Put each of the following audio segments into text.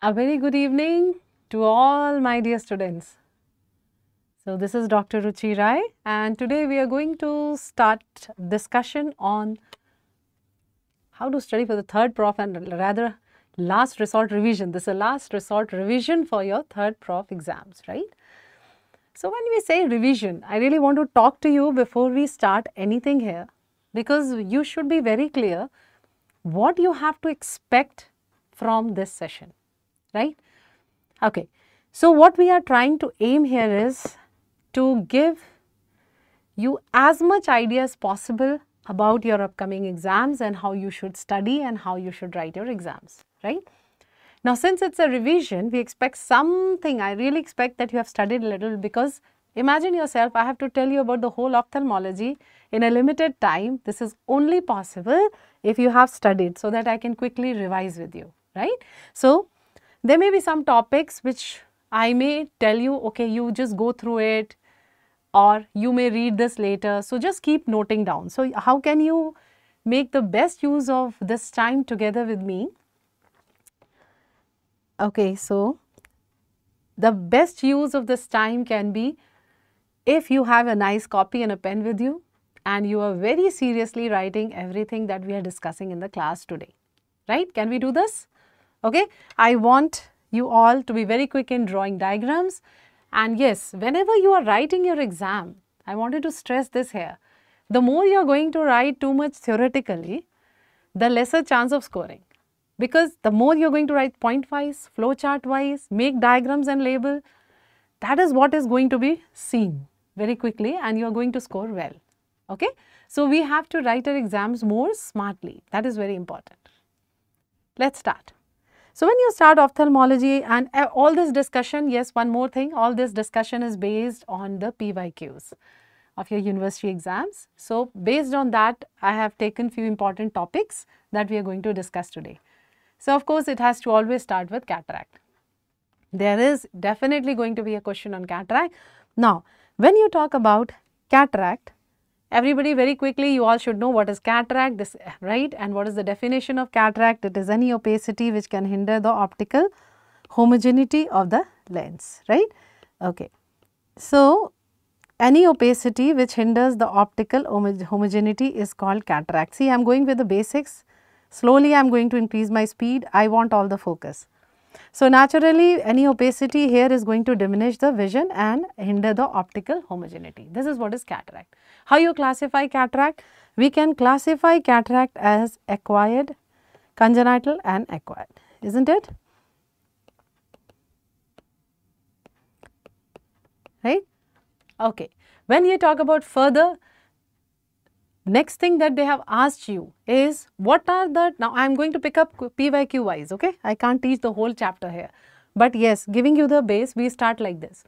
A very good evening to all my dear students. So this is Dr. Ruchi Rai and today we are going to start discussion on how to study for the third prof and rather last resort revision. This is a last resort revision for your third prof exams, right? So when we say revision, I really want to talk to you before we start anything here because you should be very clear what you have to expect from this session right. Okay. So, what we are trying to aim here is to give you as much idea as possible about your upcoming exams and how you should study and how you should write your exams, right. Now, since it's a revision, we expect something, I really expect that you have studied a little because imagine yourself, I have to tell you about the whole ophthalmology in a limited time. This is only possible if you have studied so that I can quickly revise with you, right. So, there may be some topics which I may tell you, okay, you just go through it or you may read this later. So, just keep noting down. So, how can you make the best use of this time together with me? Okay, so the best use of this time can be if you have a nice copy and a pen with you and you are very seriously writing everything that we are discussing in the class today, right? Can we do this? Okay? I want you all to be very quick in drawing diagrams. And yes, whenever you are writing your exam, I wanted to stress this here. The more you are going to write too much theoretically, the lesser chance of scoring. Because the more you are going to write point wise, flow chart wise, make diagrams and label, that is what is going to be seen very quickly and you are going to score well. Okay? So, we have to write our exams more smartly. That is very important. Let's start. So, when you start ophthalmology and uh, all this discussion, yes, one more thing, all this discussion is based on the PYQs of your university exams. So, based on that, I have taken few important topics that we are going to discuss today. So, of course, it has to always start with cataract. There is definitely going to be a question on cataract. Now, when you talk about cataract, Everybody very quickly you all should know what is cataract this right and what is the definition of cataract it is any opacity which can hinder the optical homogeneity of the lens right okay. So, any opacity which hinders the optical homogeneity is called cataract. See I am going with the basics slowly I am going to increase my speed I want all the focus. So, naturally any opacity here is going to diminish the vision and hinder the optical homogeneity this is what is cataract. How you classify cataract? We can classify cataract as acquired, congenital and acquired, isn't it? Right? Okay. When you talk about further, next thing that they have asked you is what are the, now I am going to pick up PYQ wise, okay? I can't teach the whole chapter here. But yes, giving you the base, we start like this.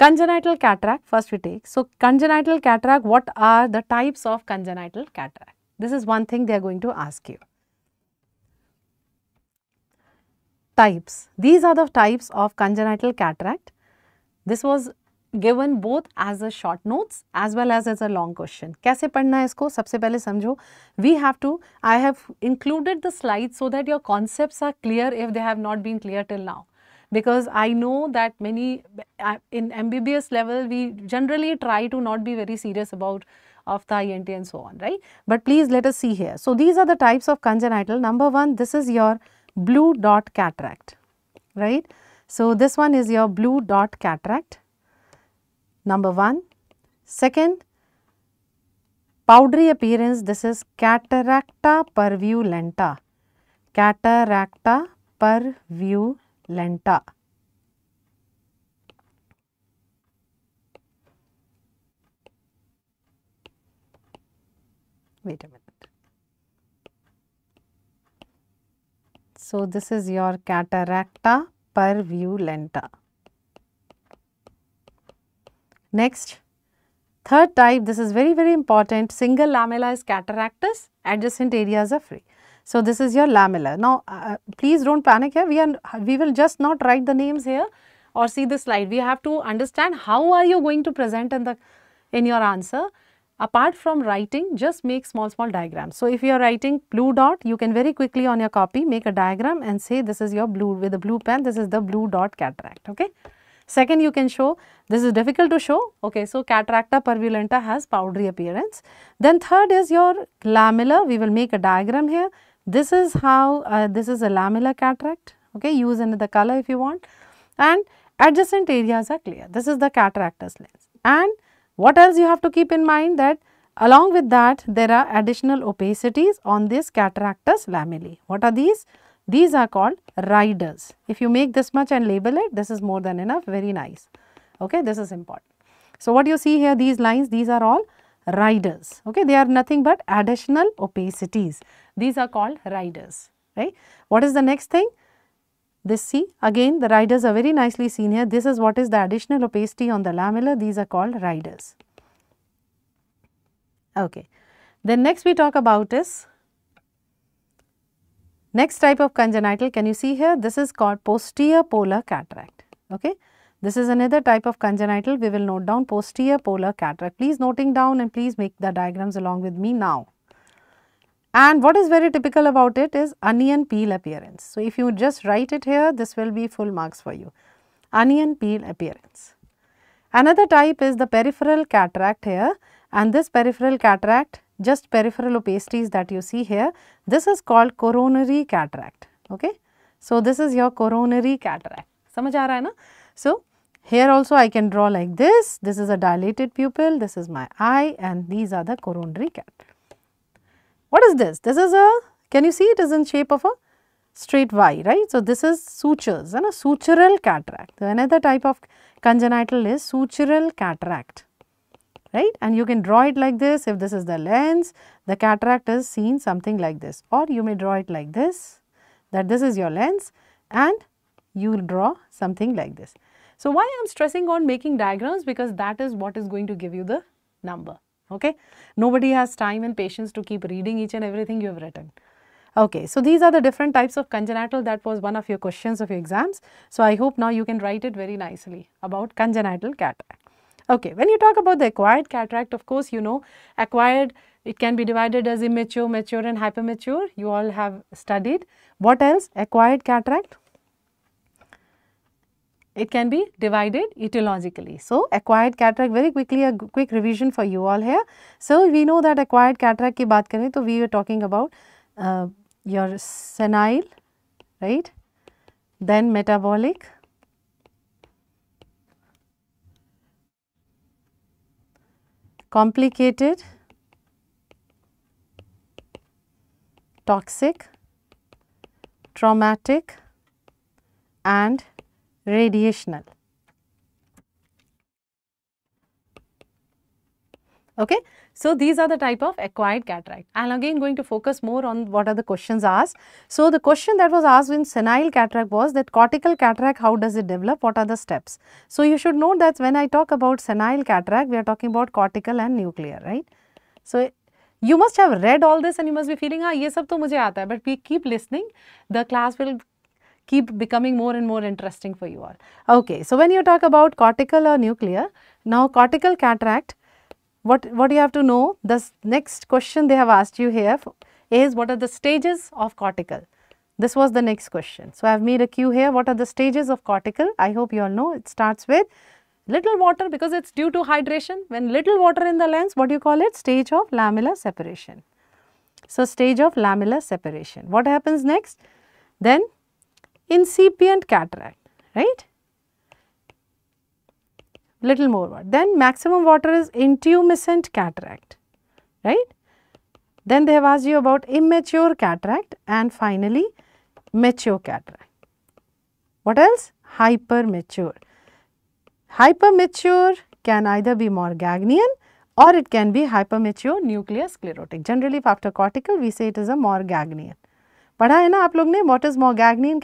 Congenital cataract first we take. So, congenital cataract what are the types of congenital cataract? This is one thing they are going to ask you. Types. These are the types of congenital cataract. This was given both as a short notes as well as as a long question. कैसे पढ़ना है इसको सबसे पहले समझो we have to I have included the slides so that your concepts are clear if they have not been clear till now because I know that many uh, in MBBS level we generally try to not be very serious about ophtha, ENT and so on, right? But please let us see here. So, these are the types of congenital. Number one, this is your blue dot cataract, right? So, this one is your blue dot cataract, number one. Second, powdery appearance, this is cataracta pervulenta, cataracta pervulenta lenta. Wait a minute. So, this is your cataracta per view lenta. Next, third type, this is very, very important, single lamella is cataractus, adjacent areas are free. So, this is your lamellar. Now, uh, uh please do not panic here, we are we will just not write the names here or see the slide. We have to understand how are you going to present in the in your answer. Apart from writing, just make small, small diagrams. So, if you are writing blue dot, you can very quickly on your copy make a diagram and say this is your blue with a blue pen, this is the blue dot cataract. Okay. Second, you can show, this is difficult to show, okay, so cataracta purulenta has powdery appearance. Then third is your lamella, we will make a diagram here this is how uh, this is a lamellar cataract okay use another color if you want and adjacent areas are clear this is the cataractus lens and what else you have to keep in mind that along with that there are additional opacities on this cataractus lamellae. What are these? These are called riders. If you make this much and label it this is more than enough very nice okay this is important. So, what you see here these lines these are all riders okay they are nothing but additional opacities these are called riders, right. What is the next thing? This C, again the riders are very nicely seen here. This is what is the additional opacity on the lamella. These are called riders. Okay. Then next we talk about is next type of congenital. Can you see here? This is called posterior polar cataract. Okay. This is another type of congenital. We will note down posterior polar cataract. Please noting down and please make the diagrams along with me now. And what is very typical about it is onion peel appearance. So, if you just write it here, this will be full marks for you, onion peel appearance. Another type is the peripheral cataract here and this peripheral cataract, just peripheral opacities that you see here, this is called coronary cataract, okay. So, this is your coronary cataract, So, here also I can draw like this, this is a dilated pupil, this is my eye and these are the coronary cataract. What is this? This is a, can you see it is in shape of a straight Y, right? So, this is sutures and a sutural cataract. So, another type of congenital is sutural cataract, right? And you can draw it like this. If this is the lens, the cataract is seen something like this or you may draw it like this that this is your lens and you will draw something like this. So, why I am stressing on making diagrams because that is what is going to give you the number okay nobody has time and patience to keep reading each and everything you have written okay so these are the different types of congenital that was one of your questions of your exams so i hope now you can write it very nicely about congenital cataract okay when you talk about the acquired cataract of course you know acquired it can be divided as immature mature and hypermature you all have studied what else acquired cataract it can be divided etiologically. So, acquired cataract very quickly a quick revision for you all here. So, we know that acquired cataract ki baat kare, we were talking about uh, your senile, right, then metabolic, complicated, toxic, traumatic and radiational. Okay. So, these are the type of acquired cataract and again going to focus more on what are the questions asked. So, the question that was asked in senile cataract was that cortical cataract how does it develop, what are the steps. So, you should note that when I talk about senile cataract we are talking about cortical and nuclear right. So, you must have read all this and you must be feeling ah ye sab to but we keep listening the class will keep becoming more and more interesting for you all. Okay, so when you talk about cortical or nuclear, now cortical cataract, what, what you have to know, the next question they have asked you here is what are the stages of cortical? This was the next question. So, I have made a cue here, what are the stages of cortical? I hope you all know it starts with little water because it is due to hydration. When little water in the lens, what do you call it? Stage of lamellar separation. So, stage of lamellar separation. What happens next? Then incipient cataract, right? Little more water. Then maximum water is intumescent cataract, right? Then they have asked you about immature cataract and finally mature cataract. What else? Hypermature. Hypermature can either be morgangian or it can be hypermature nuclear sclerotic. Generally, after cortical, we say it is a morgangian. But है ना आप लोग ने what is Morgagni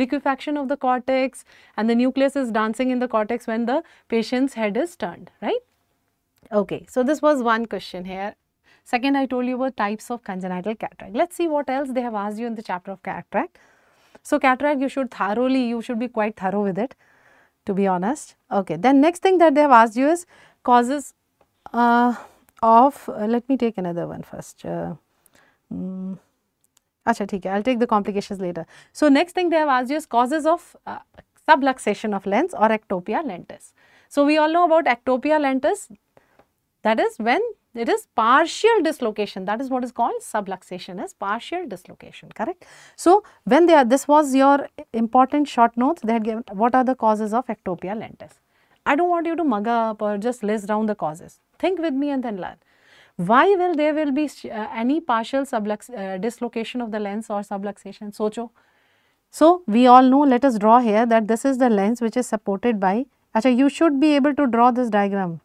liquefaction of the cortex and the nucleus is dancing in the cortex when the patient's head is turned, right? Okay, so this was one question here. Second, I told you about types of congenital cataract. Let's see what else they have asked you in the chapter of cataract. So, cataract you should thoroughly, you should be quite thorough with it to be honest. Okay, then next thing that they have asked you is causes uh, of, uh, let me take another one first. Uh, mm, Acha, hai. I'll take the complications later. So, next thing they have asked you is causes of uh, subluxation of lens or ectopia lentis. So, we all know about ectopia lentis that is when it is partial dislocation that is what is called subluxation as partial dislocation correct. So, when they are this was your important short notes they had given what are the causes of ectopia lentis. I do not want you to mug up or just list down the causes think with me and then learn why will there will be uh, any partial sublux uh, dislocation of the lens or subluxation socho so we all know let us draw here that this is the lens which is supported by you should be able to draw this diagram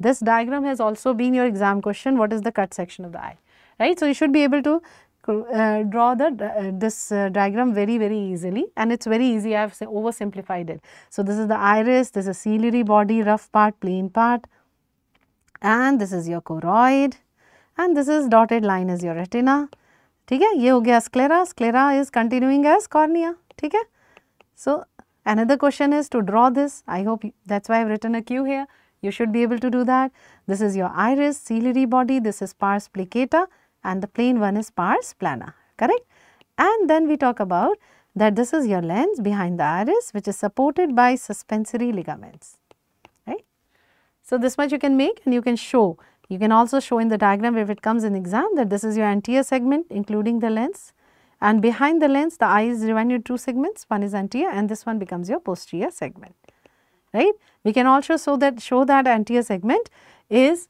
this diagram has also been your exam question what is the cut section of the eye right so you should be able to uh, draw the uh, this uh, diagram very very easily and it's very easy I have oversimplified it. So this is the iris, this is ciliary body, rough part, plain part, and this is your choroid and this is dotted line is your retina. ठीक है ये हो sclera. Sclera is continuing as cornea. ठीक So another question is to draw this. I hope that's why I've written a Q here. You should be able to do that. This is your iris, ciliary body. This is pars plicata and the plain one is pars plana. Correct? And then we talk about that this is your lens behind the iris which is supported by suspensory ligaments. So, this much you can make and you can show. You can also show in the diagram if it comes in exam that this is your anterior segment including the lens and behind the lens the eye is divided into two segments one is anterior and this one becomes your posterior segment right. We can also show that show that anterior segment is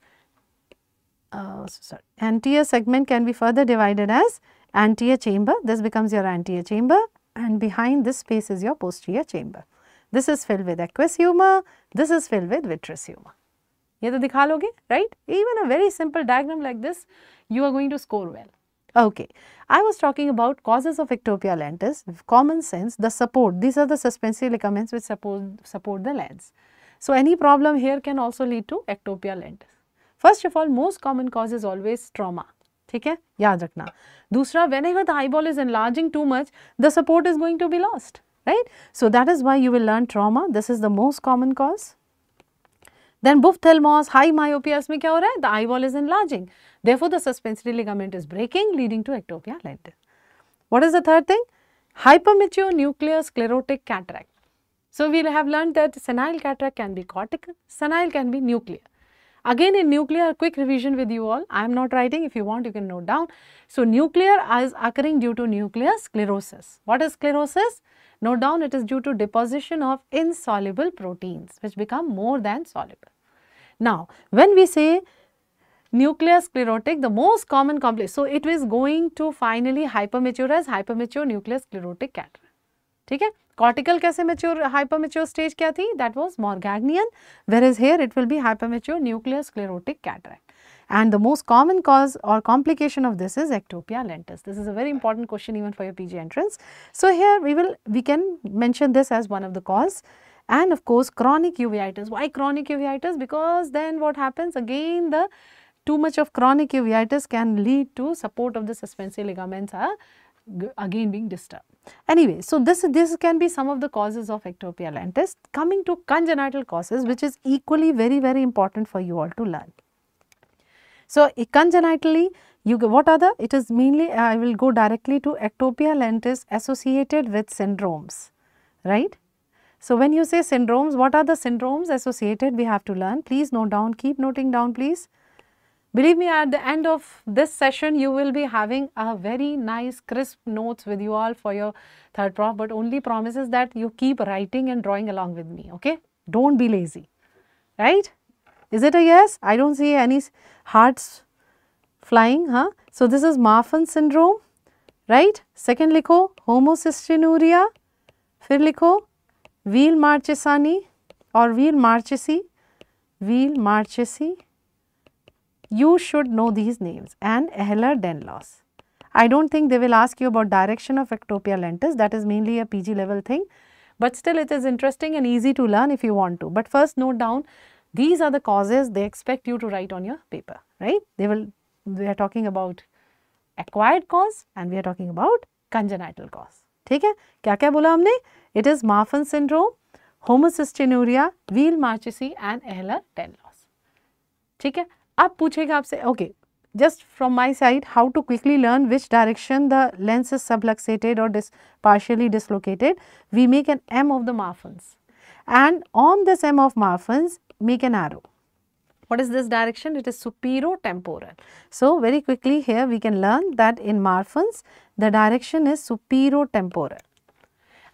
uh, sorry anterior segment can be further divided as anterior chamber this becomes your anterior chamber and behind this space is your posterior chamber. This is filled with aqueous humor, this is filled with vitreous humor. ये तो दिखा लोगे right even a very simple diagram like you are going to score well. Okay, I was talking about causes of ectopia lentis, common sense, the support, these are the suspensory ligaments which support, support the lens. So, any problem here can also lead to ectopia lentis. First of all, most common cause is always trauma. ठीक है याद रखना दूसरा whenever the eyeball is enlarging too much the support is going to be lost right so that is why you will learn trauma this is the then Buphthalmos, high myopia, इसमें क्या हो रहा The eyeball is enlarging. Therefore, the suspensory ligament is breaking, leading to ectopia lentis. What is the third thing? nucleus sclerotic cataract. So, we have learned that senile cataract can be cortical, senile can be nuclear. Again in nuclear, quick revision with you all, I am not writing, if you want you can note down. So, nuclear is occurring due to nuclear sclerosis. What is sclerosis? Note down it is due to deposition of insoluble proteins which become more than soluble. Now, when we say nuclear sclerotic, the most common complex, so it is going to finally hypermature as hypermature nuclear sclerotic cataract. ठीक है cortical कैसे mature hypermature stage क्या थी that was Morgagnian whereas here it will be hypermature nuclear sclerotic cataract and the most common cause or complication of this is ectopia lentis this is a very important question even for your PG entrance so here we will we can mention this as one of the cause and of course chronic uveitis. Why chronic uveitis? Because then what happens again the too much of chronic uveitis can lead to support of the suspensory ligaments are again being disturbed. Anyway, so this, this can be some of the causes of ectopia lentis. Coming to congenital causes which is equally very very important for you all to learn. So, congenitally you what are the it is mainly I will go directly to ectopia lentis associated with syndromes right so, when you say syndromes, what are the syndromes associated we have to learn? Please note down, keep noting down please. Believe me at the end of this session you will be having a very nice crisp notes with you all for your third prof but only promise is that you keep writing and drawing along with me okay. Don't be lazy right. Is it a yes? I don't see any hearts flying huh. So, this is Marfan syndrome right. Second likho homocystinuria. Fir likho Weil Marchesani or Weil Marchesi, Weil Marchesi, you should know these names and Ehler Denlos. I do not think they will ask you about direction of ectopia lentis that is mainly a PG level thing but still it is interesting and easy to learn if you want to. But first note down these are the causes they expect you to write on your paper, right. They will, we are talking about acquired cause and we are talking about congenital cause. Take है क्या क्या बोला it is Marfan syndrome, होमोसिस्टिनूरिया wheel marchese, and एहलर 10 loss. ठीक है अब पूछेगा आपसे Okay. Just from my side, how to quickly learn which direction the lens is subluxated or dis partially dislocated we make an m of the marfans and on this m of marfans make an arrow what is this direction it is superotemporal so very quickly here we can learn that in marfans the direction is superotemporal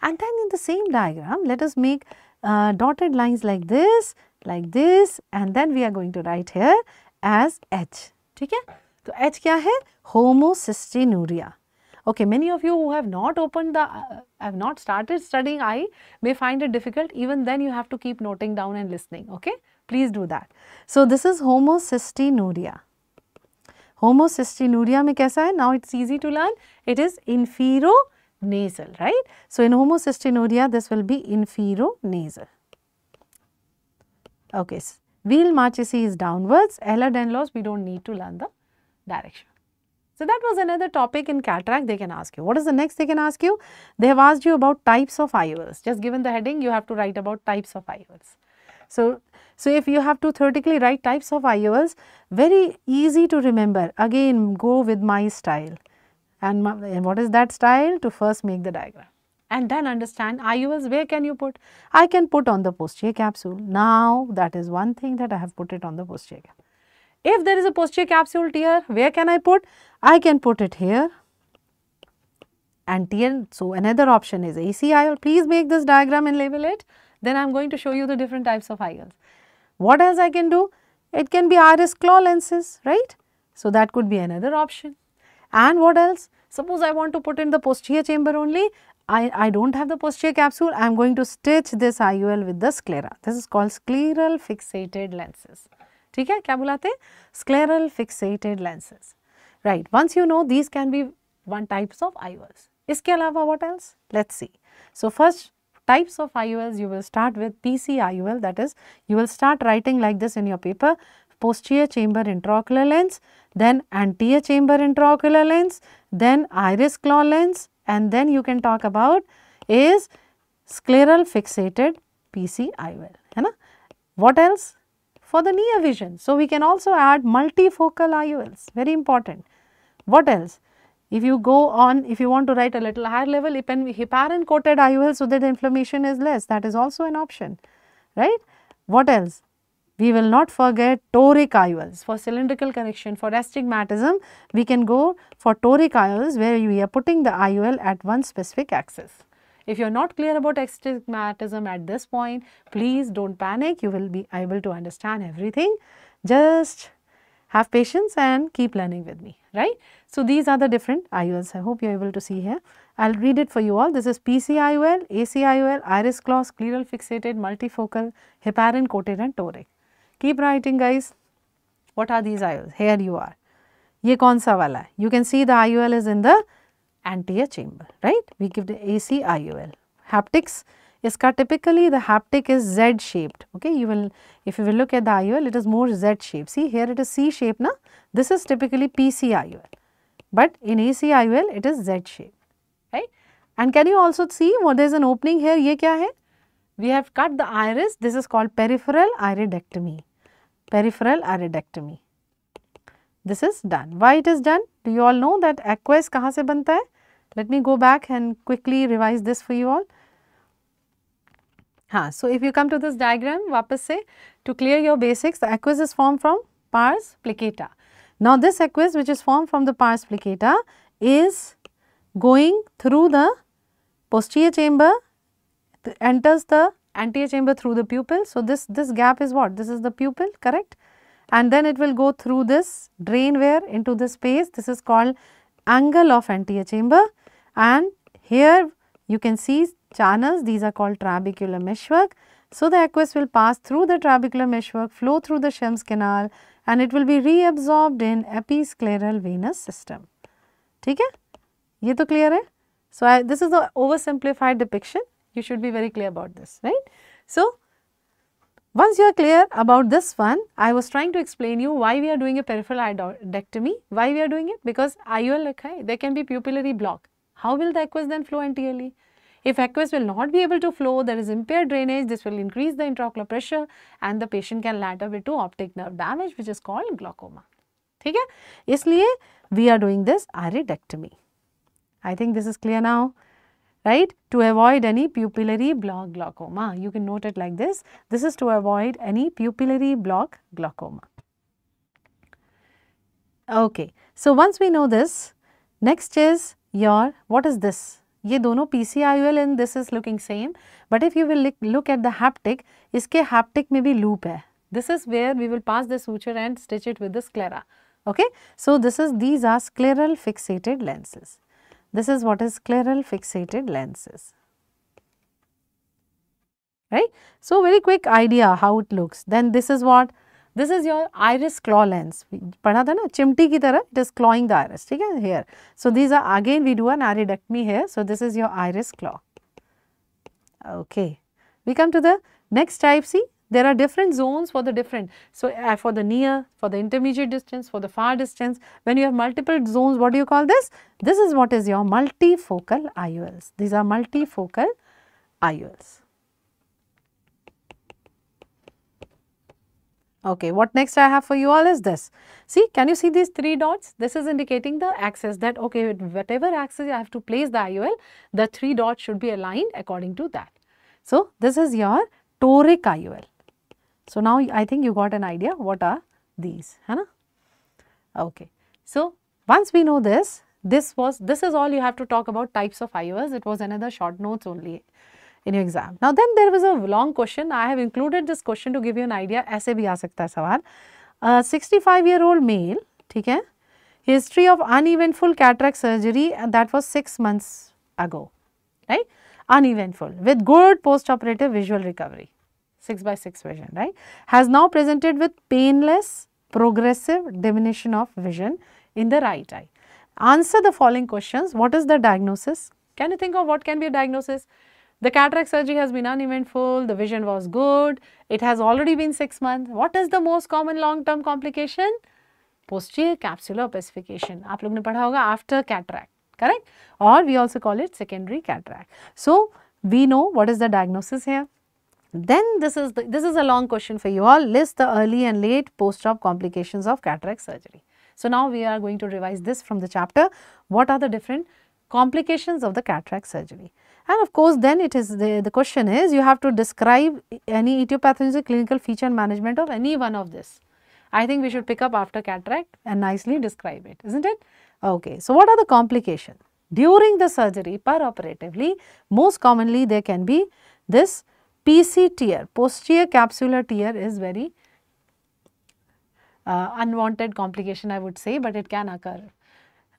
and then in the same diagram, let us make uh, dotted lines like this, like this and then we are going to write here as H. Okay? So H क्या है homocystinuria. Okay, many of you who have not opened the, uh, have not started studying I may find it difficult. Even then you have to keep noting down and listening. Okay, please do that. So this is homocystinuria. Homocystinuria में कैसा Now it's easy to learn. It is inferior nasal, right. So, in homocystinuria this will be inferonasal. Okay, so wheel marchesi is downwards, ehlers loss. we do not need to learn the direction. So, that was another topic in cataract they can ask you. What is the next they can ask you? They have asked you about types of IOLs. Just given the heading you have to write about types of IOLs. So, so if you have to theoretically write types of IOLs, very easy to remember. Again, go with my style and, what is that style? To first make the diagram and then understand IUS where can you put? I can put on the posterior capsule. Now that is one thing that I have put it on the posterior capsule. If there is a posterior capsule here, where can I put? I can put it here and tear. So another option is ACIL. Please make this diagram and label it. Then I am going to show you the different types of IUs. What else I can do? It can be iris claw lenses, right? So that could be another option. And what else? Suppose I want to put in the posterior chamber only, I, I do not have the posterior capsule, I am going to stitch this IUL with the sclera. This is called scleral fixated lenses. Scleral fixated क्या बुलाते हैं scleral fixated lenses right once you know these can be one types of IOLs इसके अलावा what else types of IULs you will start with PC IUL that is you will start writing like this in your paper posterior chamber intraocular lens, then anterior chamber intraocular lens, then iris claw lens and then you can talk about is scleral fixated PC IOL. What else? For the near vision. So, we can also add multifocal IOLs, very important. What else? If you go on, if you want to write a little higher level, heparin coated IOL so that the inflammation is less, that is also an option, right? What else? We will not forget toric IOLs for cylindrical connection for astigmatism we can go for toric IOLs where we are putting the IOL at one specific axis. If you are not clear about astigmatism at this point please do not panic you will be able to understand everything just have patience and keep learning with me right. So, these are the different IOLs I hope you are able to see here. I will read it for you all this is PCIOL, ACIOL, iris gloss, cleral fixated, multifocal, heparin coated and toric keep writing guys what are these IOLs here you are ye kaun sa wala you can see the IOL is in the anterior chamber right we give the AC IOL haptics iska typically the haptic is Z shaped okay you will if you will look at the IOL it is more Z shaped see here it is C shaped na this is typically PC IOL but in AC IOL it is Z shaped right and can you also see what there is an opening here ye kya hai we have cut the iris this is called peripheral iridectomy peripheral aridectomy. This is done. Why it is done? Do you all know that aqueous kahan se banta hai? Let me go back and quickly revise this for you all. Ha, so, if you come to this diagram, wapas se, to clear your basics, the aqueous is formed from pars plicata. Now, this aqueous which is formed from the pars plicata is going through the posterior chamber, enters the anterior chamber through the pupil. So, this, this gap is what? This is the pupil, correct? And then it will go through this drain where into the space. This is called angle of anterior chamber. And here you can see channels, these are called trabecular meshwork. So, the aqueous will pass through the trabecular meshwork, flow through the Schem's canal and it will be reabsorbed in episcleral venous system. Okay? है? ये तो clear है? So, I, this is the oversimplified depiction. You should be very clear about this, right. So, once you are clear about this one, I was trying to explain you why we are doing a peripheral iodectomy. Why we are doing it? Because IOL, okay, there can be pupillary block. How will the aqueous then flow anteriorly? If aqueous will not be able to flow, there is impaired drainage, this will increase the intraocular pressure and the patient can later up to optic nerve damage which is called glaucoma. Okay? है we are doing this iridectomy. I think this is clear now right to avoid any pupillary block glaucoma. You can note it like this. This is to avoid any pupillary block glaucoma. Okay. So, once we know this, next is your what is this? ये दोनों PCIOL and this is looking same but if you will look at the haptic, इसके haptic may be loop है. This is where we will pass the suture and stitch it with the sclera. Okay. So, this is these are scleral fixated lenses. This is what is scleral fixated lenses. Right. So, very quick idea how it looks. Then this is what this is your iris claw lens. पढ़ा था ना it is clawing the iris. ठीक here. So these are again we do an iridectomy here. So this is your iris claw. Okay. We come to the next type. C. There are different zones for the different. So, uh, for the near, for the intermediate distance, for the far distance, when you have multiple zones, what do you call this? This is what is your multifocal IULs. These are multifocal IULs. Okay, what next I have for you all is this. See, can you see these three dots? This is indicating the axis that, okay, whatever axis I have to place the IUL, the three dots should be aligned according to that. So, this is your toric IUL. So, now I think you got an idea what are these, Hannah? Okay. So, once we know this, this was, this is all you have to talk about types of IOs. It was another short notes only in your exam. Now, then there was a long question. I have included this question to give you an idea. ऐसे भी आ सकता है सवाल. A 65 year old male, ठीक है? History of uneventful cataract surgery that was 6 months ago, right? Uneventful with good post operative visual recovery. 6 by 6 vision, right, has now presented with painless progressive diminution of vision in the right eye. Answer the following questions. What is the diagnosis? Can you think of what can be a diagnosis? The cataract surgery has been uneventful, the vision was good, it has already been 6 months. What is the most common long term complication? Posterior capsular opacification. after cataract, correct? Or we also call it secondary cataract. So, we know what is the diagnosis here. Then this is the, this is a long question for you all. List the early and late post-op complications of cataract surgery. So now we are going to revise this from the chapter. What are the different complications of the cataract surgery? And of course, then it is the, the question is you have to describe any etiopathogenic clinical feature and management of any one of this. I think we should pick up after cataract and nicely describe it, isn't it? Okay. So what are the complications? During the surgery per operatively, most commonly there can be this PC tear, posterior capsular tear is very uh, unwanted complication I would say, but it can occur.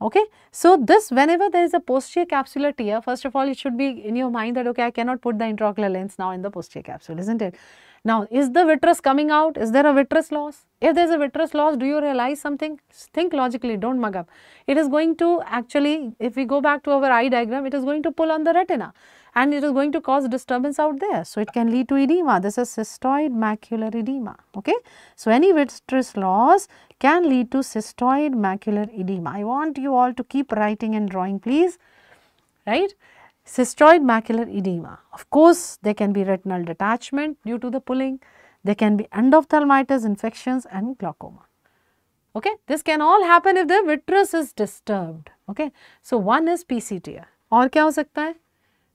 Okay. So, this whenever there is a posterior capsular tear, first of all it should be in your mind that okay I cannot put the intraocular lens now in the posterior capsule, isn't it? Now, is the vitreous coming out? Is there a vitreous loss? If there is a vitreous loss, do you realize something? Think logically, do not mug up. It is going to actually, if we go back to our eye diagram, it is going to pull on the retina and it is going to cause disturbance out there. So, it can lead to edema. This is cystoid macular edema. Okay? So, any vitreous loss can lead to cystoid macular edema. I want you all to keep writing and drawing please. Right? Cystoid macular edema. Of course, there can be retinal detachment due to the pulling. There can be endophthalmitis, infections and glaucoma. Okay? This can all happen if the vitreous is disturbed. Okay? So, one is PCTA. Or क्या हो सकता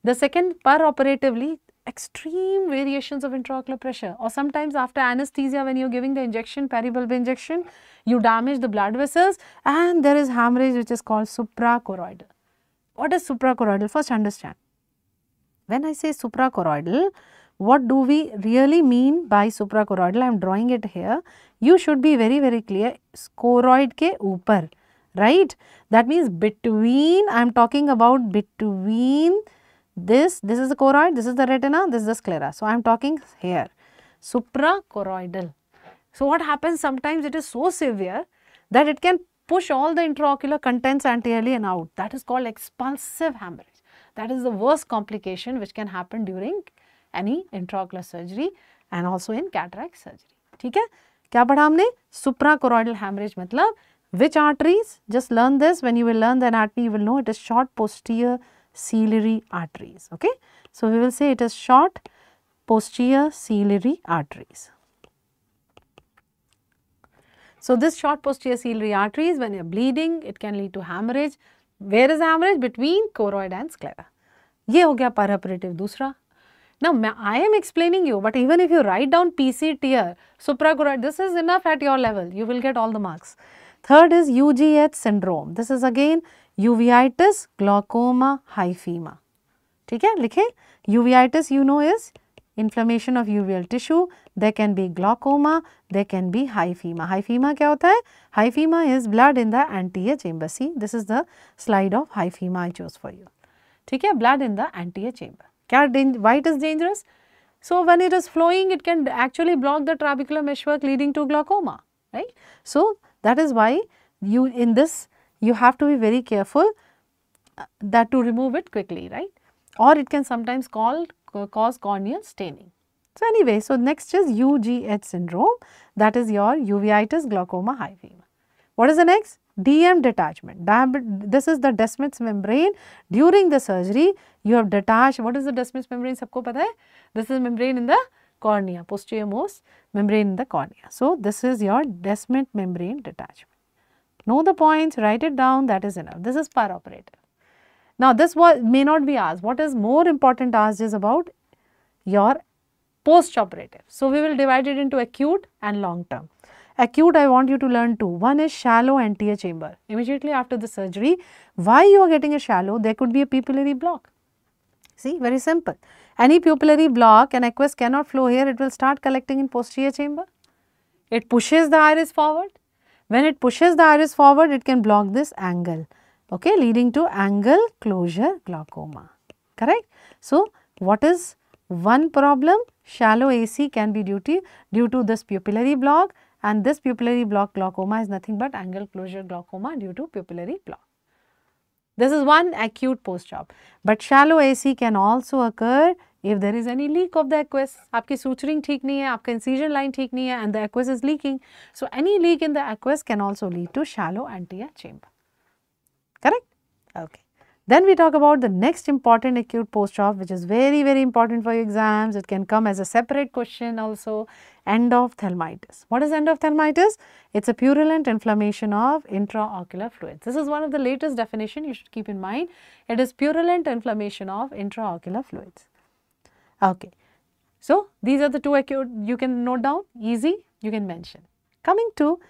the second per-operatively extreme variations of intraocular pressure or sometimes after anesthesia when you're giving the injection, peribulb injection, you damage the blood vessels and there is hemorrhage which is called suprachoroidal. What is suprachoroidal? First understand. When I say suprachoroidal, what do we really mean by suprachoroidal? I am drawing it here. You should be very very clear, choroid ke upar, right? That means between, I am talking about between this, this is the choroid, this is the retina, this is the sclera. So, I am talking here suprachoroidal. So, what happens sometimes it is so severe that it can push all the intraocular contents anteriorly and out. That is called expulsive hemorrhage. That is the worst complication which can happen during any intraocular surgery and also in cataract surgery. ठीक है क्या पढ़ा हमने suprachoroidal hemorrhage मतलब which arteries just learn this when you will learn the anatomy you will know it is short posterior ciliary arteries. Okay? So, we will say it is short posterior ciliary arteries. So, this short posterior ciliary arteries when you are bleeding it can lead to hemorrhage. Where is hemorrhage? Between choroid and sclera. Ye हो गया perioperative Dusra. Now, I am explaining you, but even if you write down PC tier, this is enough at your level. You will get all the marks. Third is UGH syndrome. This is again uveitis glaucoma hyphema ठीक है लिखे uveitis you know is inflammation of uveal tissue they can be glaucoma they can be hyphema hyphema क्या होता है hyphema is blood in the anterior C this is the slide of hyphema I choose for you ठीक है blood in the anterior chamber क्या why it is dangerous so when it is flowing it can actually block the trabecular meshwork leading to glaucoma right so that is why you in this you have to be very careful uh, that to remove it quickly, right? Or it can sometimes call, cause corneal staining. So, anyway, so next is UGH syndrome that is your uveitis glaucoma hyphema. What is the next? DM detachment. This is the Desmet's membrane. During the surgery, you have detached. What is the Desmet's membrane? Sabko pata hai? This is membrane in the cornea, posterior most membrane in the cornea. So, this is your Desmet membrane detachment. Know the points, write it down, that is enough. This is par operator. Now, this may not be asked. What is more important asked is about your post-operative. So, we will divide it into acute and long term. Acute, I want you to learn two. One is shallow anterior chamber. Immediately after the surgery, why you are getting a shallow, there could be a pupillary block. See, very simple. Any pupillary block and aqueous cannot flow here, it will start collecting in posterior chamber. It pushes the iris forward when it pushes the iris forward, it can block this angle, okay, leading to angle closure glaucoma, correct. So, what is one problem? Shallow AC can be due to, due to this pupillary block and this pupillary block glaucoma is nothing but angle closure glaucoma due to pupillary block. This is one acute post-op, but shallow AC can also occur if there is any leak of the aqueous, आपकी suturing ठीक नहीं है, आपका incision line ठीक नहीं है and the aqueous is leaking. So, any leak in the aqueous can also lead to shallow anterior chamber. Correct? Okay. Then we talk about the next important acute post-op which is very very important for your exams. It can come as a separate question also End of endophthalmitis. What is end of endophthalmitis? It's a purulent inflammation of intraocular fluids. This is one of the latest definition you should keep in mind. It is purulent inflammation of intraocular fluids. Okay. So, these are the two you can note down, easy, you can mention. Coming to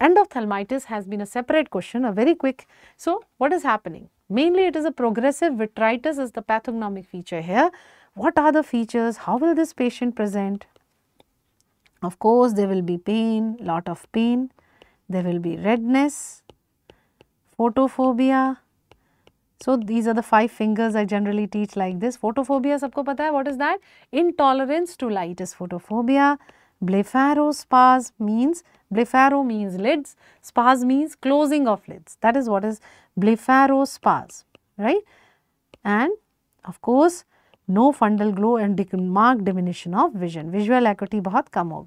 endophthalmitis has been a separate question, a very quick. So, what is happening? Mainly it is a progressive vitritis is the pathognomic feature here. What are the features? How will this patient present? Of course, there will be pain, lot of pain. There will be redness, photophobia, so, these are the five fingers I generally teach like this. Photophobia, sabko pata hai, what is that? Intolerance to light is photophobia. Blepharospasm means, blepharo means lids, spas means closing of lids. That is what is blepharospasm, right? And of course, no fundal glow and marked diminution of vision. Visual acuity bahut kam हो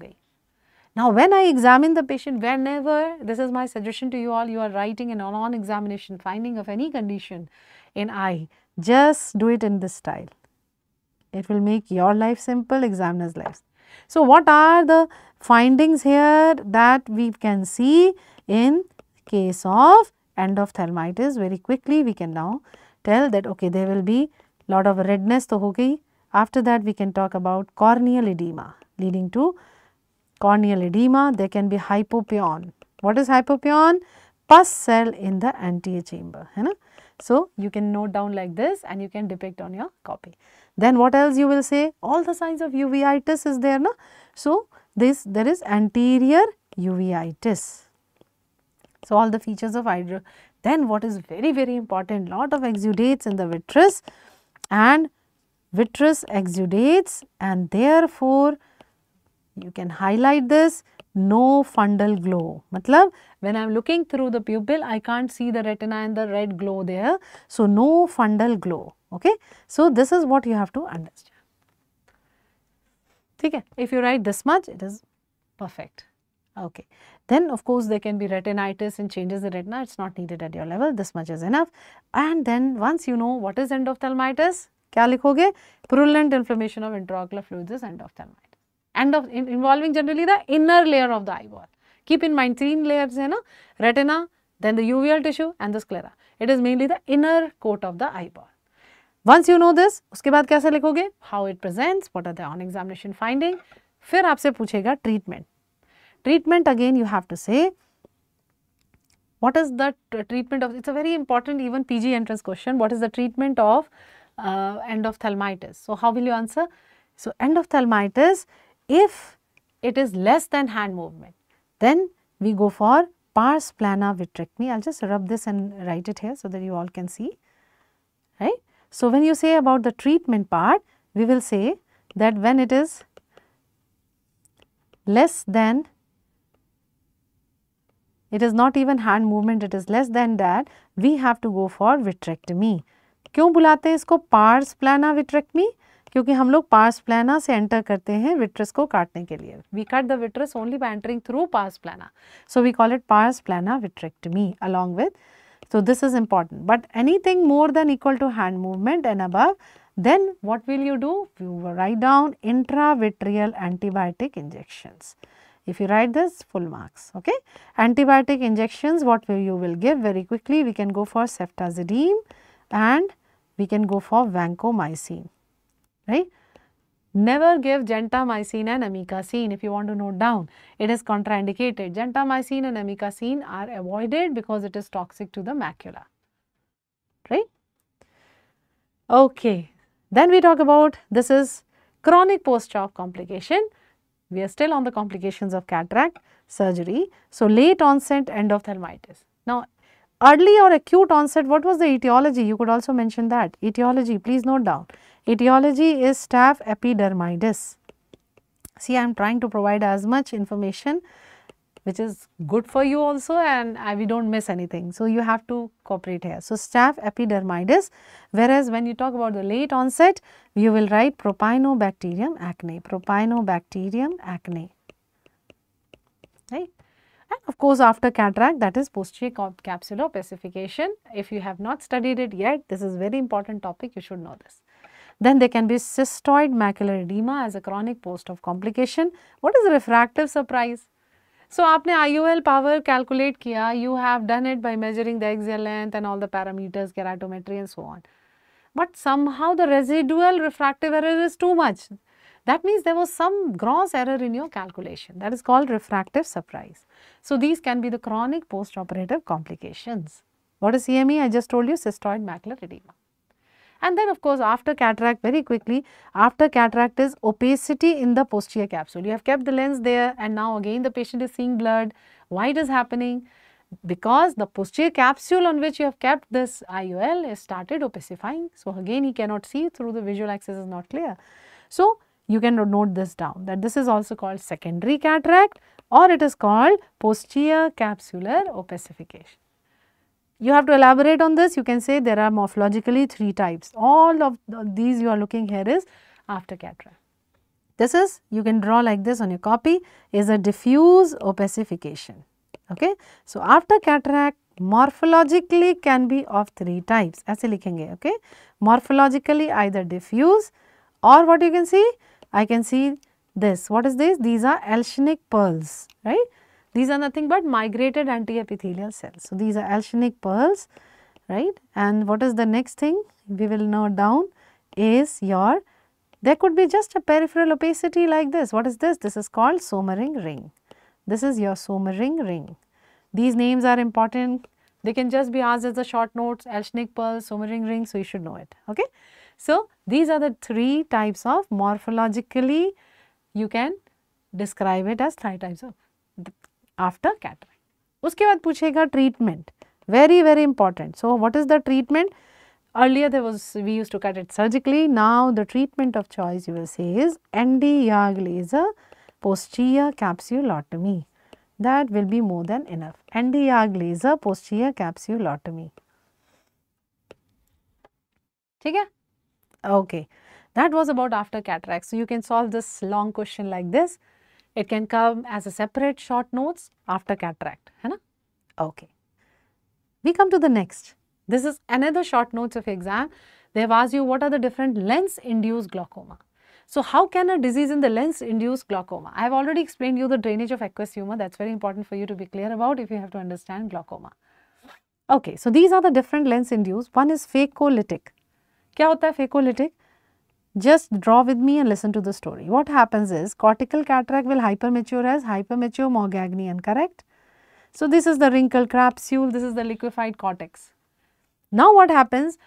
now, when I examine the patient, whenever, this is my suggestion to you all, you are writing an on-examination finding of any condition in eye, just do it in this style. It will make your life simple, examiner's life. So, what are the findings here that we can see in case of endophthalmitis? Very quickly we can now tell that okay, there will be lot of redness to hoki. After that we can talk about corneal edema leading to corneal edema, there can be hypopion. What is hypopion? Pus cell in the anterior chamber. You know? So, you can note down like this and you can depict on your copy. Then what else you will say? All the signs of uveitis is there. No? So, this there is anterior uveitis. So, all the features of hydro. Then what is very very important lot of exudates in the vitreous and vitreous exudates and therefore you can highlight this no fundal glow. Matlab, when I am looking through the pupil, I can't see the retina and the red glow there. So, no fundal glow. Okay. So, this is what you have to understand. Okay. If you write this much, it is perfect. Okay. Then of course there can be retinitis and changes in retina. It's not needed at your level. This much is enough. And then once you know what is endophthalmitis, क्या लिखोगे Purulent inflammation of intraocular fluids is endophthalmitis. End of in, involving generally the inner layer of the eyeball. Keep in mind three layers, you know, retina, then the uveal tissue and the sclera. It is mainly the inner coat of the eyeball. Once you know this, उसके बाद कैसे लिखोगे? How it presents, what are the on examination finding? फिर आपसे पूछेगा treatment. Treatment again you have to say what is the treatment of, it's a very important even PG entrance question, what is the treatment of uh, endophthalmitis? So, how will you answer? So, endophthalmitis if it is less than hand movement, then we go for pars plana vitrectomy. I will just rub this and write it here so that you all can see, right. So, when you say about the treatment part, we will say that when it is less than it is not even hand movement, it is less than that, we have to go for vitrectomy. क्यों बुलाते हैं इसको parse प्लाना क्योंकि हम लोग पास प्लाना से enter करते हैं विट्रस को काटने के लिए we cut the vitreous only by entering through pars plana so we call it so this is important but anything more than equal to hand movement and above then what will you do? You write down intravitreal antibiotic injections. If you write this, full marks, okay. Antibiotic injections, what will you will give very quickly? We can go for ceftazidime and we can go for vancomycin right. Never give gentamicin and amikacin if you want to note down. It is contraindicated. Gentamicin and amikacin are avoided because it is toxic to the macula, right. Okay. Then we talk about this is chronic post-op complication. We are still on the complications of cataract surgery. So, late onset endophthalmitis. Now, early or acute onset, what was the etiology? You could also mention that. Etiology, please note down. Etiology is staph epidermidis. See, I am trying to provide as much information which is good for you also and we do not miss anything. So, you have to cooperate here. So, staph epidermidis whereas when you talk about the late onset you will write propinobacterium acne, propinobacterium acne right. And of course, after cataract that is posterior capsular pacification. If you have not studied it yet this is very important topic you should know this. Then there can be cystoid macular edema as a chronic post of complication. What is refractive surprise? So, आपने IOL power calculate किया, you have done it by measuring the axial length and all the parameters, keratometry and so on. But somehow the residual refractive error is too much. That means there was some gross error in your calculation. That is called refractive surprise. So, these can be the chronic postoperative complications. What is CME? I just told you cystoid macular edema. And then of course, after cataract very quickly, after cataract is opacity in the posterior capsule. You have kept the lens there and now again the patient is seeing blood. Why it is happening? Because the posterior capsule on which you have kept this IOL is started opacifying. So, again he cannot see through the visual axis is not clear. So, you can note this down that this is also called secondary cataract or it is called posterior capsular opacification. You have to elaborate on this. You can say there are morphologically three types. All of these you are looking here is after cataract. This is, you can draw like this on your copy, is a diffuse opacification. Okay. So, after cataract morphologically can be of three types. Aise likhenge, okay. Morphologically either diffuse or what you can see? I can see this. What is this? These are Elshinic pearls, right. These are nothing but migrated antiepithelial cells. So, these are alginic pearls, right. And what is the next thing we will note down is your, there could be just a peripheral opacity like this. What is this? This is called Sommering ring. This is your Sommering ring. These names are important. They can just be asked as the short notes, alginic pearls, Sommering ring, so you should know it, okay. So, these are the three types of morphologically you can describe it as three types of after cataract. uske baad puchega treatment. Very very important. So what is the treatment? Earlier there was we used to cut it surgically. Now the treatment of choice you will say is YAG laser posterior capsulotomy. That will be more than enough. YAG laser posterior capsulotomy. ठीक Okay. That was about after cataract. So you can solve this long question like this. It can come as a separate short notes after cataract. Hai na? Okay. We come to the next. This is another short notes of exam. They have asked you what are the different lens-induced glaucoma. So, how can a disease in the lens induce glaucoma? I have already explained you the drainage of aqueous humor. That's very important for you to be clear about if you have to understand glaucoma. Okay, so these are the different lens induced. One is phacolytic. Kya hota hai phacolytic? Just draw with me and listen to the story. What happens is cortical cataract will hypermature as hypermature and correct? So, this is the wrinkled capsule, this is the liquefied cortex. Now, what happens?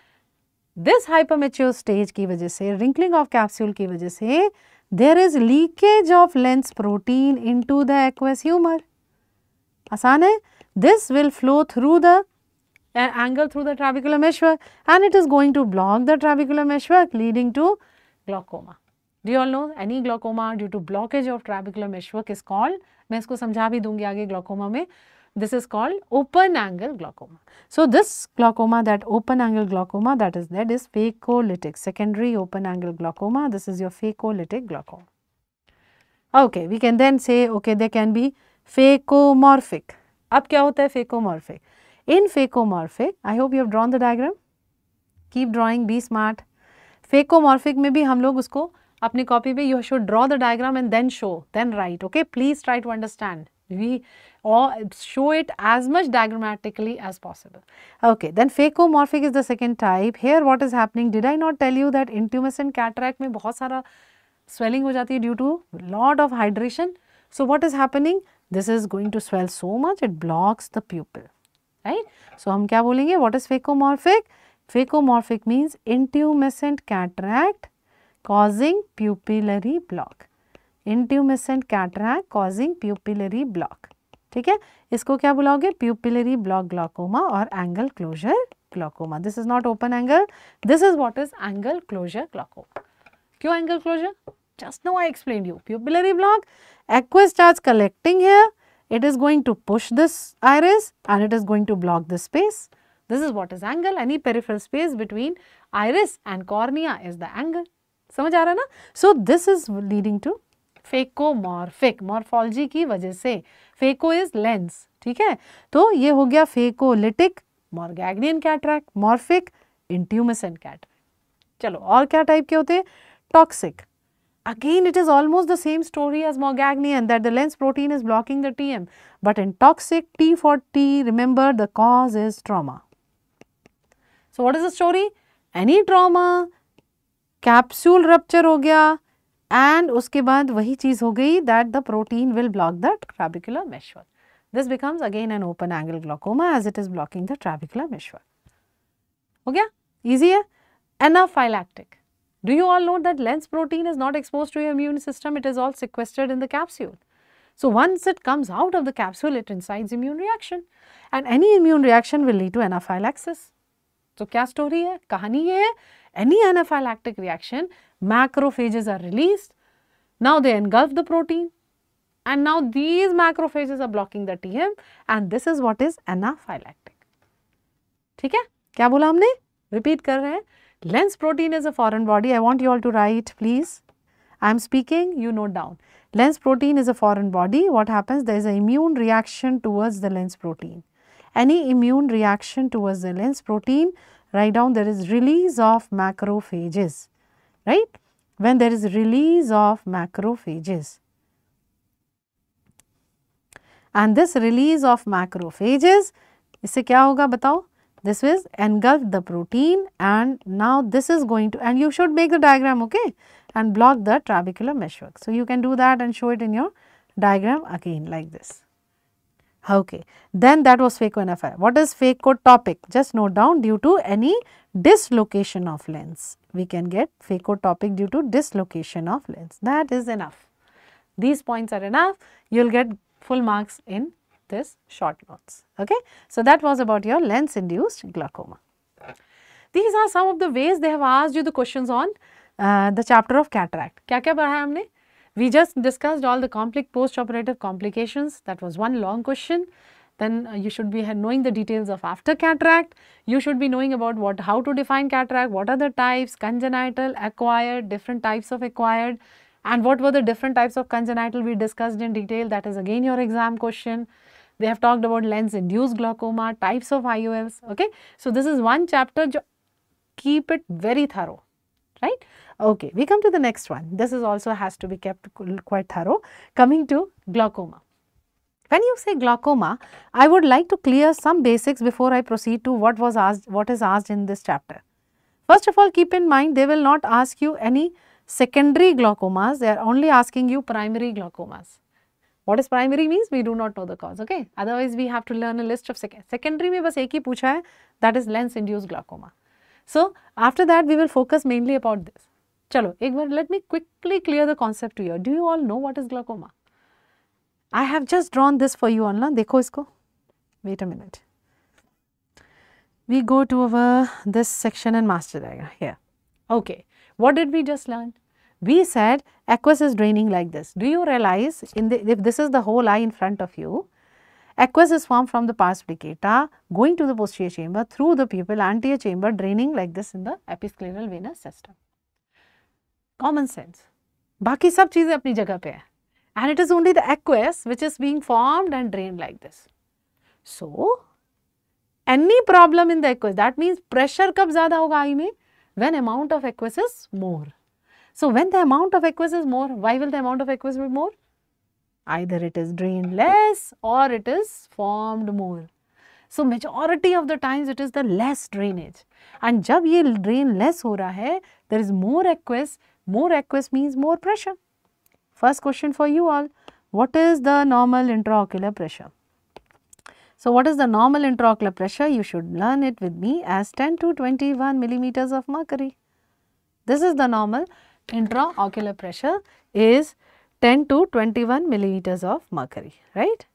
This hypermature stage की वजह wrinkling of capsule की वजह there is leakage of lens protein into the aqueous humor. आसान this will flow through the uh, angle through the trabecular meshwork and it is going to block the trabecular meshwork leading to glaucoma. Do you all know any glaucoma due to blockage of trabecular meshwork is called, मैं इसको समझा भी दूंगी आगे glaucoma में, this is called open angle glaucoma. So, this glaucoma that open angle glaucoma that is that is phacolytic, secondary open angle glaucoma, this is your phacolytic glaucoma. Okay, we can then say okay there can be phacomorphic. अब क्या होता है phacomorphic? In phacomorphic, I hope you have drawn the diagram. Keep drawing, be smart. फेकोमॉर्फिक में भी हम लोग उसको अपनी कॉपी पे you should draw the diagram and then show then right okay please try to understand we or show it as much diagrammatically as possible. Okay, then phacomorphic is the second type. Here what is happening? Did I not tell you that intimus and cataract में बहुत सारा swelling हो जाती है due to lot of hydration. So what is happening? This is going to swell so much it blocks the pupil, right? So हम क्या बोलेंगे? What is phacomorphic? Phacomorphic means intumescent cataract causing pupillary block. Intumescent cataract causing pupillary block. ठीक है इसको क्या बुलाओगे pupillary block glaucoma और angle closure glaucoma this is not open angle this is what is angle closure glaucoma क्यों just now I explained you pupillary block aqueous starts collecting here it is going to push this iris and it is going to block the space This is what is angle. Any peripheral space between iris and cornea is the angle. समझ आ रहा ना? So this is leading to phacomorphic morphology की वजह से phaco is lens ठीक है तो ये हो गया phacolytic Morgagnian cataract morphic intumescent cataract चलो और क्या टाइप के होते हैं toxic again it is almost the same story as Morgagnian that the lens protein is blocking the TM but in toxic T for T remember the cause is trauma. So, what is the story? Any trauma, capsule rupture हो गया and उसके बाद वही चीज़ हो गई that the protein will block the trabecular meshwork. This becomes again an open angle glaucoma as it is blocking the trabecular meshwork. हो गया? Easy है? Anaphylactic. Do you all know that lens protein is not exposed to your immune system, it is all sequestered in the capsule. So, once it comes out of the capsule, it incites immune reaction and any immune reaction will lead to anaphylaxis. तो क्या story है कहानी ये है any anaphylactic reaction macrophages are release now they engulf the protein and now these macrophages are blocking the TM and this is what is anaphylactic ठीक है क्या बोला हमने रिपीट कर रहे हैं lens protein is a foreign body I want you all to write please I am speaking you note down lens protein is a foreign body what happens the is immune reaction towards the lens protein any immune reaction towards the lens protein, write down there is release of macrophages, right? When there is release of macrophages. And this release of macrophages, इससे क्या होगा This is engulf the protein and now this is going to and you should make the diagram, okay? And block the trabecular meshwork. So, you can do that and show it in your diagram again like this. Okay, then that was NFI. What is topic? Just note down due to any dislocation of lens. We can get topic due to dislocation of lens. That is enough. These points are enough. You will get full marks in this short notes. Okay, so that was about your lens induced glaucoma. These are some of the ways they have asked you the questions on uh, the chapter of cataract. Kya kya we just discussed all the complex post-operative complications. That was one long question. Then uh, you should be knowing the details of after cataract. You should be knowing about what, how to define cataract, what are the types, congenital, acquired, different types of acquired and what were the different types of congenital we discussed in detail. That is again your exam question. They have talked about lens induced glaucoma, types of IOLs. Okay. So, this is one chapter. Keep it very thorough right. Okay, we come to the next one. This is also has to be kept quite thorough. Coming to glaucoma. When you say glaucoma, I would like to clear some basics before I proceed to what was asked, what is asked in this chapter. First of all, keep in mind they will not ask you any secondary glaucomas, they are only asking you primary glaucomas. What is primary means? We do not know the cause, okay. Otherwise, we have to learn a list of sec secondary. Mein bas ek hi pucha hai, that is lens induced glaucoma. So, after that we will focus mainly about this. Chalo, let me quickly clear the concept to you. Do you all know what is glaucoma? I have just drawn this for you online. Dekho isko. Wait a minute. We go to our this section in master diagram here. Okay. What did we just learn? We said aqueous is draining like this. Do you realize in the, if this is the whole eye in front of you, Aqueous formed from the pars plicata ah, going to the posterior chamber through the pupil anterior chamber draining like this in the episcleral venous system. Common sense. बाकी सब चीज़ें अपनी जगह पे है and it is only the aqueous which is being formed and drained like this. So, any problem in the aqueous that means pressure कब ज़्यादा होगा आई में when amount of aqueous is more. So, when the amount of aqueous is more, why will the amount of aqueous be more? Either it is drained less or it is formed more. So majority of the times it is the less drainage. And jab जब ये drain less, हो रहा है More aqueous more more more aqueous means more pressure first question for what is the normal intraocular pressure? So, what is the normal intraocular pressure? You should learn it with me as 10 to 21 millimeters of mercury. This is the normal intraocular pressure is 10 to 21 millimeters of mercury, right?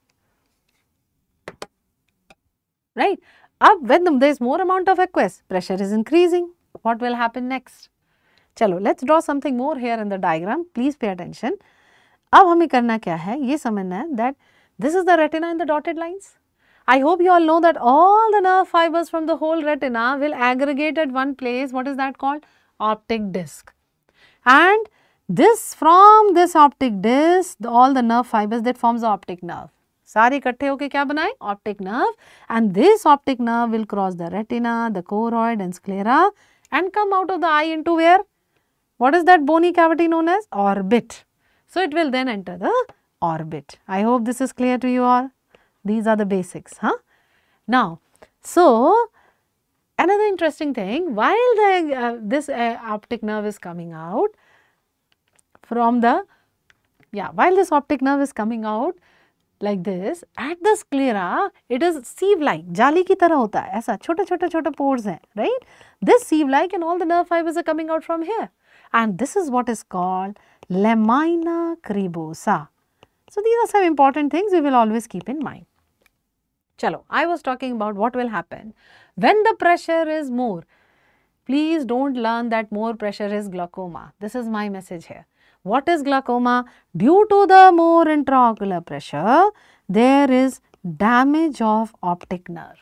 Right. Up when there is more amount of aqueous, pressure is increasing. What will happen next? chalo let's draw something more here in the diagram please pay attention ab हमें karna kya hai ye समझना है that this is the retina in the dotted lines I hope you all know that all the nerve fibers from the whole retina will aggregate at one place. What is that called? Optic disc. And This from this optic disc, all the nerve fibers that forms the optic nerve. सारे इकट्ठे होके क्या बनाए Optic nerve. And this optic nerve will cross the retina, the choroid and sclera, and come out of the eye into where? what is that bony cavity known as orbit so it will then enter the orbit i hope this is clear to you all these are the basics huh now so another interesting thing while the uh, this uh, optic nerve is coming out from the, yeah, while this optic nerve is coming out like this, at the sclera, it is sieve-like, jali ki tarah hota hai, aisa, chota chota chota pores hai, right? This sieve-like and all the nerve fibers are coming out from here. And this is what is called lamina cribosa. So, these are some important things we will always keep in mind. Chalo, I was talking about what will happen when the pressure is more. Please don't learn that more pressure is glaucoma. This is my message here. What is glaucoma? Due to the more intraocular pressure, there is damage of optic nerve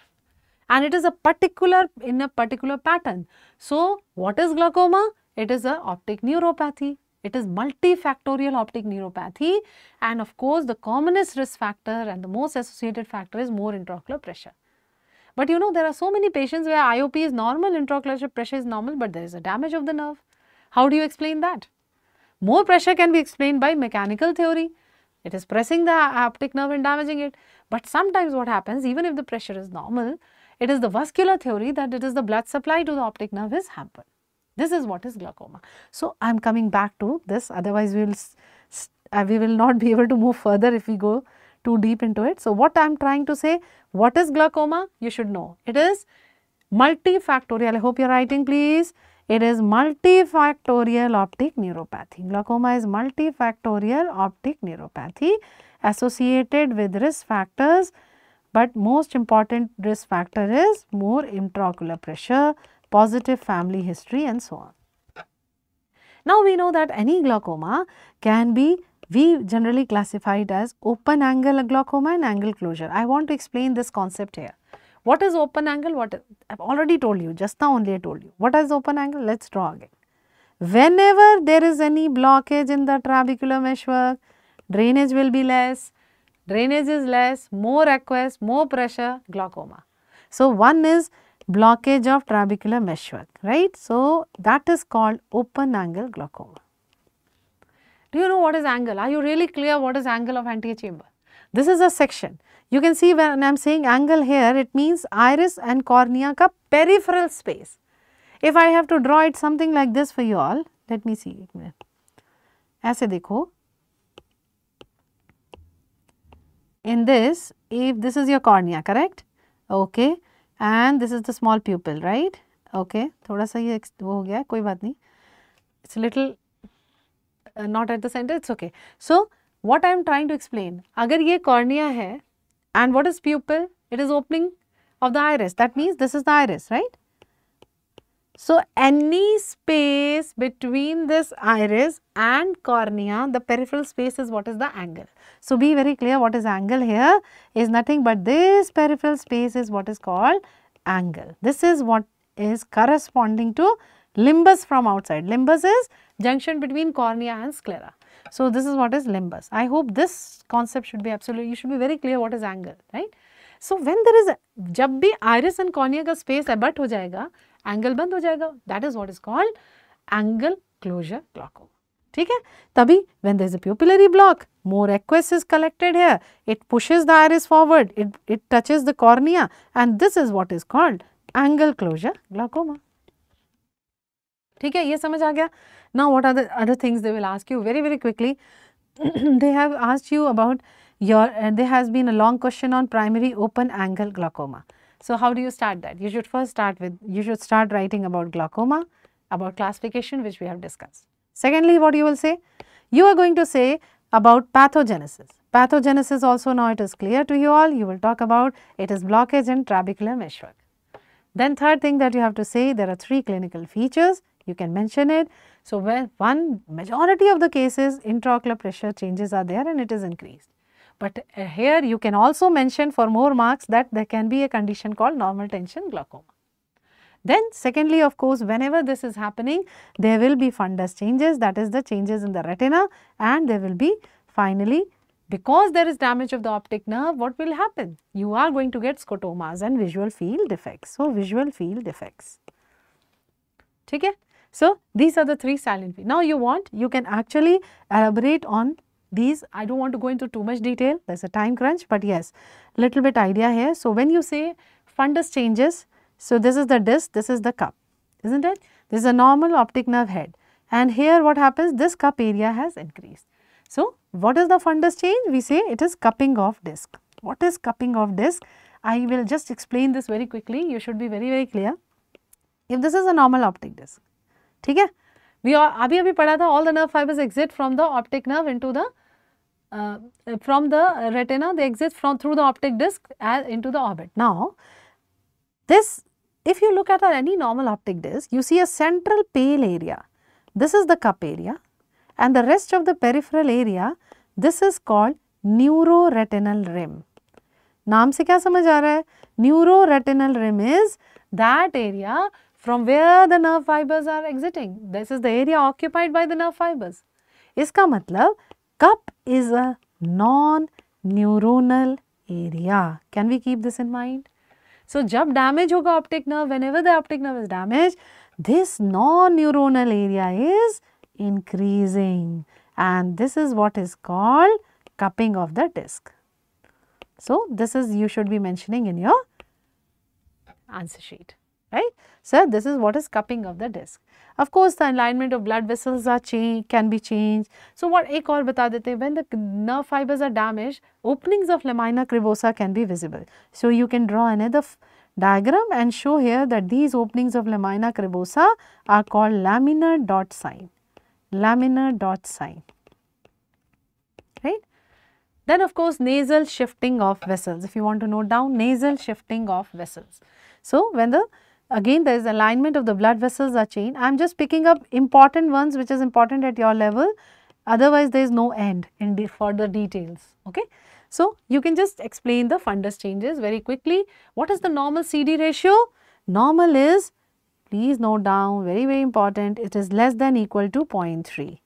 and it is a particular in a particular pattern. So, what is glaucoma? It is a optic neuropathy. It is multifactorial optic neuropathy and of course, the commonest risk factor and the most associated factor is more intraocular pressure. But you know there are so many patients where IOP is normal, intraocular pressure is normal but there is a damage of the nerve. How do you explain that? More pressure can be explained by mechanical theory. It is pressing the optic nerve and damaging it. But sometimes what happens, even if the pressure is normal, it is the vascular theory that it is the blood supply to the optic nerve is hampered. This is what is glaucoma. So, I am coming back to this otherwise we will, uh, we will not be able to move further if we go too deep into it. So, what I am trying to say, what is glaucoma? You should know. It is multifactorial. I hope you are writing please. It is multifactorial optic neuropathy. Glaucoma is multifactorial optic neuropathy associated with risk factors but most important risk factor is more intraocular pressure, positive family history and so on. Now we know that any glaucoma can be we generally classify it as open angle glaucoma and angle closure. I want to explain this concept here. What is open angle? What I have already told you, just now only I told you. What is open angle? Let us draw again. Whenever there is any blockage in the trabecular meshwork, drainage will be less, drainage is less, more aqueous, more pressure, glaucoma. So, one is blockage of trabecular meshwork, right. So, that is called open angle glaucoma. Do you know what is angle? Are you really clear what is angle of anterior chamber? This is a section. You can see when I am saying angle here, it means iris and cornea ka peripheral space. If I have to draw it something like this for you all, let me see. ऐसे देखो. In this, if this is your cornea, correct? Okay. And this is the small pupil, right? Okay. थोड़ा सा ये वो हो गया कोई बात नहीं. It's a little uh, not at the center, it's okay. So, what I am trying to explain, अगर ये cornea है and what is pupil? It is opening of the iris. That means this is the iris, right? So, any space between this iris and cornea, the peripheral space is what is the angle. So, be very clear what is angle here is nothing but this peripheral space is what is called angle. This is what is corresponding to limbus from outside. Limbus is junction between cornea and sclera. So, this is what is limbus. I hope this concept should be absolutely, you should be very clear what is angle, right. So, when there is, जब भी iris and cornea का space abut हो जाएगा, angle बंद हो जाएगा, that is what is called angle closure glaucoma. ठीक है तभी when there is a pupillary block more aqueous is collected here it pushes the iris forward it it touches the cornea and this is what is called angle closure glaucoma ठीक है ये समझ आ गया ना what are the other things they will ask you very very quickly they have asked you about your uh, there has been a long question on primary open angle glaucoma so how do you start that you should first start with you should start writing about glaucoma about classification which we have discussed secondly what you will say you are going to say about pathogenesis pathogenesis also now it is clear to you all you will talk about it is blockage in trabecular meshwork then third thing that you have to say there are three clinical features you can mention it. So, where one majority of the cases intraocular pressure changes are there and it is increased. But uh, here you can also mention for more marks that there can be a condition called normal tension glaucoma. Then secondly of course whenever this is happening there will be fundus changes that is the changes in the retina and there will be finally because there is damage of the optic nerve what will happen? You are going to get scotomas and visual field defects. So visual field defects. Okay. So, these are the three silent P. Now, you want, you can actually elaborate on these. I do not want to go into too much detail, there is a time crunch, but yes, little bit idea here. So, when you say fundus changes, so this is the disc, this is the cup, isn't it? This is a normal optic nerve head and here what happens, this cup area has increased. So, what is the fundus change? We say it is cupping of disc. What is cupping of disc? I will just explain this very quickly, you should be very, very clear. If this is a normal optic disc, ठीक है we अभी अभी पढ़ा था all the nerve fibres exit from the optic nerve into the from the retina they exit from through the optic disc into the orbit now this if you look at any normal optic disc, you see a central pale area. This is the cup area and the rest of the peripheral area, this is called neuroretinal rim. नाम से क्या समझ आ रहा है? Neuroretinal rim is that area from where the nerve fibers are exiting. This is the area occupied by the nerve fibers. इसका मतलब cup is a non-neuronal area. Can we keep this in mind? So, जब damage होगा optic nerve, whenever the optic nerve is damaged, this non-neuronal area is increasing and this is what is called cupping of the disc. So, this is you should be mentioning in your answer sheet right. So, this is what is cupping of the disc. Of course, the alignment of blood vessels are change, can be changed. So, what ek aur bata dete, when the nerve fibers are damaged, openings of lamina cribosa can be visible. So, you can draw another diagram and show here that these openings of lamina cribosa are called laminar dot sign, laminar dot sign, right. Then of course, nasal shifting of vessels, if you want to note down nasal shifting of vessels. So, when the Again there is alignment of the blood vessels are changed. I am just picking up important ones which is important at your level otherwise there is no end in the further details. Okay. So, you can just explain the fundus changes very quickly. What is the normal CD ratio? Normal is please note down very very important it is less than equal to 0.3.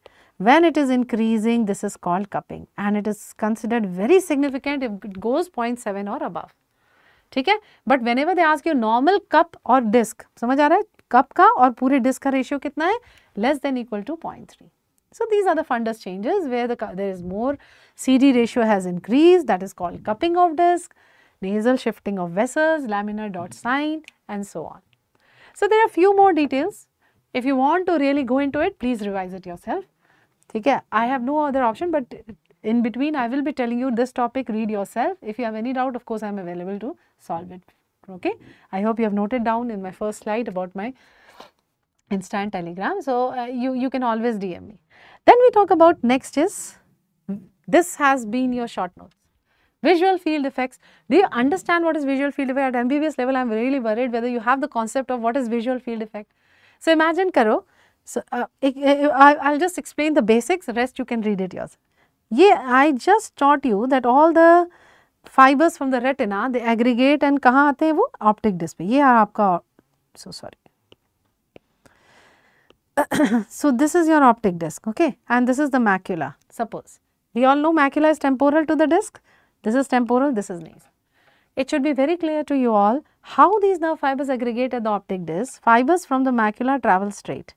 When it is increasing this is called cupping and it is considered very significant if it goes 0.7 or above. ठीक है but when whenever they ask you normal cup और disc समझ आ रहा है cup disc और पूरे disc का रेशियो कितना है less So these are the fundus changes where there is more CD ratio has increased that is called cupping of disc, nasal shifting of vessels, laminar dot sign and so on. So there are few more details. If you want to really go into it, please revise it yourself. Okay, I have no other option but in between I will be telling you this topic read yourself. If you have any doubt of course I am available to solve it. Okay. I hope you have noted down in my first slide about my instant telegram. So, uh, you, you can always DM me. Then we talk about next is this has been your short notes. Visual field effects. Do you understand what is visual field effect? At MBBS level I am really worried whether you have the concept of what is visual field effect. So, imagine Karo. So, uh, I, will just explain the basics, rest you can read it yourself. Yeah, I just taught you that all the fibers from the retina they aggregate and कहाँ आते हैं वो optic disc पे ये आपका so sorry so this is your optic disc okay and this is the macula suppose we all know macula is temporal to the disc this is temporal this is nasal it should be very clear to you all how these nerve fibers aggregate at the optic disc fibers from the macula travel straight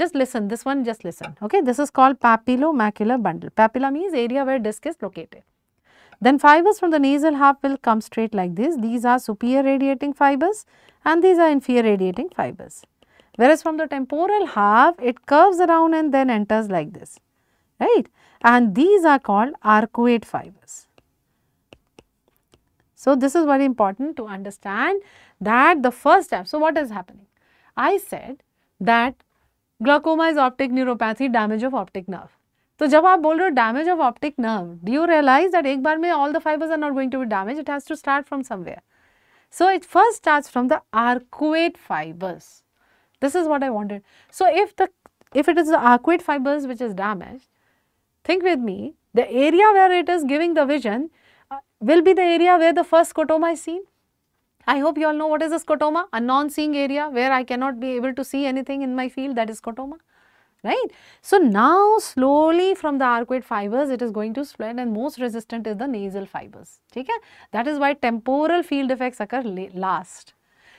just listen this one just listen okay this is called papillomacular bundle papilla means area where disc is located then fibers from the nasal half will come straight like this these are superior radiating fibers and these are inferior radiating fibers whereas from the temporal half it curves around and then enters like this right and these are called arcuate fibers so this is very important to understand that the first step so what is happening i said that glaucoma is optic neuropathy damage of optic nerve तो जब आप बोल रहे हो damage of optic nerve do you realise that एक बार में all the fibres are not going to be damage it has to start from somewhere so it first start from the arcuate fibres this is what I wanted so if the if it is the arcuate fibres which is damage think with me the area where it is giving the vision will be the area where the first scotoma is seen I hope you all know what is a scotoma, a non-seeing area where I cannot be able to see anything in my field that is scotoma, right. So, now slowly from the arcuate fibers it is going to spread and most resistant is the nasal fibers, okay. That is why temporal field effects occur last.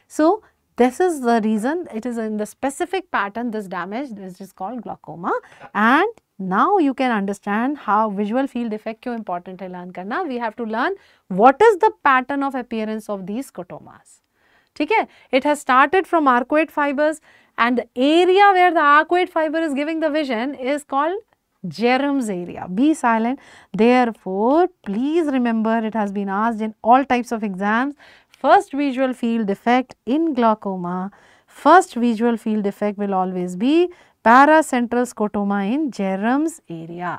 So, this is the reason it is in the specific pattern this damage this is called glaucoma and now you can understand how visual field effect क्यों important है learn करना. We have to learn what is the pattern of appearance of these scotomas. ठीक It has started from arcuate fibers and the area where the arcuate fiber is giving the vision is called germs area. Be silent. Therefore, please remember it has been asked in all types of exams first visual field effect in glaucoma, first visual field effect will always be paracentral scotoma in Jerome's area.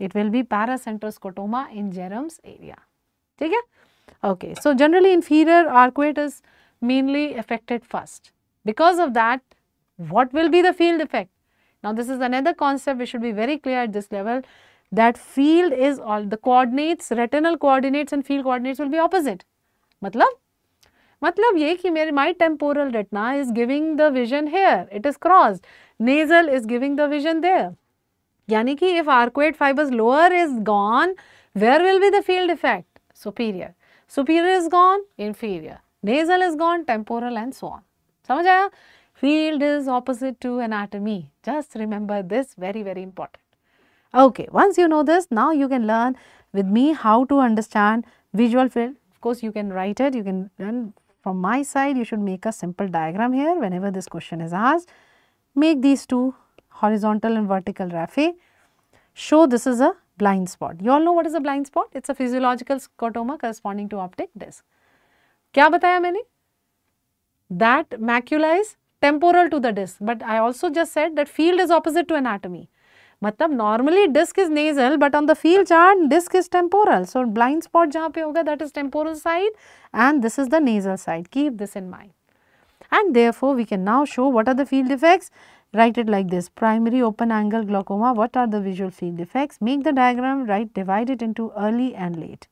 It will be paracentral scotoma in Jerome's area. Okay? okay. So, generally inferior arcuate is mainly affected first. Because of that, what will be the field effect? Now, this is another concept we should be very clear at this level that field is all the coordinates, retinal coordinates and field coordinates will be opposite. Matlab, मतलब ये कि मेरे my temporal retina is giving the vision here it is cross nasal is giving the vision there यानी कि if arcuate fibres lower is gone where will be the field effect? Superior. Superior is gone, inferior. Nasal is gone, temporal and so on. समझ आया? Field is opposite to anatomy. Just remember this very very important. Okay, once you know this, now you can learn with me how to understand visual field. Of course, you can write it, you can learn from my side, you should make a simple diagram here whenever this question is asked. Make these two horizontal and vertical raphae. Show this is a blind spot. You all know what is a blind spot? It's a physiological scotoma corresponding to optic disc. क्या बताया मैंने? That macula is temporal to the disc, but I also just said that field is opposite to anatomy. मतलब normally disc is nasal but on the field chart disc is temporal so blind spot जहाँ पे होगा that is temporal side and this is the nasal side keep this in and therefore we can now show what are the field effects write it like this primary open angle glaucoma what are the visual field effects make the diagram right divide it into early and late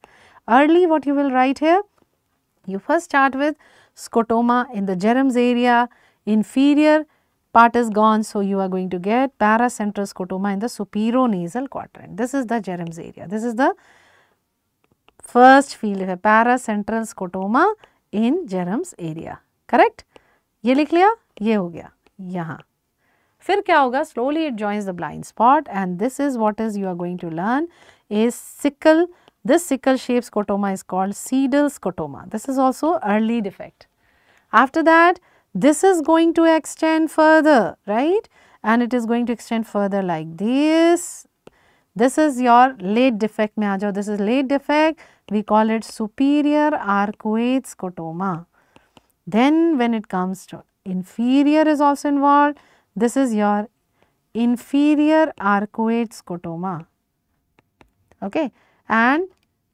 early what you will write here you first start with scotoma in the germs area inferior part is gone. So, you are going to get paracentral scotoma in the superonasal quadrant. This is the germs area. This is the first field is paracentral scotoma in germs area. Correct? ये लिख लिया ये हो गया यहाँ फिर क्या होगा slowly it joins the blind spot and this is what is you are going to learn is this sickle shaped scotoma is called sedal scotoma. This is also early defect. After that, this is going to extend further, right? And it is going to extend further like this. This is your late defect mein This is late defect. We call it superior arcuate scotoma. Then when it comes to inferior is also involved. This is your inferior arcuate scotoma. Okay. And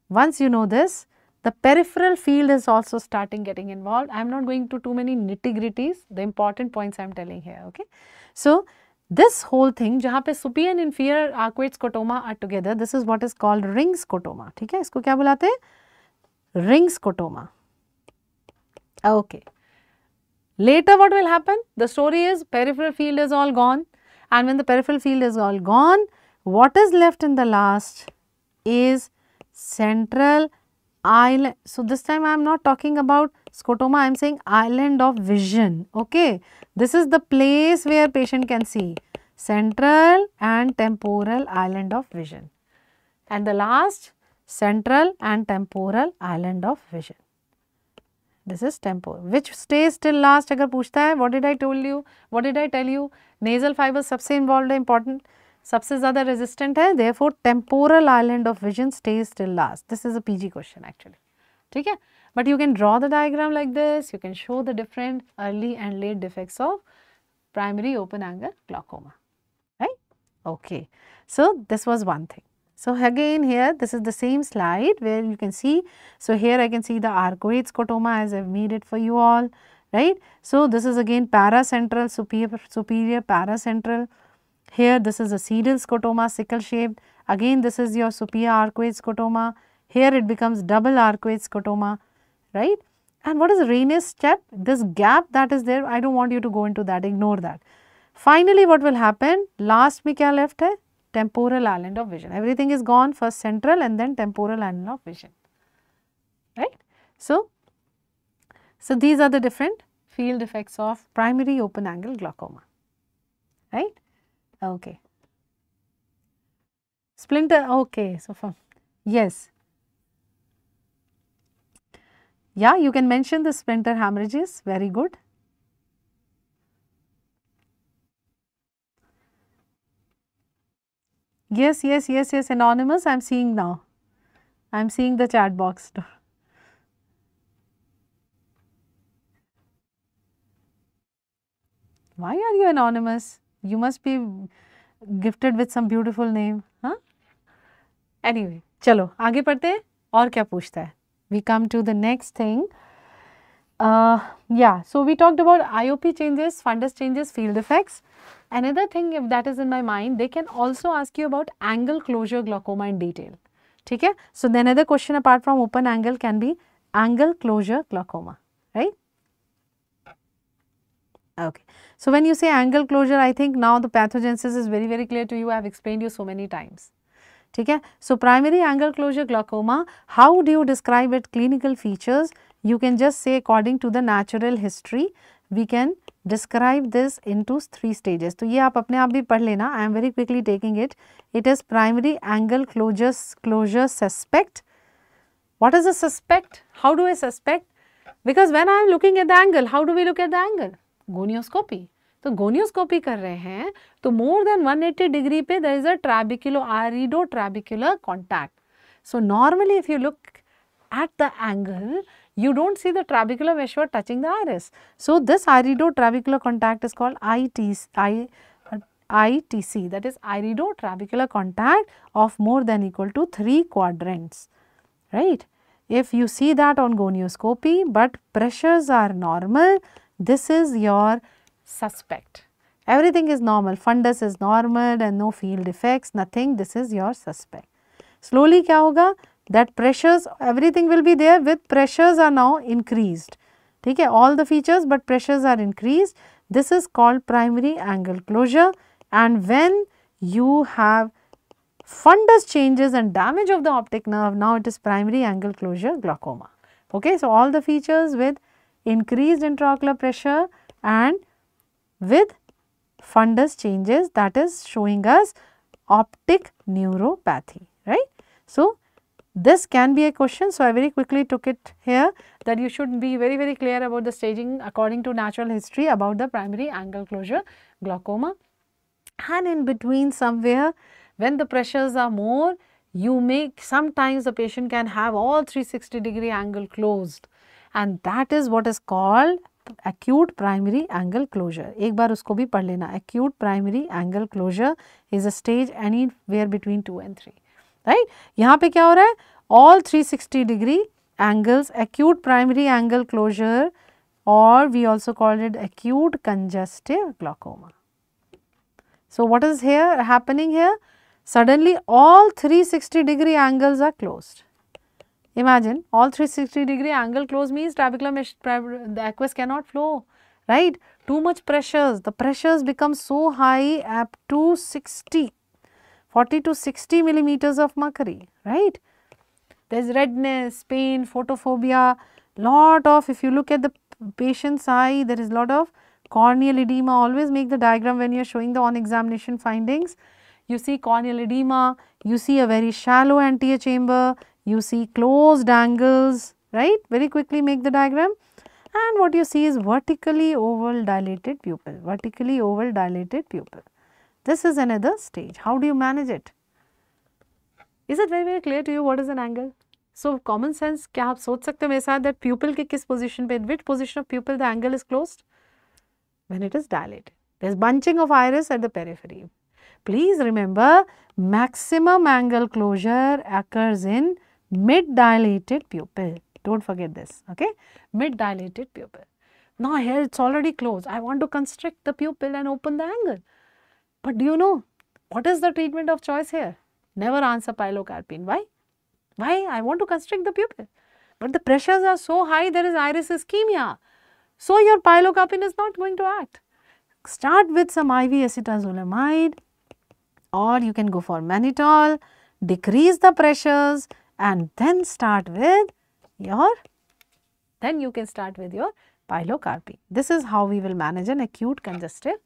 once you know this, the peripheral field is also starting getting involved. I am not going to too many nitty gritties, the important points I am telling here, okay. So, this whole thing जहाँ पे superior and inferior arcuate scotoma are together, this is what is called ring scotoma, ठीक है, इसको क्या बुलाते Ring scotoma, okay. Later what will happen? The story is peripheral field is all gone and when the peripheral field is all gone, what is left in the last is central island. So, this time I am not talking about scotoma, I am saying island of vision, okay. This is the place where patient can see central and temporal island of vision. And the last central and temporal island of vision. This is temporal, which stays till last अगर पूछता what did I told you, what did I tell you, nasal fibers सबसे involved important. सबसे ज़्यादा resistant है therefore temporal island of vision stage till last this is a PG question actually ठीक है but you can draw the diagram like this you can show the different early and late defects of primary open angle glaucoma right okay so this was one thing so again here this is the same slide where you can see so here i can see the arcuate scotoma as i've made it for you all right so this is again paracentral superior superior paracentral here this is a serial scotoma sickle shaped. Again this is your superior arcuate scotoma. Here it becomes double arcuate scotoma, right? And what is Raynaud's step? This gap that is there, I don't want you to go into that, ignore that. Finally, what will happen? Last में left है? Temporal island of vision. Everything is gone, first central and then temporal island of vision, right? So, so these are the different field effects of primary open angle glaucoma, right? okay. Splinter, okay, so far, yes. Yeah, you can mention the splinter hemorrhages, very good. Yes, yes, yes, yes, anonymous, I am seeing now. I am seeing the chat box. Why are you anonymous? you must be gifted with some beautiful name huh anyway chalo aage padhte hain aur kya puchta hai we come to the next thing uh yeah so we talked about iop changes fundus changes field effects another thing if that is in my mind they can also ask you about angle closure glaucoma in detail Okay? so the another question apart from open angle can be angle closure glaucoma right Okay. So, when you say angle closure, I think now the pathogenesis is very, very clear to you. I have explained you so many times. So, primary angle closure glaucoma, how do you describe it clinical features? You can just say according to the natural history, we can describe this into three stages. So, I am very quickly taking it. It is primary angle closure, closure suspect. What is a suspect? How do I suspect? Because when I am looking at the angle, how do we look at the angle? Gonioscopy तो gonioscopy कर रहे हैं तो more than one eighty degree पे there is a trabeculo irido trabecular contact so normally if you look at the angle you don't see the trabecular meshwork touching the iris so this irido trabecular contact is called I T I I T C that is irido trabecular contact of more than equal to three quadrants right if you see that on gonioscopy but pressures are normal This is your suspect. Everything is normal, fundus is normal and no field effects, nothing, this is your suspect. Slowly kya hoga? That pressures, everything will be there with pressures are now increased. Okay, all the features but pressures are increased. This is called primary angle closure and when you have fundus changes and damage of the optic nerve, now it is primary angle closure glaucoma. Okay, so all the features with increased intraocular pressure and with fundus changes that is showing us optic neuropathy, right. So, this can be a question. So, I very quickly took it here that you should be very very clear about the staging according to natural history about the primary angle closure glaucoma and in between somewhere when the pressures are more you may sometimes the patient can have all 360 degree angle closed and that is what is called acute primary angle closure. एक बार उसको भी पढ़ लेना acute primary angle closure is a stage anywhere between 2 and 3 right. यहाँ पे क्या हो रहा है all 360 degree angles acute primary angle closure or we also called it acute congestive glaucoma. So, what is here happening here? Suddenly all 360 degree angles are closed Imagine all 360 degree angle closed means trabecular eh, the aqueous cannot flow, right? Too much pressures, the pressures become so high up to 60, 40 to 60 millimeters of mercury, right? There is redness, pain, photophobia, lot of if you look at the patient's eye, there is lot of corneal edema. Always make the diagram when you are showing the on examination findings. You see corneal edema, you see a very shallow anterior chamber, you see closed angles, right? Very quickly make the diagram and what you see is vertically oval dilated pupil, vertically oval dilated pupil. This is another stage. How do you manage it? Is it very very clear to you what is an angle? So common sense क्या आप सोच सकते that pupil के किस position पे in which position of pupil the angle is closed? When it is dilated. There is bunching of iris at the periphery. Please remember maximum angle closure occurs in mid dilated pupil. Don't forget this, okay? Mid dilated pupil. Now here it's already closed. I want to constrict the pupil and open the angle. But do you know what is the treatment of choice here? Never answer pilocarpine. Why? Why? I want to constrict the pupil. But the pressures are so high, there is iris ischemia. So your pilocarpine is not going to act. Start with some IV acetazolamide or you can go for mannitol, decrease the pressures and then start with your, then you can start with your pilocarpine. This is how we will manage an acute congestive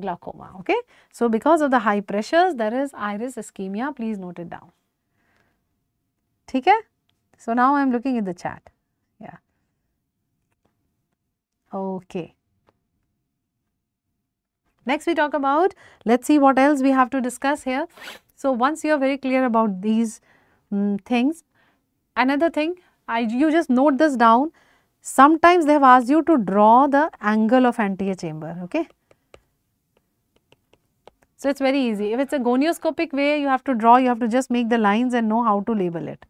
glaucoma, okay. So, because of the high pressures, there is iris ischemia, please note it down. Okay. So, now I am looking at the chat, yeah. Okay. Next we talk about, let's see what else we have to discuss here. So, once you are very clear about these Mm, things. Another thing, I, you just note this down. Sometimes they have asked you to draw the angle of anterior chamber, okay. So, it is very easy. If it is a gonioscopic way you have to draw, you have to just make the lines and know how to label it,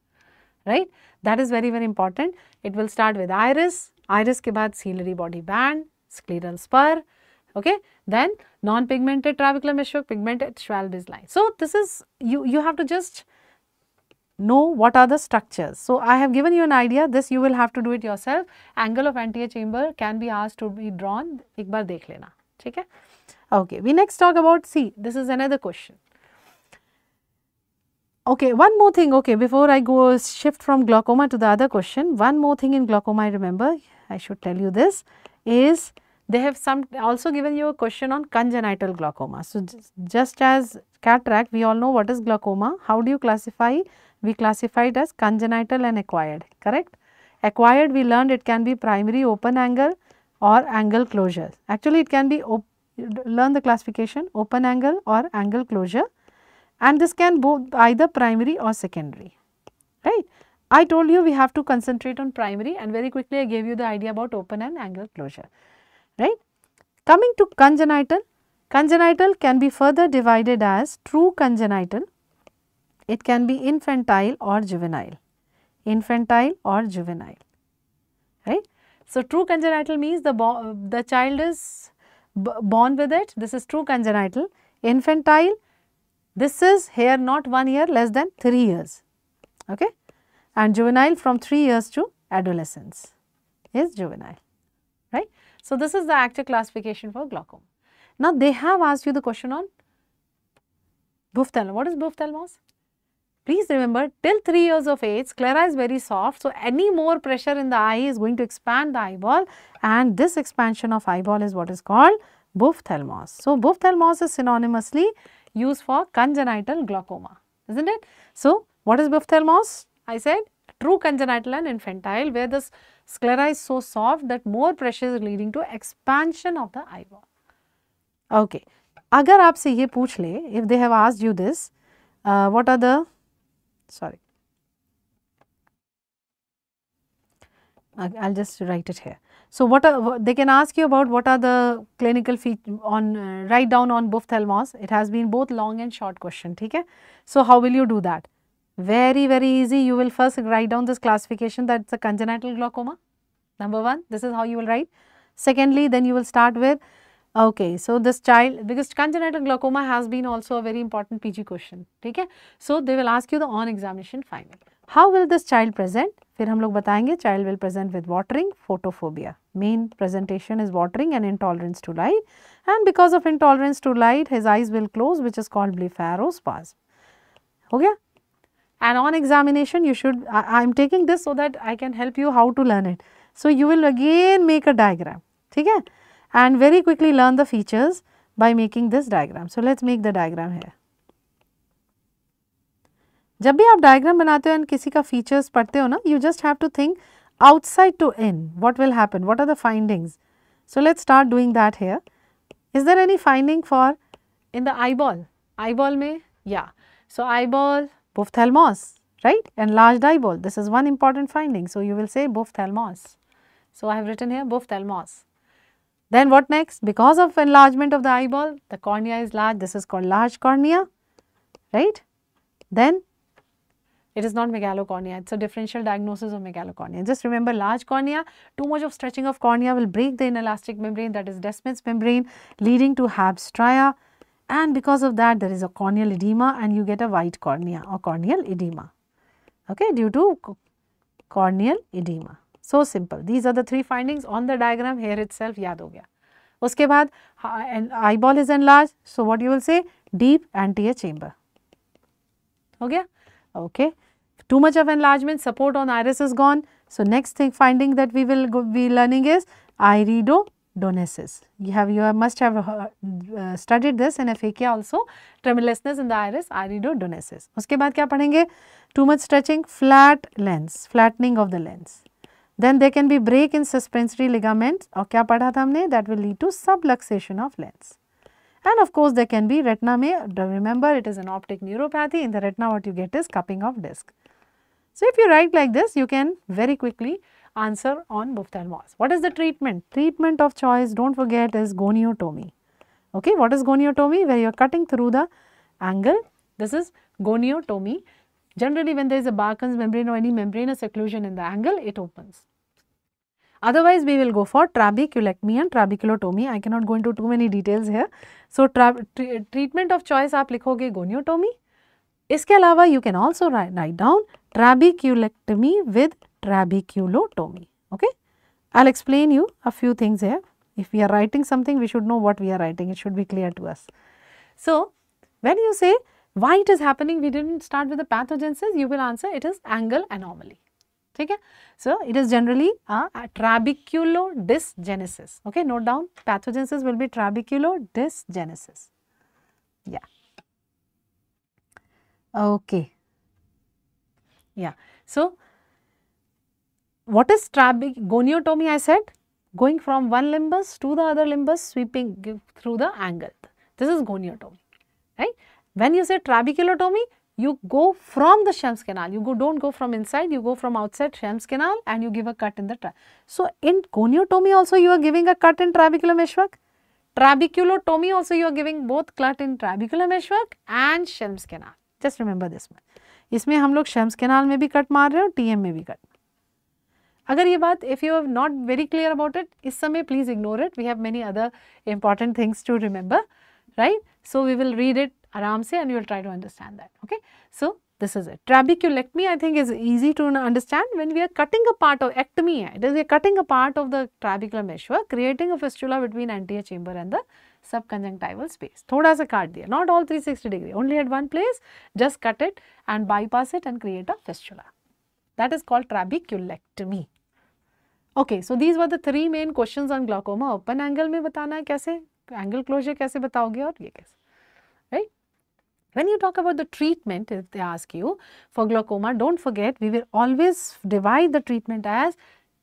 right. That is very, very important. It will start with iris, iris ke baad ciliary body band, scleral spur, okay. Then non-pigmented trabecular meshwork, pigmented schwalbe's line. So, this is, you, you have to just know what are the structures. So, I have given you an idea this you will have to do it yourself angle of anterior chamber can be asked to be drawn ek bar dekh lena ठीक है okay we next talk about C this is another question okay one more thing okay before I go shift from glaucoma to the other question one more thing in glaucoma I remember I should tell you this is they have some also given you a question on congenital glaucoma. So, just as cataract we all know what is glaucoma, how do you classify we classified as congenital and acquired, correct? Acquired we learned it can be primary open angle or angle closure. Actually it can be learn the classification open angle or angle closure and this can both either primary or secondary, right. I told you we have to concentrate on primary and very quickly I gave you the idea about open and angle closure, right. Coming to congenital, congenital can be further divided as true congenital it can be infantile or juvenile, infantile or juvenile, right. So, true congenital means the, the child is born with it, this is true congenital, infantile, this is here not 1 year less than 3 years, okay, and juvenile from 3 years to adolescence is juvenile, right. So, this is the actual classification for glaucoma. Now, they have asked you the question on Buftalmos. What is Buftalmos? Please remember till 3 years of age sclera is very soft so any more pressure in the eye is going to expand the eyeball and this expansion of eyeball is what is called Buophthalmos. So, Buophthalmos is synonymously used for congenital glaucoma isn't it? So, what is Buophthalmos? I said true congenital and infantile where the sclera is so soft that more pressure is leading to expansion of the eyeball. Okay. अगर आपसे ये पूछ ले if they have asked you this what are the sorry. I will just write it here. So, what are, they can ask you about what are the clinical features on uh, write down on Buftalmos. It has been both long and short question. Okay? So, how will you do that? Very, very easy. You will first write down this classification that is a congenital glaucoma. Number one, this is how you will write. Secondly, then you will start with Okay, so this child because congenital glaucoma has been also a very important PG question. Okay, So they will ask you the on examination finding. How will this child present? फिर हम लोग बताएंगे child will present with watering, photophobia. Main presentation is watering and intolerance to light. And because of intolerance to light, his eyes will close, which is called blepharospasm. Okay. And on examination, you should. I am taking this so that I can help you how to learn it. So you will again make a diagram. Okay and very quickly learn the features by making this diagram. So, let us make the diagram here. जब भी आप diagram बनाते हो and किसी का features पढ़ते हो ना you just have to think outside to in what will happen what are the findings so let's start doing that here is there any finding for in the eyeball eyeball may yeah so eyeball both ophthalmos right enlarged eyeball this is one important finding so you will say both ophthalmos so i have written here both ophthalmos then what next? Because of enlargement of the eyeball, the cornea is large, this is called large cornea, right? Then it is not megalocornea, it is a differential diagnosis of megalocornea. Just remember large cornea, too much of stretching of cornea will break the inelastic membrane that is Desmond's membrane leading to tria, and because of that there is a corneal edema and you get a white cornea or corneal edema, okay, due to corneal edema. So simple. These are the three findings on the diagram here itself याद हो गया. उसके बाद eyeball is enlarged. So what you will say? Deep anterior chamber. हो गया? Okay. Too much of enlargement, support on iris is gone. So next thing finding that we will be learning is iridodonesis. You have you must have uh, uh, studied this in aphakia also. Tremulousness in the iris, iridodonesis. उसके बाद क्या पढ़ेंगे? Too much stretching, flat lens, flattening of the lens. Then there can be break in suspensory ligament or क्या पढ़ा था हमने that will lead to subluxation of lens. And of course, there can be retina remember it is an optic neuropathy in the retina what you get is cupping of disc. So, if you write like this you can very quickly answer on Buftalmos. What is the treatment? Treatment of choice do not forget is goniotomy. Okay, what is goniotomy? Where you are cutting through the angle. This is goniotomy. Generally when there is a Barkhan's membrane or any membranous occlusion in the angle it opens. Otherwise, we will go for trabeculectomy and trabeculotomy. I cannot go into too many details here. So, treatment of choice आप लिखोगे goniotomy. इसके अलावा you can also write, write down trabeculectomy with trabeculotomy. Okay. I'll explain you a few things here. If we are writing something, we should know what we are writing. It should be clear to us. So, when you say why it is happening, we didn't start with the pathogenesis. You will answer it is angle anomaly. ठीक है so it is generally trabeculodysgenesis okay note down pathogenesis will be yeah okay yeah so what is trabic goniotomy i said going from one limbus to the other limbus sweeping through the angle this is goniotomy right when you say trabeculotomy you go from the Shams canal, you go do not go from inside, you go from outside Shams canal and you give a cut in the tra. So, in goniotomy also you are giving a cut in trabecular meshwork, trabeculotomy also you are giving both cut in trabecular meshwork and Shams canal, just remember this one. इसमें हम लोग Shams canal में भी cut मार रहे हो TM में भी कट अगर ये बात if you have not very clear about it इस समय please ignore it we have many other important things to remember आराम and you will try to understand that. Okay. So, this is it. Trabeculectomy I think is easy to understand when we are cutting a part of ectomy, it is we are cutting a part of the trabecular meshwork, creating a fistula between anterior chamber and the subconjunctival space. Thoda sa cut diya. not all 360 degree, only at one place, just cut it and bypass it and create a fistula. That is called trabeculectomy. Okay, so these were the three main questions on glaucoma. Open angle में batana है angle closure kaise बताओगे Aur ये kaise? When you talk about the treatment, if they ask you for glaucoma, don't forget we will always divide the treatment as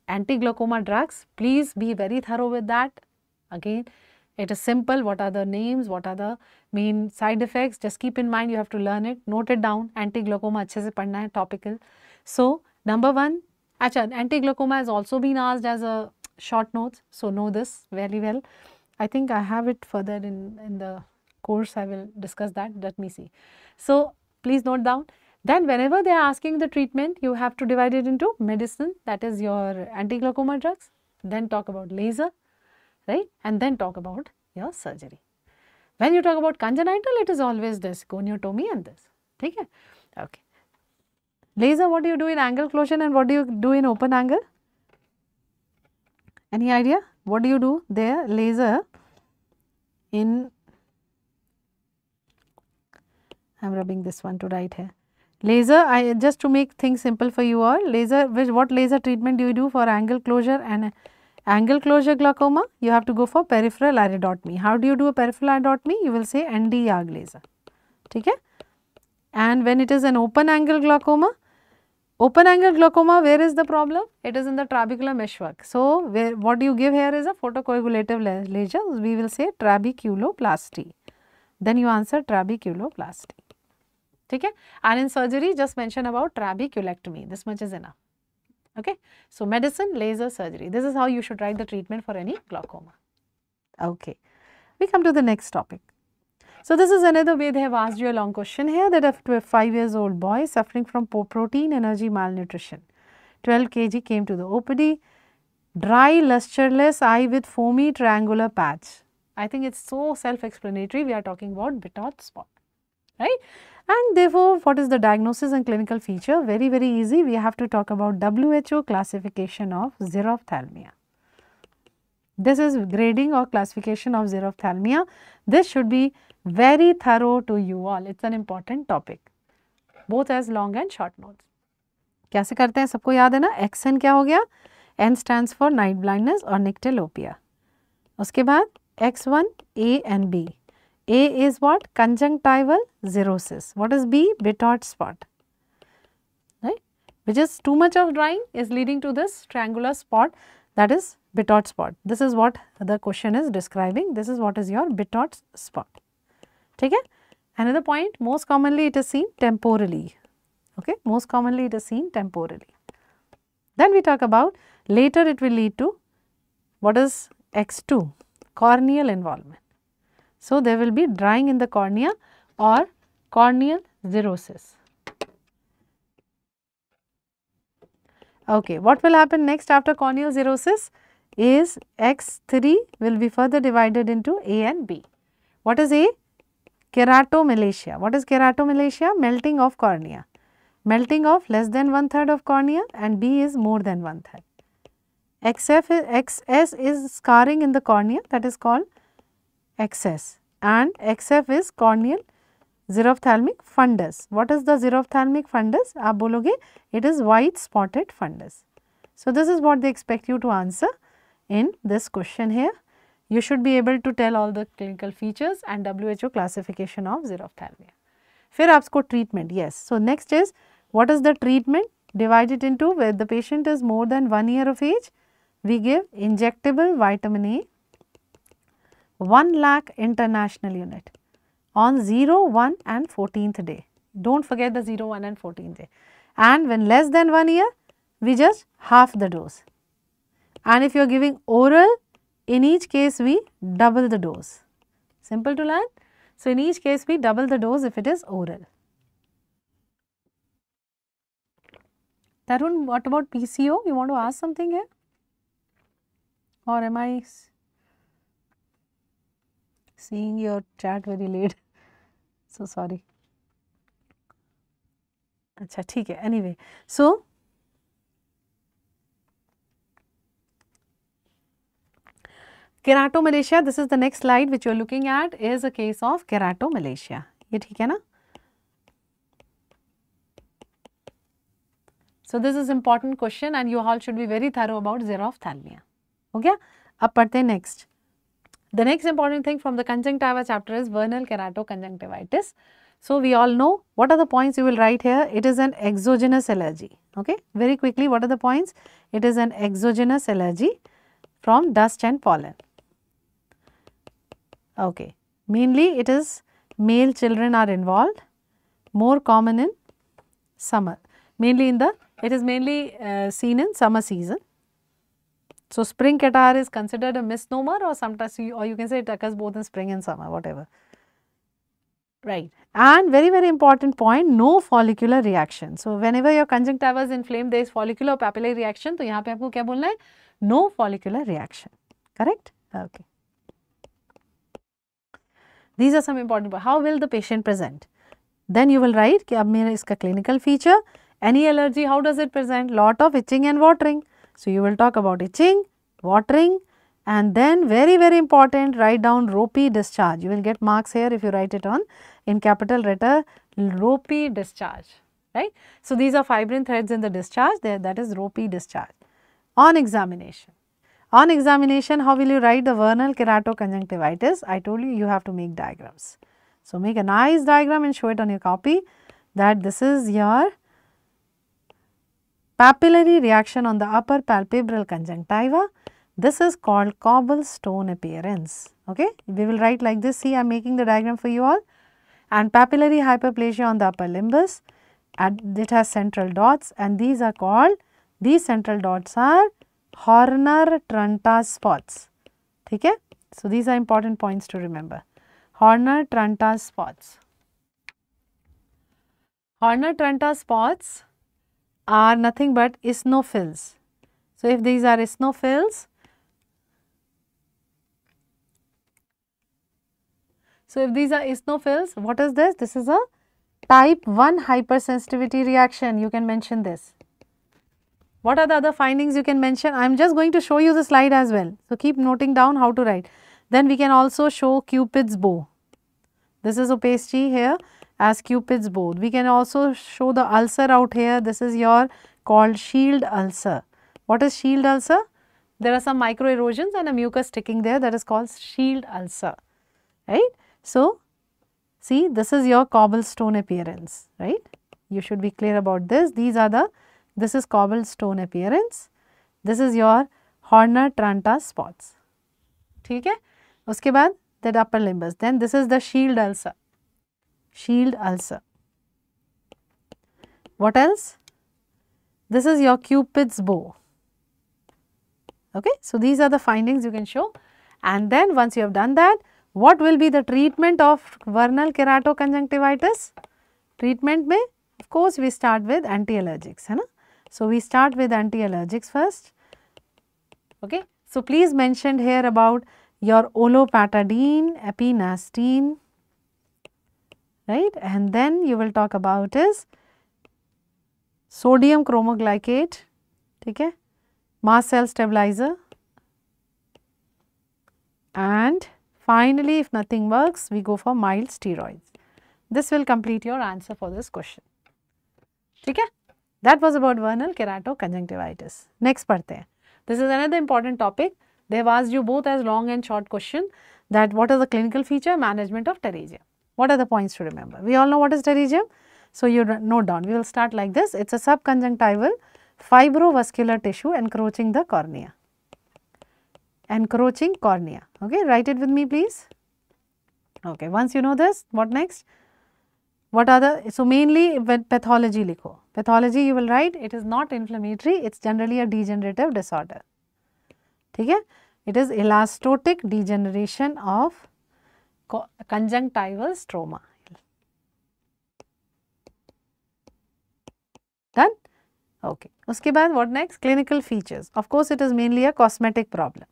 anti-glaucoma drugs. Please be very thorough with that. Again, it is simple. What are the names? What are the main side effects? Just keep in mind you have to learn it. Note it down. Anti-glaucoma अच्छे से पढ़ना है topical. So number one, अच्छा anti-glaucoma has also been asked as a short note. So know this very well. I think I have it further in in the course I will discuss that, let me see. So please note down. Then whenever they are asking the treatment, you have to divide it into medicine, that is your anti-glaucoma drugs, then talk about laser, right, and then talk about your surgery. When you talk about congenital, it is always this, goniotomy and this, okay. okay. Laser, what do you do in angle closure and what do you do in open angle? Any idea? What do you do there? Laser in I am rubbing this one to right here. Laser, I just to make things simple for you all, laser, which, what laser treatment do you do for angle closure and angle closure glaucoma? You have to go for peripheral iridotomy. How do you do a peripheral iridotomy? You will say YAG laser. Okay? And when it is an open angle glaucoma, open angle glaucoma, where is the problem? It is in the trabecular meshwork. So, where, what you give here is a photocoagulative laser, we will say trabeculoplasty. Then you answer trabeculoplasty. Okay, and in surgery just mention about trabeculectomy this much is enough okay so medicine laser surgery this is how you should write the treatment for any glaucoma okay we come to the next topic so this is another way they have asked you a long question here that a 5 years old boy suffering from poor protein energy malnutrition 12 kg came to the OPD dry lusterless eye with foamy triangular patch i think it's so self explanatory we are talking about bitot spot right and therefore, what is the diagnosis and clinical feature? Very, very easy. We have to talk about WHO classification of xerophthalmia. This is grading or classification of xerophthalmia. This should be very thorough to you all. It's an important topic, both as long and short notes. कैसे करते हैं सबको याद है ना action क्या हो गया N stands for night blindness और निक्टेलोपिया उसके बाद X one A and B. A is what? Conjunctival xerosis. What is B? Bitot spot, right? Which is too much of drying is leading to this triangular spot that is Bitot spot. This is what the question is describing. This is what is your Bitot spot. Okay? Another point, most commonly it is seen temporally. Okay? Most commonly it is seen temporally. Then we talk about later it will lead to what is X2 corneal involvement. So, there will be drying in the cornea or corneal xerosis. Okay, what will happen next after corneal xerosis is X3 will be further divided into A and B. What is A? Keratomalacia. What is keratomalacia? Melting of cornea. Melting of less than one third of cornea and B is more than one third. XF XS is scarring in the cornea that is called excess and XF is corneal xerophthalmic fundus. What is the xerophthalmic fundus? आप it is white spotted fundus. So, this is what they expect you to answer in this question here. You should be able to tell all the clinical features and WHO classification of xerophthalmia. फिर आपको treatment, yes. So, next is what is the treatment? Divide it into where the patient is more than 1 year of age, we give injectable vitamin A 1 lakh international unit on 0, 1 and 14th day. Do not forget the 0, 1 and 14th day. And when less than 1 year, we just half the dose. And if you are giving oral, in each case we double the dose. Simple to learn? So, in each case we double the dose if it is oral. Tarun, what about PCO? You want to ask something here? Or am I seeing your chat very late. so sorry. अच्छा ठीक है anyway so keratomalacia this is the next slide which you're looking at is a case of keratomalacia ये ठीक है ना so this is important question and you all should be very thorough about ophthalmia हो गया अब पढ़ते हैं next The next important thing from the conjunctiva chapter is vernal keratoconjunctivitis. So, we all know what are the points you will write here? It is an exogenous allergy. Okay. Very quickly, what are the points? It is an exogenous allergy from dust and pollen. Okay. Mainly, it is male children are involved, more common in summer. Mainly in the, it is mainly uh, seen in summer season. So, spring catarrh is considered a misnomer or sometimes you, or you can say it occurs both in spring and summer whatever. Right. And very very important point no follicular reaction. So, whenever your conjunctiva is inflamed there is follicular or papillary reaction. So यहाँ पे आपको क्या बोलना no follicular reaction. Correct? Okay. These are some important points. How will the patient present? Then you will write कि अब मेरा इसका clinical feature, any allergy, how does it present? Lot of itching and watering. So, you will talk about itching, watering and then very very important write down ropey discharge. You will get marks here if you write it on in capital letter ropey discharge, right. So, these are fibrin threads in the discharge there that is ropey discharge on examination. On examination how will you write the vernal keratoconjunctivitis? I told you you have to make diagrams. So, make a nice diagram and show it on your copy that this is your papillary reaction on the upper palpebral conjunctiva. This is called cobblestone appearance. Okay, we will write like this. See, I am making the diagram for you all. And papillary hyperplasia on the upper limbus. And it has central dots, and these are called these central dots are Horner Tranta spots. Okay, so these are important points to remember. Horner Tranta spots. Horner Tranta spots are nothing but eosinophils. So, if these are eosinophils, so if these are eosinophils, what is this? This is a type 1 hypersensitivity reaction, you can mention this. What are the other findings you can mention? I am just going to show you the slide as well. So, keep noting down how to write. Then we can also show Cupid's bow. This is paste here as cupid's bow. We can also show the ulcer out here. This is your called shield ulcer. What is shield ulcer? There are some micro erosions and a mucus sticking there that is called shield ulcer, right? So, see this is your cobblestone appearance, right? You should be clear about this. These are the, this is cobblestone appearance. This is your Horner Tranta spots. ठीक है उसके बाद upper upper limbus this is the shield ulcer shield ulcer. What else? This is your cupid's bow. Okay, so these are the findings you can show and then once you have done that, what will be the treatment of vernal keratoconjunctivitis? Treatment may of course we start with anti-allergics. So, we start with anti-allergics first. Okay. So, please mentioned here about your olopatadine, epinastine, right? And then you will talk about is sodium chromoglycate, okay? mass cell stabilizer and finally if nothing works we go for mild steroids. This will complete your answer for this question. okay? that was about vernal keratoconjunctivitis. Next पढ़ते This is another important topic. They have asked you both as long and short question that what is the clinical feature management of pterygia. What are the points to remember? We all know what is pterygium. So, you note down. We will start like this. It is a subconjunctival fibrovascular tissue encroaching the cornea. Encroaching cornea. Okay, write it with me please. Okay, once you know this, what next? What are the, so mainly pathology likho. Pathology you will write, it is not inflammatory, it is generally a degenerative disorder. Okay? It is elastotic degeneration of conjunctival stroma. Done? Okay. Uske baad what next? Clinical features. Of course, it is mainly a cosmetic problem.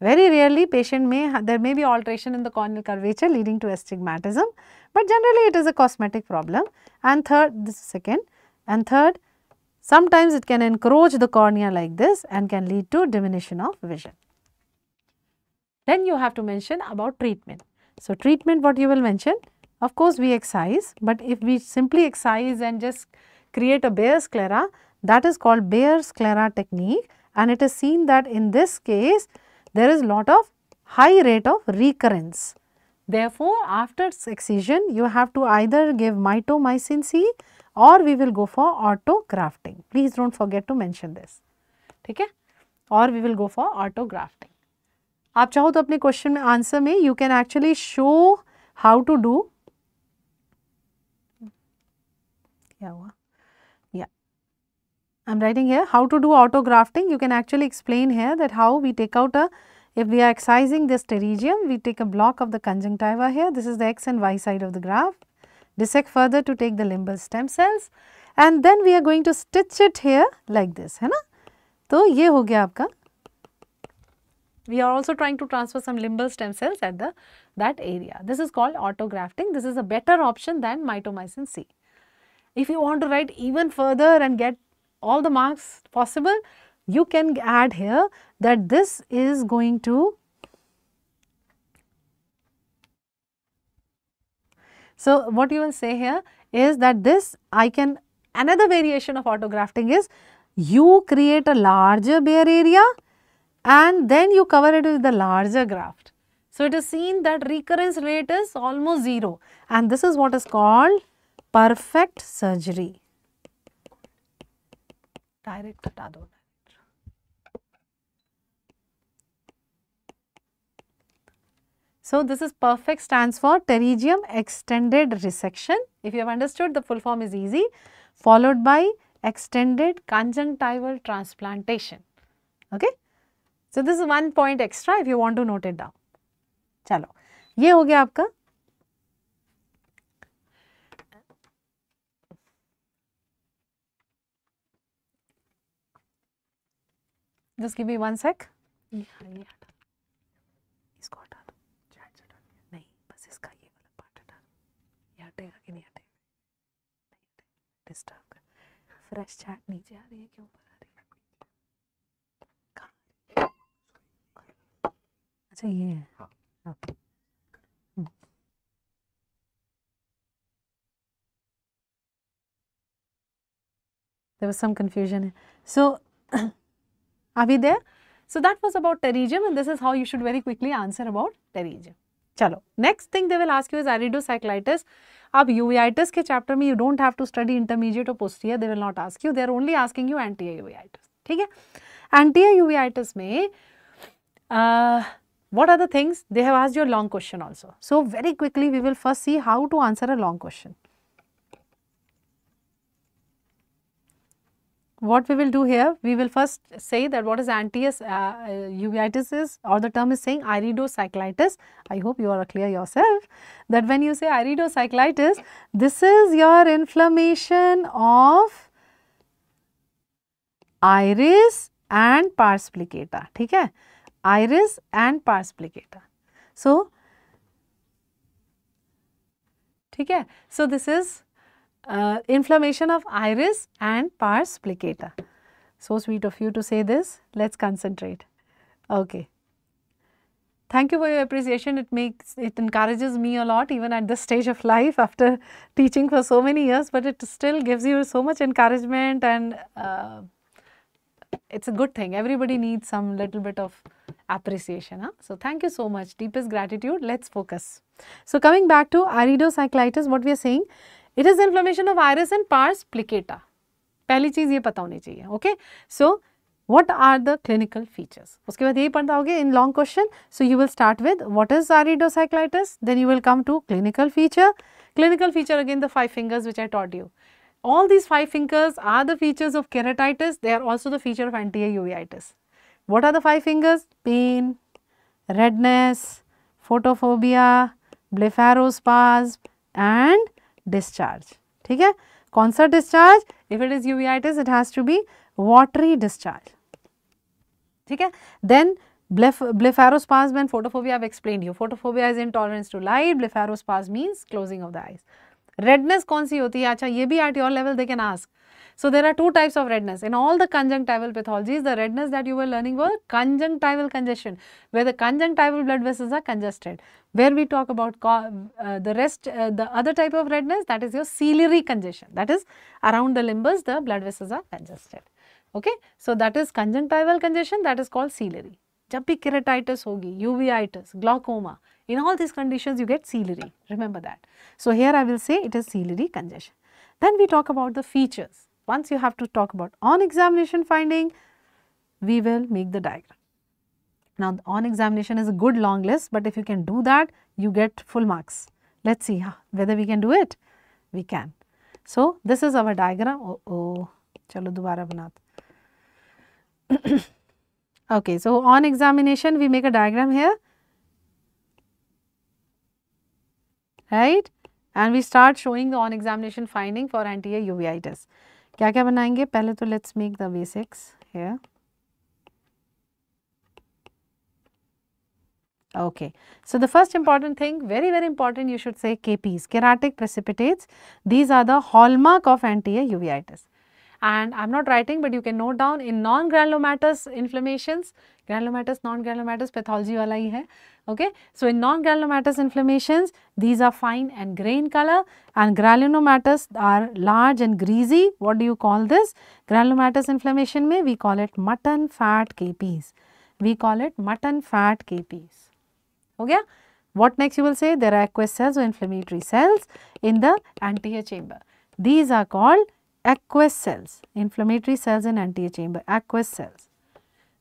Very rarely patient may, there may be alteration in the corneal curvature leading to astigmatism, but generally it is a cosmetic problem. And third, this is second, and third, sometimes it can encroach the cornea like this and can lead to diminution of vision. Then you have to mention about treatment. So, treatment what you will mention of course we excise but if we simply excise and just create a Bayer sclera that is called Bayer sclera technique and it is seen that in this case there is lot of high rate of recurrence. Therefore, after excision you have to either give mitomycin C or we will go for autografting. Please do not forget to mention this. Okay? Or we will go for autografting. आप चाहो तो अपने question में answer में you can actually show how to do क्या हुआ या I am writing here how to do autografting you can actually explain here that how we take out a if we are excising this pterygium we take a block of the conjunctiva here this is the x and y side of the graft dissect further to take the limbal stem cells and then we are going to stitch it here like this है ना तो ये हो गया आपका we are also trying to transfer some limbal stem cells at the that area. This is called autografting. This is a better option than mitomycin C. If you want to write even further and get all the marks possible, you can add here that this is going to So, what you will say here is that this I can another variation of autografting is you create a larger bare area and then you cover it with the larger graft. So, it is seen that recurrence rate is almost 0 and this is what is called perfect surgery. Direct So, this is perfect stands for pterygium extended resection. If you have understood the full form is easy followed by extended conjunctival transplantation. Okay. So this one point extra if you want to note it down चलो ये हो गया आपका just give me one sec इसको हटा दो नहीं बस इसका ये वाला पार्ट हटा ये हटेगा कि नहीं हटेगा डिस्टर्ब कर फ्रेश चाट नीचे आ रही है क्यों ऊपर चाहिए हाँ। there was some confusion. So, are we there? So, that was about pterygium and this is how you should very quickly answer about pterygium. Chalo. Next thing they will ask you is iridocyclitis. Ab uveitis ke chapter me you don't have to study intermediate or posterior. They will not ask you. They are only asking you anterior uveitis. ठीक है? Anterior uveitis में uh, What are the things? They have asked your long question also. So, very quickly we will first see how to answer a long question. What we will do here, we will first say that what is is uh, uh, uveitis is or the term is saying iridocyclitis. I hope you are clear yourself that when you say iridocyclitis, this is your inflammation of iris and pars plicata. Okay iris and pars plicata. So, okay. so this is uh, inflammation of iris and pars plicata. So sweet of you to say this. Let's concentrate. Okay. Thank you for your appreciation. It makes it encourages me a lot even at this stage of life after teaching for so many years. But it still gives you so much encouragement and uh, it's a good thing. Everybody needs some little bit of appreciation. Huh? So, thank you so much. Deepest gratitude. Let's focus. So, coming back to iridocyclitis, what we are saying, it is inflammation of iris and pars plicata. पहली चीज़ ये पता होनी चाहिए okay what are the clinical features उसके बाद यही पढ़ना होगा in long question so you will start with what is iridocyclitis then you will come to clinical feature clinical feature again the five fingers which I taught you all these five fingers are the features of keratitis they are also the feature of anterior uveitis what are the five fingers? Pain, redness, photophobia, blepharospasm and discharge. ठीक है? Concert discharge, if it is uveitis, it has to be watery discharge. ठीक है? Then blepharospasms blepharospasm and photophobia I have explained you. Photophobia is intolerance to light. Blepharospasm means closing of the eyes. Redness कौन सी होती है? अच्छा ये भी at your level they can ask. So, there are two types of redness. In all the conjunctival pathologies, the redness that you were learning were conjunctival congestion, where the conjunctival blood vessels are congested. Where we talk about uh, the rest, uh, the other type of redness, that is your ciliary congestion. That is around the limbus, the blood vessels are congested. Okay. So, that is conjunctival congestion, that is called ciliary. जब भी keratitis होगी, uveitis, glaucoma, in all these conditions you get ciliary, remember that. So, here I will say it is ciliary congestion. Then we talk about the features. Once you have to talk about on examination finding, we will make the diagram. Now, on examination is a good long list, but if you can do that, you get full marks. Let's see whether we can do it. We can. So, this is our diagram. Oh, oh. Chalo, okay, so on examination, we make a diagram here. Right? And we start showing the on examination finding for anterior uveitis. क्या क्या बनाएंगे पहले तो let's make the basics here Okay, so the first important thing, very, very important, you should say KPs, keratic precipitates. These are the hallmark of anterior uveitis. And I am not writing, but you can note down in non-granulomatous inflammations, granulomatous non granulomatous pathology वाला ही है okay so in non granulomatous inflammation these are fine and grey colour and granulomatous are large and greasy what do you call this granulomatous inflammation में we call it mutton fat K Ps we call it mutton fat K Ps हो गया what next you will see there are aqueous cells और inflammatory cells in the anterior chamber these are called aqueous cells inflammatory cells in anterior chamber aqueous cells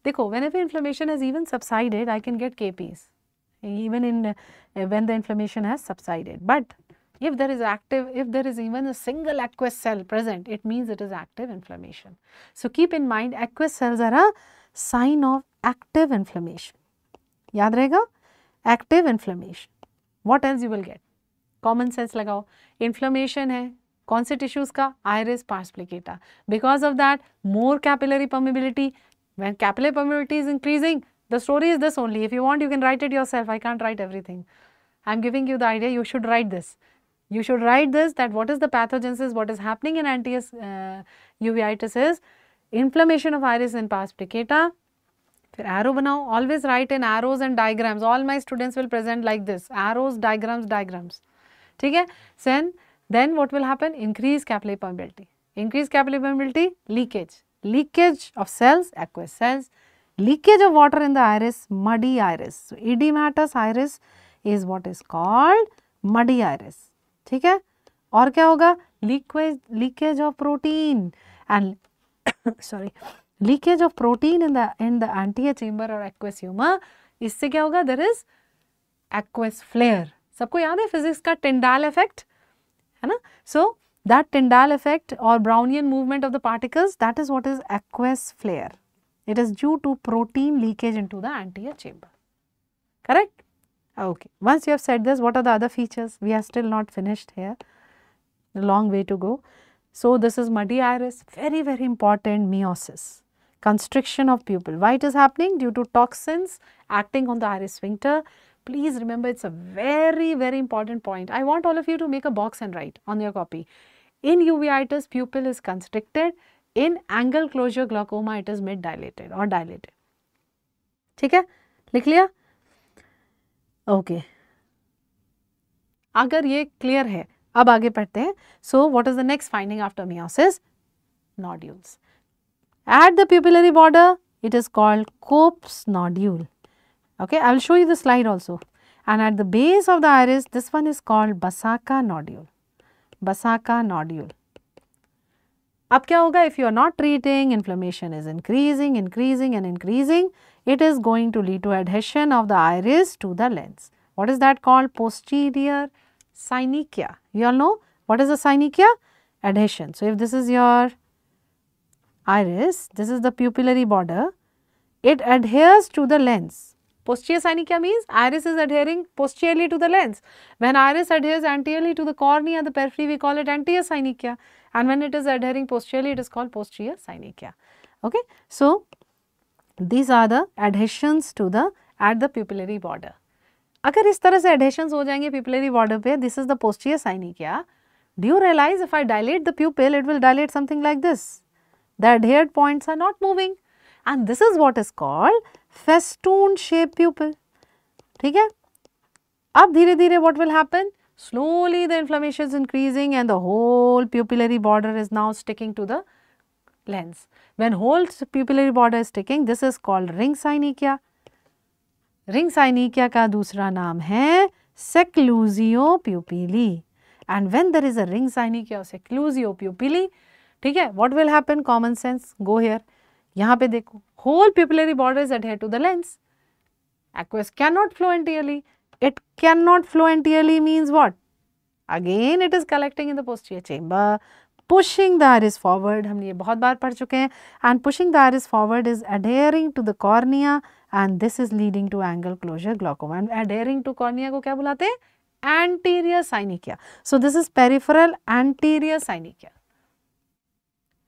Dekho, whenever inflammation has even subsided I can get KPs even in uh, when the inflammation has subsided but if there is active if there is even a single aqueous cell present it means it is active inflammation. So keep in mind aqueous cells are a sign of active inflammation याद Active inflammation. What else you will get? Common sense sense Inflammation inflammation है कौन tissues' tissues का iris pars plicata because of that more when capillary permeability is increasing, the story is this only. If you want, you can write it yourself. I can't write everything. I am giving you the idea, you should write this. You should write this that what is the pathogenesis, what is happening in anti-uveitis uh, uveitis is inflammation of iris and pars plicata. फिर arrow बनाओ always write in arrows and diagrams all my students will present like this arrows diagrams diagrams ठीक है then then what will happen increase capillary permeability increase capillary permeability leakage leakage of cells, aqueous cells, leakage of water in the iris, muddy iris. So, edematous iris is what is called muddy iris. ठीक है और क्या होगा leakage leakage of protein and sorry leakage of protein in the in the anterior chamber और aqueous humour इससे kya hoga there is aqueous flare sabko yaad hai physics ka tyndall effect है ना so, That Tyndall effect or Brownian movement of the particles that is what is aqueous flare. It is due to protein leakage into the anterior chamber. Correct? Okay. Once you have said this, what are the other features? We are still not finished here. A long way to go. So, this is muddy iris, very, very important meiosis, constriction of pupil. Why it is happening? Due to toxins acting on the iris sphincter. Please remember, it's a very, very important point. I want all of you to make a box and write on your copy. In uveitis, pupil is constricted. In angle closure glaucoma, it is mid dilated or dilated. ठीक है लिख लिया okay okay. अगर ये clear है अब आगे पढ़ते हैं so what is the next finding after miosis nodules at the pupillary border it is called Cope's nodule. Okay, I will show you the slide also and at the base of the iris this one is called Basaka nodule. Basaka nodule. Ab kya hoga if you are not treating inflammation is increasing, increasing and increasing it is going to lead to adhesion of the iris to the lens. What is that called? Posterior synechia. You all know what is a synechia? Adhesion. So, if this is your iris, this is the pupillary border, it adheres to the lens Posterior synecdoche means iris is adhering posteriorly to the lens. When iris adheres anteriorly to the cornea, the periphery, we call it anterior synecdoche. And when it is adhering posteriorly, it is called posterior synecdoche. Okay. So, these are the adhesions to the at the pupillary border. अगर इस तरह से adhesions हो जाएंगे pupillary border this is the posterior synecdoche. Do you realize if I dilate the pupil, it will dilate something like this. The adhered points are not moving. And this is what is called festoon shape pupil ठीक है अब धीरे धीरे what will happen slowly the inflammation is increasing and the whole pupillary border is now sticking to the lens when whole pupillary border is this is called ring synechia ring synechia का दूसरा नाम है seclusio pupillae and when there is a ring synechia seclusio pupillae ठीक है what will happen common sense go here यहाँ पे देखो whole pupillary border is adhere to the lens aqueous can not flow anteriorly it can not flow anteriorly means what again it is collecting in the posterior chamber pushing the iris forward हम ये बहुत बार पढ़ चुके हैं and pushing the iris forward is adhering to the cornea and this is leading to angle closure glaucoma and adhering to cornea को क्या बुलाते हैं anterior synechia so this is peripheral anterior synechia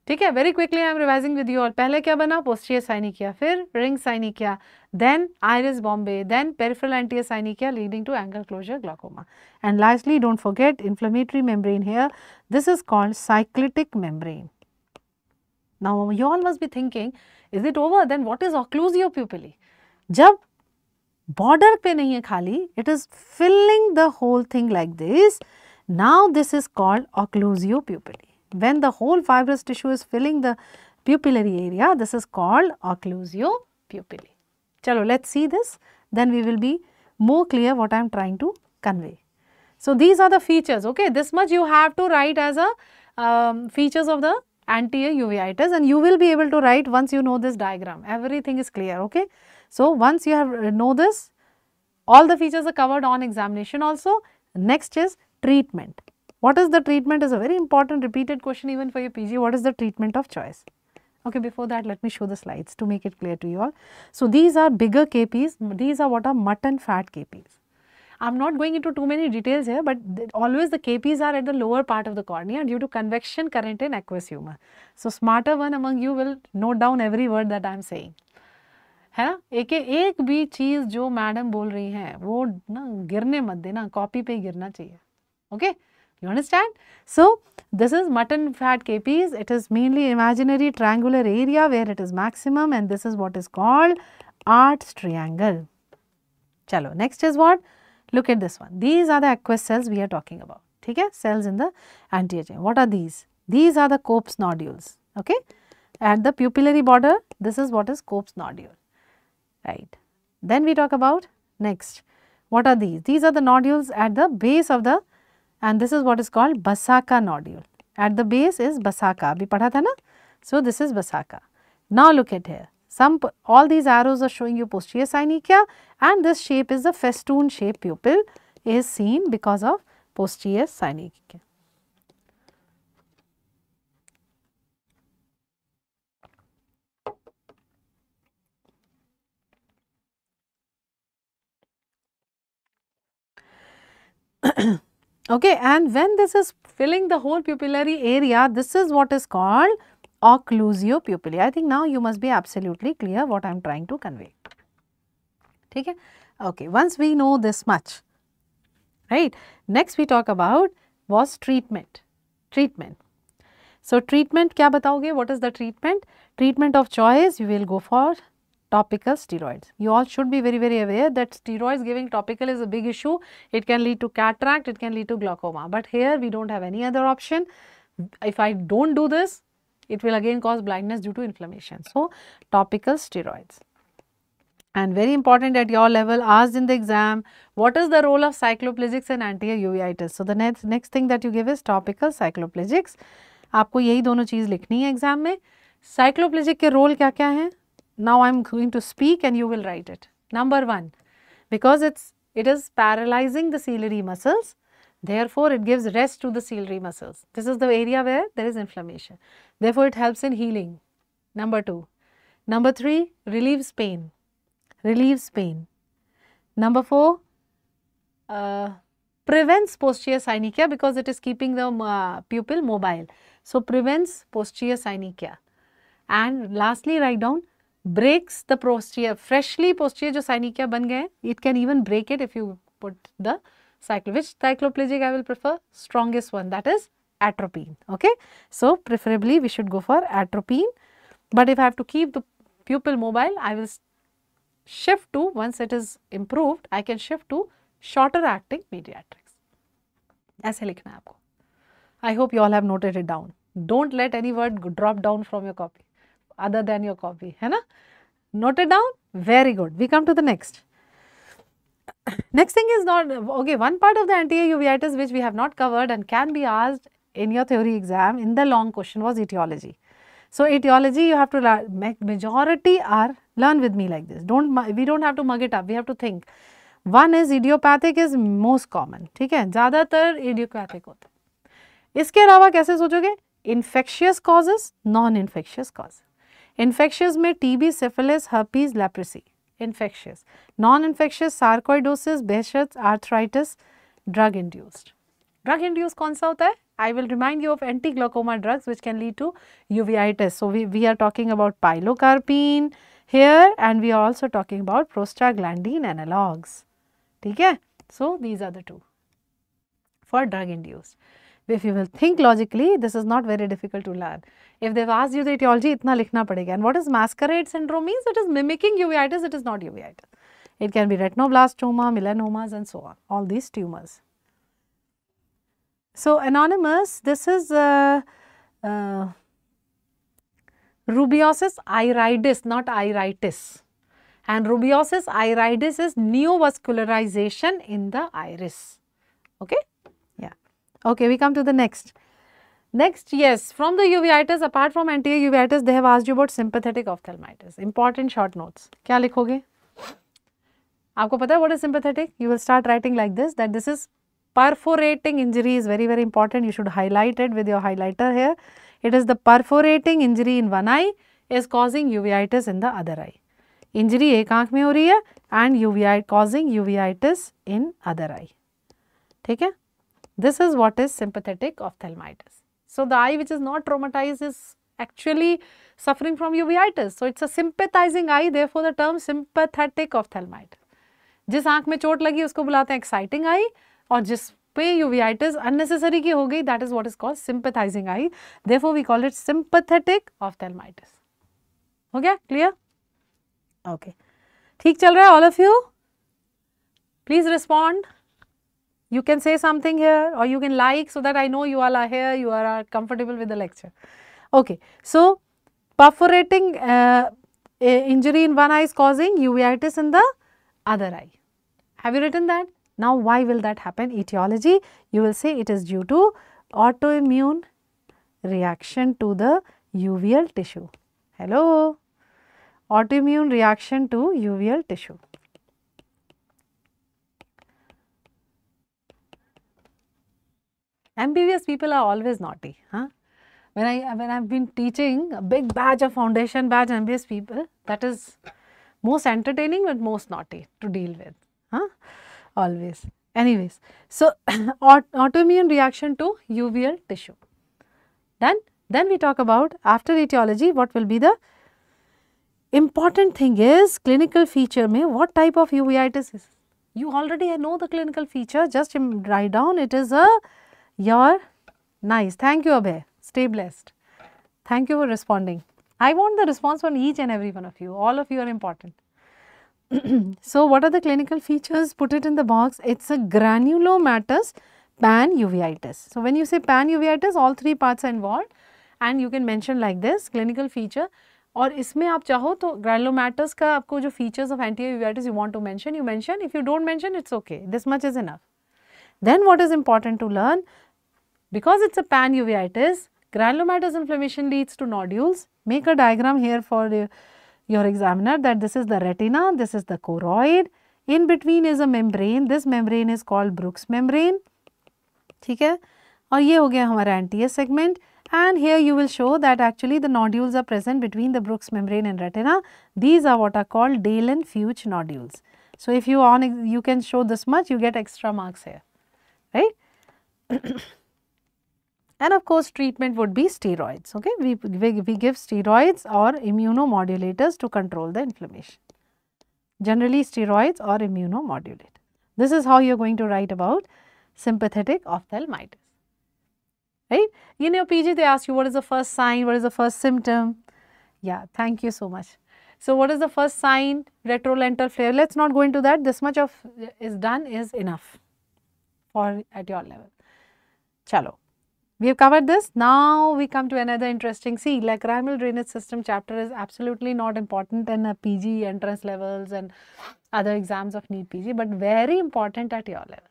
ठीक है very quickly I am revising with you all पहले क्या बना posterior synechia फिर ring synechia then iris bombay then peripheral anterior synechial leading to angle closure glaucoma and lastly don't forget inflammatory membrane here this is called cyclitic membrane now you all must be thinking is it over then what is occlusio pupillae jab border pe nahi hai it is filling the whole thing like this now this is called occlusio pupillae when the whole fibrous tissue is filling the pupillary area, this is called occlusio pupillae. Chalo, let us see this, then we will be more clear what I am trying to convey. So, these are the features, okay. This much you have to write as a um, features of the anterior uveitis and you will be able to write once you know this diagram. Everything is clear, okay. So, once you have know this, all the features are covered on examination also. Next is treatment. What is the treatment is a very important repeated question even for your PG. What is the treatment of choice? Okay, before that let me show the slides to make it clear to you all. So, these are bigger KPs, these are what are mutton fat KPs. I am not going into too many details here but always the KPs are at the lower part of the cornea due to convection current in aqueous humor. So, smarter one among you will note down every word that I am saying. है ना एक एक भी चीज़ जो madam बोल रही हैं वो ना गिरने मत देना कॉपी पे गिरना चाहिए okay okay? You understand? So, this is mutton fat kp's. It is mainly imaginary triangular area where it is maximum and this is what is called arts triangle. Chalo. Next is what? Look at this one. These are the aqueous cells we are talking about. Okay? Cells in the anterior What are these? These are the Cope's nodules. Okay? At the pupillary border, this is what is Cope's nodule. Right. Then we talk about next. What are these? These are the nodules at the base of the and this is what is called Basaka nodule. At the base is Basaka, abhi padha tha na? So, this is Basaka. Now, look at here. Some all these arrows are showing you posterior synecia and this shape is the festoon shape pupil is seen because of posterior synecia. Okay, and when this is filling the whole pupillary area, this is what is called occlusio pupillae. I think now you must be absolutely clear what I am trying to convey. Okay? okay, once we know this much, right. Next we talk about was treatment, treatment. So, treatment kya bataoge? What is the treatment? Treatment of choice, You will go for topical steroids. You all should be very, very aware that steroids giving topical is a big issue. It can lead to cataract, it can lead to glaucoma. But here we don't have any other option. If I don't do this, it will again cause blindness due to inflammation. So, topical steroids. And very important at your level, asked in the exam, what is the role of cycloplegics and anti uveitis? So, the next, next thing that you give is topical cycloplegics. आपको यही दोनों चीज़ लिखनी है exam में Cycloplegic के role क्या क्या हैं now I am going to speak and you will write it. Number 1, because it's, it is paralyzing the ciliary muscles, therefore it gives rest to the ciliary muscles. This is the area where there is inflammation. Therefore, it helps in healing. Number 2. Number 3, relieves pain. Relieves pain. Number 4, uh, prevents posterior synechia because it is keeping the uh, pupil mobile. So, prevents posterior synechia. And lastly, write down breaks the posterior, freshly posterior जो synecia बन it can even break it if you put the cyclo. Which cycloplegic I will prefer? Strongest one that is atropine. Okay. So, preferably we should go for atropine. But if I have to keep the pupil mobile, I will shift to once it is improved, I can shift to shorter acting mediatrix. ऐसे लिखना आपको. I hope you all have noted it down. Don't let any word drop down from your copy other than your copy. Hai na? it down? Very good. We come to the next. Next thing is not, okay, one part of the anterior uveitis which we have not covered and can be asked in your theory exam in the long question was etiology. So, etiology you have to learn, majority are learn with me like this, don't, we don't have to mug it up, we have to think. One is idiopathic is most common, ठीक है, ज़्यादातर idiopathic होता है. इसके अलावा कैसे सोचोगे? Infectious causes, non-infectious causes. Infectious में TB syphilis herpes leprosy infectious non infectious sarcoidosis Behcet arthritis drug induced drug induced कौन सा होता है I will remind you of anti glaucoma drugs which can lead to uveitis so we are talking about pilocarpine here and we are also talking about prostaglandin analogues ठीक है so these are the two four drug induced If you will think logically, this is not very difficult to learn. if they've asked you the etiology, itna likhna padega. And what is masquerade syndrome means it is mimicking uveitis, it is not uveitis. It can be retinoblastoma, melanomas and so on, all these tumors. So, anonymous, this is uh, uh, rubiosis iritis, not iritis. And rubiosis iritis is neovascularization in the iris. Okay? Yeah. Okay, we come to the next. Next, yes, from the uveitis, apart from anterior uveitis, they have asked you about sympathetic ophthalmitis. Important short notes. क्या लिखोगे? आपको पता है what is sympathetic? You will start writing like this that this is perforating injury is very very important. You should highlight it with your highlighter here. It is the perforating injury in one eye is causing uveitis in the other eye. Injury एक आंख में हो रही है and uveitis causing uveitis in other eye. ठीक है? This is what is sympathetic ophthalmitis. So, the eye which is not traumatized is actually suffering from uveitis. So, it is a sympathizing eye therefore, the term sympathetic ophthalmitis. जिस आंख में चोट लगी उसको बुलाते हैं एक्साइटिंग आई और जिस पे यूवियाइटिस अननेसेसरी की हो गई that is what is called sympathising eye therefore we call it sympathetic ophthalmitis हो गया क्लियर ओके ठीक चल रहा है all of you please you can say something here or you can like so that I know you all are here, you are comfortable with the lecture. Okay. So, perforating uh, injury in one eye is causing uveitis in the other eye. Have you written that? Now, why will that happen? Etiology, you will say it is due to autoimmune reaction to the uveal tissue. Hello? Autoimmune reaction to uveal tissue. MBBS people are always naughty. Huh? When I when I've been teaching a big batch of foundation batch MBBS people, that is most entertaining but most naughty to deal with. Huh? Always. Anyways, so autoimmune reaction to uveal tissue. Then then we talk about after etiology what will be the important thing is clinical feature may what type of uveitis is. You already know the clinical feature just write down it is a your nice. Thank you, Abhay. Stay blessed. Thank you for responding. I want the response from each and every one of you. All of you are important. so, what are the clinical features? Put it in the box. It's a granulomatous pan-uveitis. So, when you say pan-uveitis, all three parts are involved and you can mention like this clinical feature. और इसमें आप चाहो तो ग्रैलोमैटस का आपको जो features of anterior uveitis you want to mention you mention if you don't mention it's okay this much is enough then what is important to learn because it's a panuveitis, granulomatous inflammation leads to nodules. Make a diagram here for your examiner that this is the retina, this is the choroid. In between is a membrane. This membrane is called Brooks membrane. ठीक है और ये हो anterior segment. and here you will show that actually the nodules are present between the Brooks membrane and retina. These are what are called Dale and Fuge nodules. So if you on you can show this much, you get extra marks here, right? and of course treatment would be steroids okay we, we, we give steroids or immunomodulators to control the inflammation generally steroids or immunomodulate. this is how you are going to write about sympathetic ophthalmitis right in your pg they ask you what is the first sign what is the first symptom yeah thank you so much so what is the first sign retrolental flare let's not go into that this much of is done is enough for at your level chalo we have covered this. Now we come to another interesting. See, lacrimal drainage system chapter is absolutely not important in a PG entrance levels and other exams of NEET PG, but very important at your level.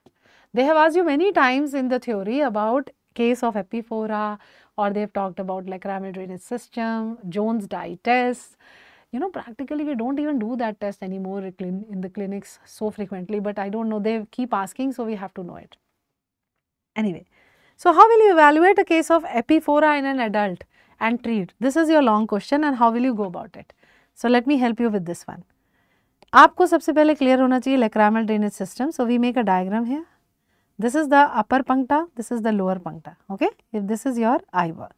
They have asked you many times in the theory about case of epiphora or they have talked about lacrimal drainage system, Jones dye test. You know, practically we don't even do that test anymore in the clinics so frequently, but I don't know, they keep asking, so we have to know it. Anyway, so, how will you evaluate a case of epiphora in an adult and treat? This is your long question and how will you go about it? So, let me help you with this one. आपको सबसे पहले clear होना lacrimal drainage system. So we make a diagram here. This is the upper puncta, this is the lower puncta, okay? If this is your eye wall.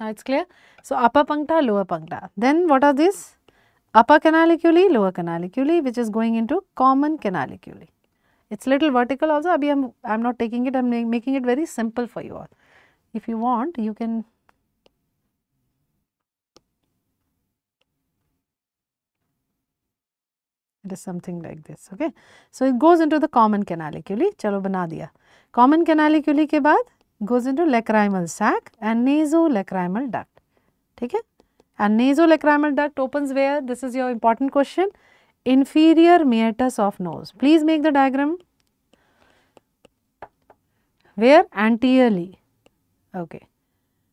Now it's clear. So upper puncta, lower puncta. Then what are these? Upper canaliculi, lower canaliculi, which is going into common canaliculi. It's little vertical also, Abhi I'm, I'm not taking it, I'm making it very simple for you all. If you want, you can it is something like this okay so it goes into the common canaliculi chalo bana diya common canaliculi ke baad goes into lacrimal sac and nasolacrimal duct Okay, and nasolacrimal duct opens where this is your important question inferior meatus of nose. Please make the diagram where anteriorly. Okay.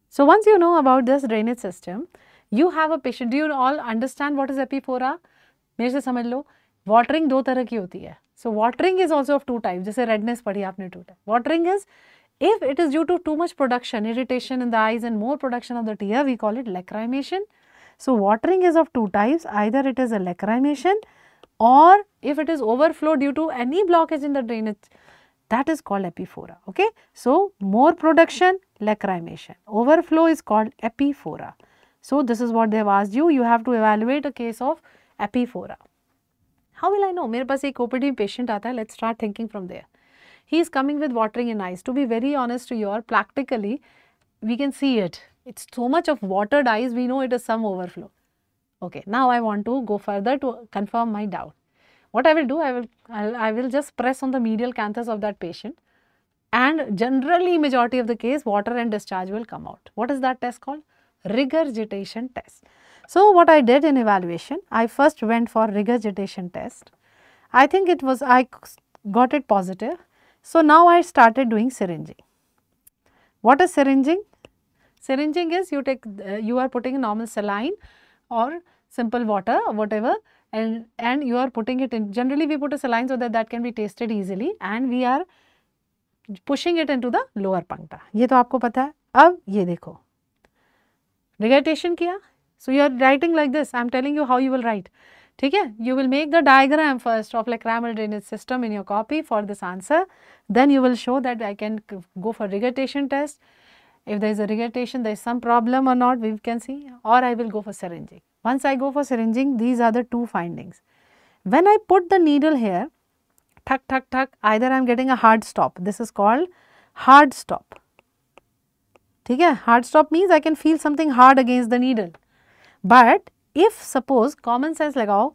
So, once you know about this drainage system, you have a patient. Do you all understand what is epiphora? मेरे से समझ Watering watering दो ki hoti hai. So watering is also of two types. Jaise redness redness aapne two types. Watering is, if it is due to too much production, irritation in the eyes and more production of the tear, we call it lacrimation. So, watering is of two types, either it is a lacrimation or if it is overflow due to any blockage in the drainage that is called epiphora okay. So, more production lacrimation overflow is called epiphora. So, this is what they have asked you you have to evaluate a case of epiphora. How will I know? मेरे पास OPD patient आता let let's start thinking from there. He is coming with watering in eyes to be very honest to you all practically we can see it it's so much of watered eyes we know it is some overflow Okay, now I want to go further to confirm my doubt. What I will do, I will, I'll, I will just press on the medial canthus of that patient and generally majority of the case water and discharge will come out. What is that test called? Regurgitation test. So, what I did in evaluation, I first went for regurgitation test. I think it was, I got it positive. So, now I started doing syringing. What is syringing? Syringing is you take, uh, you are putting a normal saline or simple water whatever and and you are putting it in generally we put a saline so that that can be tasted easily and we are pushing it into the lower puncta ये तो आपको पता है अब ये देखो regurgitation so you are writing like this I am telling you how you will write ठीक है you will make the diagram first of like ramal drainage system in your copy for this answer then you will show that I can go for regurgitation test if there is a regurgitation, there is some problem or not, we can see or I will go for syringing. Once I go for syringing, these are the two findings. When I put the needle here, tuck, tuck, tuck, either I am getting a hard stop. This is called hard stop. Okay? Hard stop means I can feel something hard against the needle. But if suppose common sense लगाओ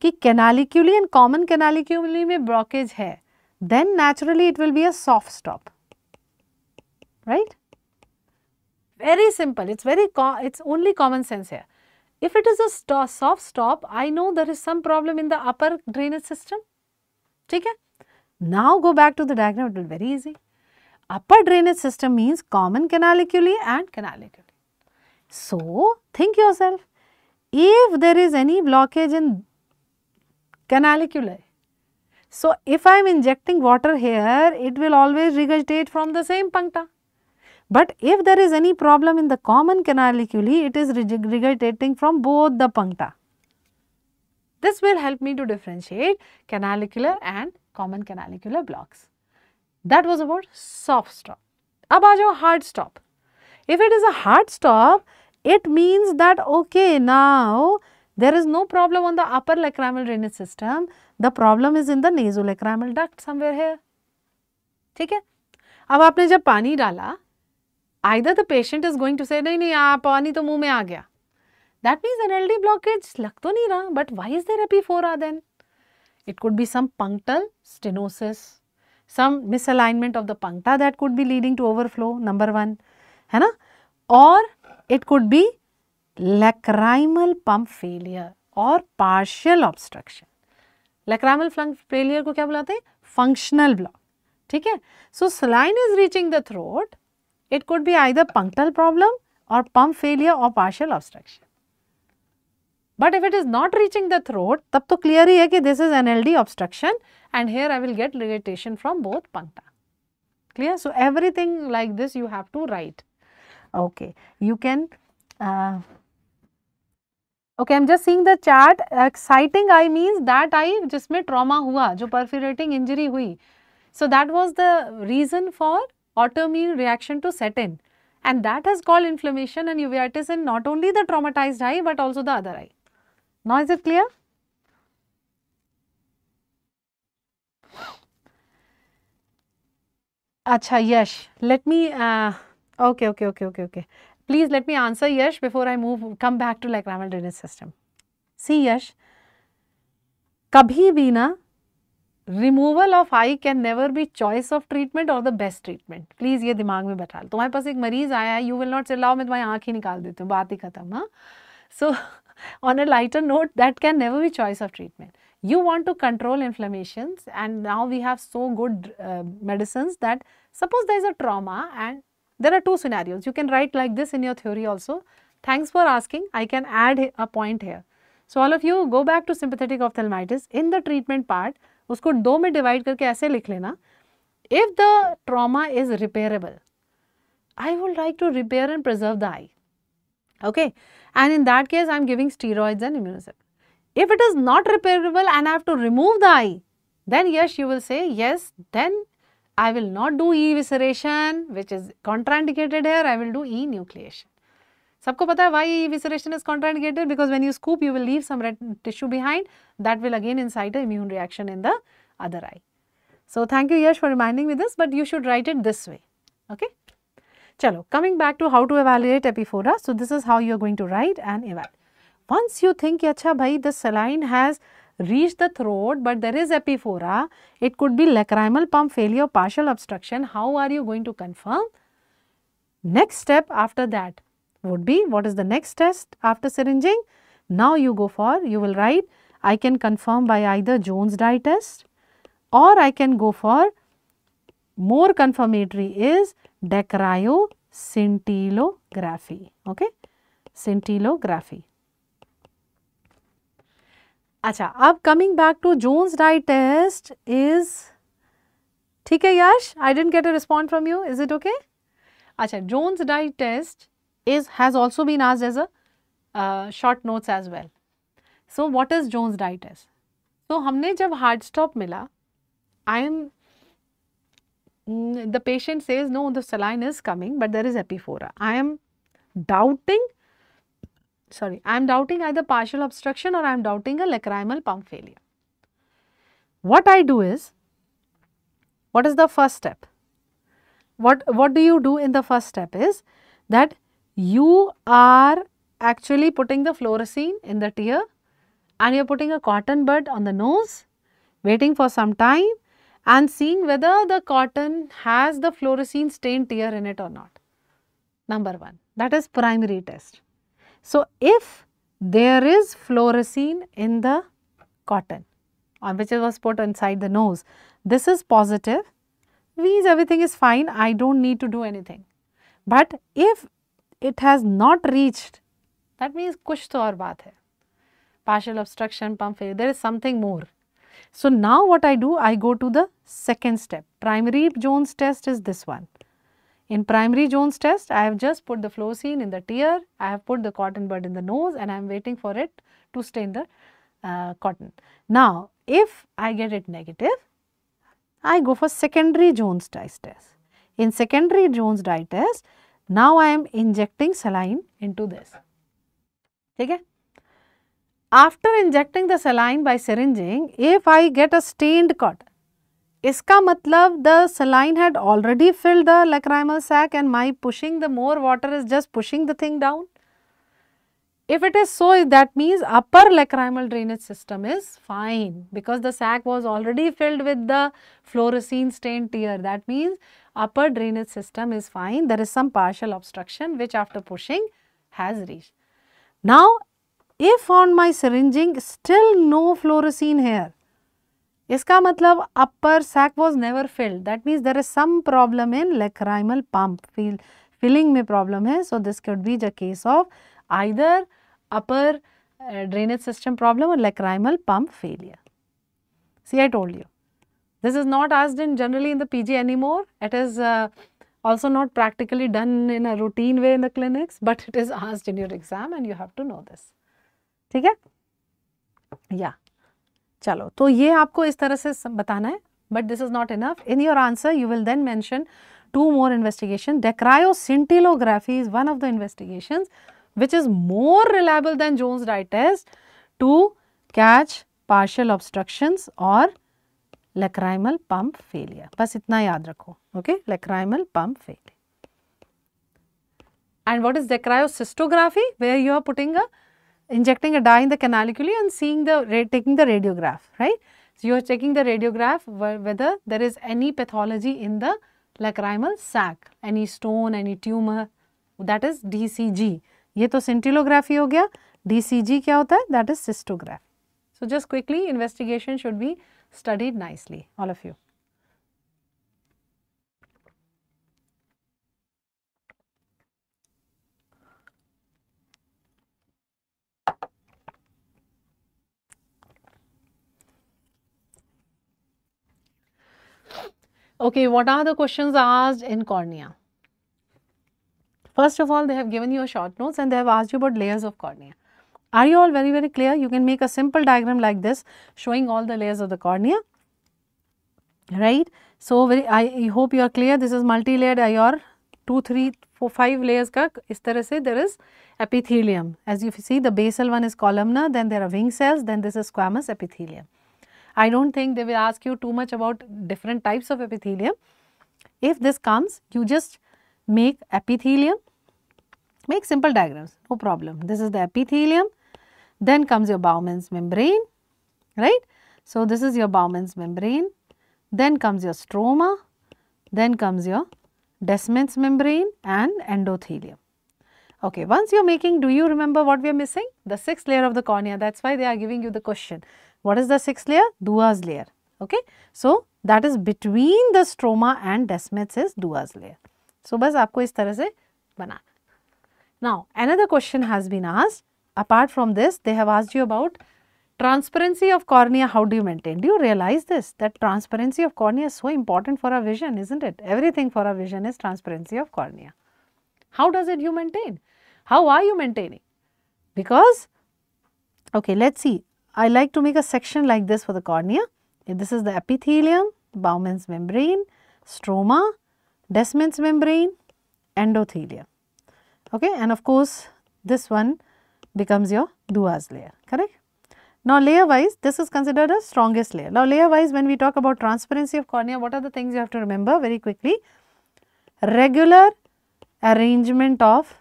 कि canaliculi and common canaliculi में blockage hai, then naturally it will be a soft stop, right? Very simple. It's very, it's only common sense here. If it is a soft stop, I know there is some problem in the upper drainage system. Okay? Now go back to the diagram, it will be very easy. Upper drainage system means common canaliculi and canaliculi. So, think yourself, if there is any blockage in canaliculi, so if I am injecting water here, it will always regurgitate from the same puncta. But if there is any problem in the common canaliculi, it is regurgitating from both the puncta. This will help me to differentiate canalicular and common canalicular blocks. That was about soft stop. Ab aajo hard stop. If it is a hard stop, it means that okay, now there is no problem on the upper lacrimal drainage system. The problem is in the nasolacrimal duct somewhere here. Okay. है अब आपने जब पानी either the patient is going to say नहीं नहीं आ पानी तो मुंह में आ गया that means N L D blockage लग तो नहीं रहा but why is there epiphora then it could be some punctal stenosis some misalignment of the puncta that could be leading to over flow number one है ना और it could be lacrimal pump failure और partial obstruction lacrimal failure को क्या बुलाते हैं functional block ठीक है so saline is reaching the throat It could be either punctal problem or pump failure or partial obstruction. But if it is not reaching the throat, तब तो clear he this is an LD obstruction and here I will get irritation from both puncta. Clear? So, everything like this you have to write. Okay. You can, uh, okay, I am just seeing the chart. Exciting I means that just जिसमें trauma Hua. जो perforating injury hui. So, that was the reason for autoimmune reaction to set in and that has called inflammation and uveitis in not only the traumatized eye but also the other eye. Now is it clear? Acha, Yash, let me, uh, okay, okay, okay, okay, okay. Please let me answer Yash before I move, come back to like Ramal drainage system. See Yash, kabhi bhi Removal of eye can never be choice of treatment or the best treatment. Please, ये दिमाग में बैठा लो तुम्हारे पास एक मरीज आया है you will not चिल्लाओ मैं तुम्हारी आँख ही निकाल देती हूँ बात ही खत्म हाँ on a lighter note that can never be choice of treatment you want to control inflammations and now we have so good uh, medicines that suppose there is a trauma and there are two scenarios you can write like this in your theory also thanks for asking i can add a point here so all of you go back to sympathetic ophthalmitis in the treatment part उसको दो में divide करके ऐसे लिख लेना if the trauma is repairable I would like to repair and preserve the eye okay and in that case I am giving steroid and इम्यूनोसिप if it is not repairable and I have to remove the eye then yes you will say yes then I will not do evisceration which is contraindicated here I will do enucleation सबको pata है why evisceration is because when you scoop you will leave some some red tissue behind that will incite an immune reaction in the other eye. So thank you Yash for reminding me this but you should write it this way. Okay. Chalo, coming back to how to evaluate epiphora. So this is how you are going to write and evaluate. Once you think, acha bhai, the saline has reached the throat but there is epiphora, it could be lacrimal pump failure, partial obstruction. How are you going to confirm? Next step after that, would be what is the next test after syringing? Now you go for, you will write I can confirm by either Jones dye test or I can go for more confirmatory is decryocintillography, okay, scintillography. अच्छा अब coming back to Jones dye test is ठीक है यश didn't get a response from you is it okay अच्छा Jones dye test is has also been asked as a uh, short notes as well. So, what is Jones dietis? So, हमने जब hard stop मिला, I am the patient says no the saline is coming but there is epiphora. I am doubting sorry I am doubting either partial obstruction or I am doubting a lacrimal pump failure. What I do is what is the first step? What, what do you do in the first step is that you are actually putting the fluorescein in the tear and you are putting a cotton bud on the nose, waiting for some time and seeing whether the cotton has the fluorescein stained tear in it or not. Number one, that is primary test. So, if there is fluorescein in the cotton on which it was put inside the nose, this is positive, means everything is fine, I do not need to do anything. But if it has not reached, that means कुछ तो और बात है. Partial obstruction, pump failure, there is something more. So now what I do, I go to the second step. Primary Jones test is this one. In primary Jones test, I have just put the scene in the tear, I have put the cotton bud in the nose and I am waiting for it to stain the uh, cotton. Now, if I get it negative, I go for secondary Jones dye test. In secondary Jones dye test, now I am injecting saline into this. Okay? After injecting the saline by syringing, if I get a stained cut, इसका matlab the saline had already filled the lacrimal sac and my pushing the more water is just pushing the thing down. If it is so, that means upper lacrimal drainage system is fine because the sac was already filled with the fluorescein stained tear. That means upper drainage system is fine. There is some partial obstruction which after pushing has reached. Now, if on my syringing still no fluorescein here, इसका matlab upper sac was never filled. That means there is some problem in lacrimal pump fill, filling Me problem hai. So, this could be the case of either upper uh, drainage system problem or lacrimal pump failure. See I told you, this is not asked in generally in the PG anymore, it is uh, also not practically done in a routine way in the clinics, but it is asked in your exam and you have to know this. ठीक है Yeah. चलो तो ये आपको इस तरह से बताना है but this is not enough in your answer you will then mention two more investigation dacryoscintigraphy is one of the investigations which is more reliable than Jones dye test to catch partial obstructions or lacrimal pump failure. बस itna याद rakho, okay? lacrimal pump failure. And what is decryocystography where you are putting a injecting a dye in the canaliculi and seeing the taking the radiograph right. So, you are checking the radiograph whether there is any pathology in the lacrimal sac, any stone, any tumor that is DCG. ये तो सेंटिलोग्राफी हो गया DCG क्या होता है that is cystography so just quickly investigation should be studied nicely all of you Okay, what are the questions asked in cornea? First of all, they have given you a short notes and they have asked you about layers of cornea. Are you all very, very clear? You can make a simple diagram like this showing all the layers of the cornea, right? So, very, I hope you are clear. This is multi-layered IOR, 2, layers ka is tarah se there is epithelium. As you see, the basal one is columnar, then there are wing cells, then this is squamous epithelium. I don't think they will ask you too much about different types of epithelium. If this comes, you just make epithelium, make simple diagrams, no problem. This is the epithelium, then comes your Bowman's membrane, right. So, this is your Bowman's membrane, then comes your stroma, then comes your Desmond's membrane and endothelium. Okay, once you are making, do you remember what we are missing? The sixth layer of the cornea, that is why they are giving you the question. What is the sixth layer? Duas layer, okay. So, that is between the stroma and Desmond's is Duas layer. So बस आपको इस तरह से बनाना Now, another question has been asked. Apart from this, they have asked you about transparency of cornea. How do you maintain? Do you realize this? That transparency of cornea is so important for our vision, isn't it? Everything for our vision is transparency of cornea. How does it you maintain? How are you maintaining? Because, okay, let's see. I like to make a section like this for the cornea. This is the epithelium, Bowman's membrane, stroma, Desmond's membrane, endothelium. Okay, and of course, this one becomes your Duas layer, correct? Now, layer wise, this is considered a strongest layer. Now, layer wise, when we talk about transparency of cornea, what are the things you have to remember very quickly? Regular arrangement of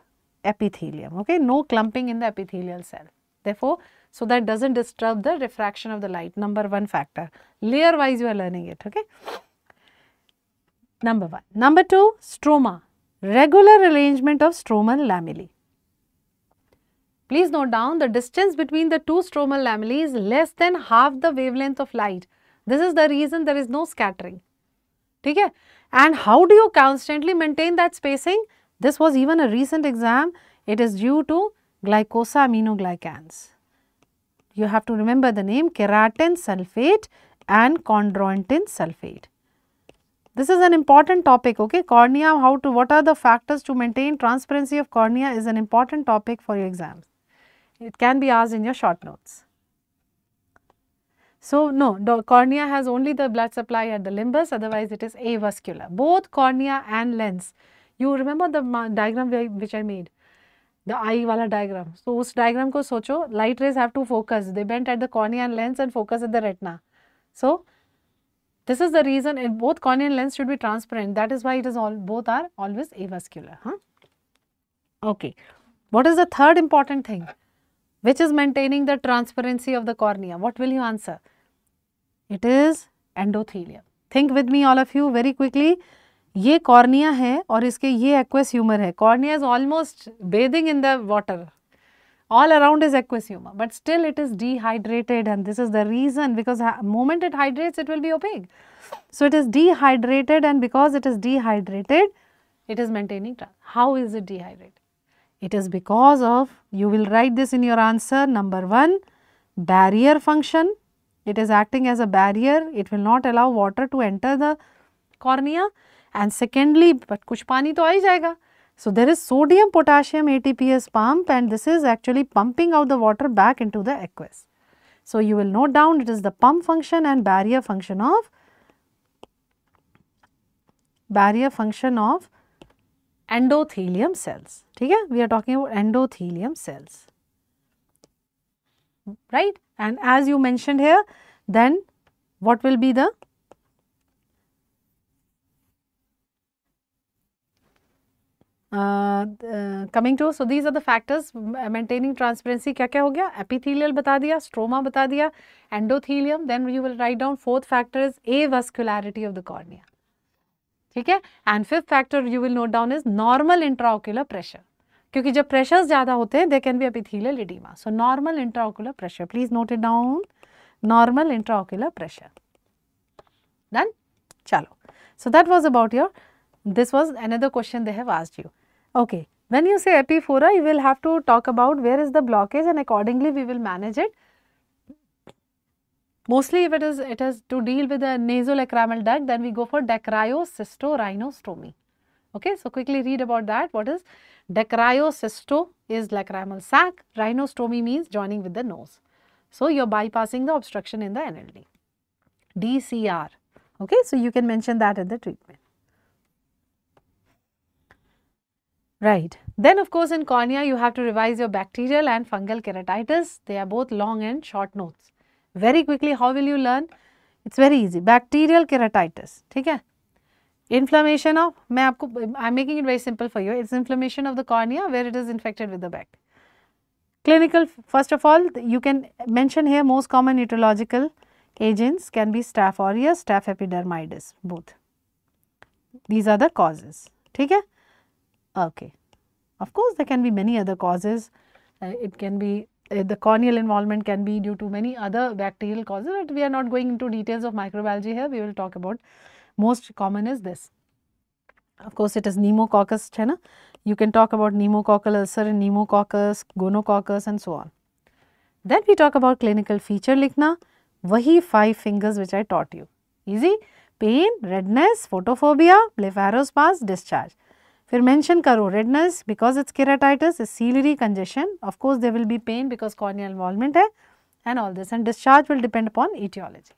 epithelium, okay? No clumping in the epithelial cell. Therefore, so that doesn't disturb the refraction of the light, number one factor. Layer wise, you are learning it, okay? number one. Number two, stroma, regular arrangement of stromal lamellae. Please note down the distance between the two stromal lamellae is less than half the wavelength of light. This is the reason there is no scattering. Okay? And how do you constantly maintain that spacing? This was even a recent exam. It is due to glycosaminoglycans. You have to remember the name keratin sulfate and chondroitin sulfate. This is an important topic, okay. Cornea, how to, what are the factors to maintain transparency of cornea is an important topic for your exams. It can be asked in your short notes. So, no, the cornea has only the blood supply at the limbus, otherwise it is avascular. Both cornea and lens, you remember the diagram which I made, the eye wala diagram. So, us diagram ko socho, light rays have to focus, they bent at the cornea and lens and focus at the retina. So, this is the reason it, both cornea and lens should be transparent. That is why it is all both are always avascular. Huh? Okay. What is the third important thing? Which is maintaining the transparency of the cornea? What will you answer? It is endothelium. Think with me all of you very quickly. ये cornea है और इसके ये aqueous humour है cornea is almost bathing in the water all around is aqueous humor, but still it is dehydrated and this is the reason because moment it hydrates, it will be opaque. So, it is dehydrated and because it is dehydrated, it is maintaining How is it dehydrated? It is because of, you will write this in your answer, number 1, barrier function. It is acting as a barrier, it will not allow water to enter the cornea and secondly, but kuch pani to aa jayega. So, there is sodium potassium ATPS pump and this is actually pumping out the water back into the aqueous. So, you will note down it is the pump function and barrier function of barrier function of endothelium cells. Okay? We are talking about endothelium cells, right? And as you mentioned here, then what will be the coming to so these are the factors maintaining transparency क्या क्या हो गया epithelial बता दिया stroma बता दिया endothelium then you will write down fourth factor is a vascularity of the cornea ठीक है and fifth factor you will note down is normal intraocular pressure क्योंकि जब प्रेशर ज्यादा होते हैं they can be epithelial oedema so normal intraocular pressure please note it down normal intraocular pressure done चलो so that was about your this was another question they have आज you Okay. When you say epiphora, you will have to talk about where is the blockage and accordingly we will manage it. Mostly if it is, it is to deal with the nasal acramal duct, then we go for dacryocystorhinostomy. Okay, so quickly read about that. What is dacryocysto is lacrimal sac, rhinostomy means joining with the nose. So, you are bypassing the obstruction in the NLD. DCR, okay, so you can mention that in the treatment. Right. Then of course in cornea you have to revise your bacterial and fungal keratitis. They are both long and short notes. Very quickly how will you learn? It's very easy. Bacterial keratitis. okay? Inflammation of I'm making it very simple for you. It's inflammation of the cornea where it is infected with the bacteria. Clinical first of all you can mention here most common etiological agents can be staph aureus, staph epidermidis both. These are the causes. Okay. Okay. Of course, there can be many other causes. Uh, it can be uh, the corneal involvement can be due to many other bacterial causes, but we are not going into details of microbiology here. We will talk about most common is this. Of course, it is pneumococcus. Chana. You can talk about pneumococcal ulcer and pneumococcus, gonococcus and so on. Then we talk about clinical feature likhna, wahi five fingers which I taught you. Easy? Pain, redness, photophobia, blepharospasm, discharge mention karo redness because it's keratitis, is ciliary congestion. Of course, there will be pain because corneal involvement hai and all this and discharge will depend upon etiology.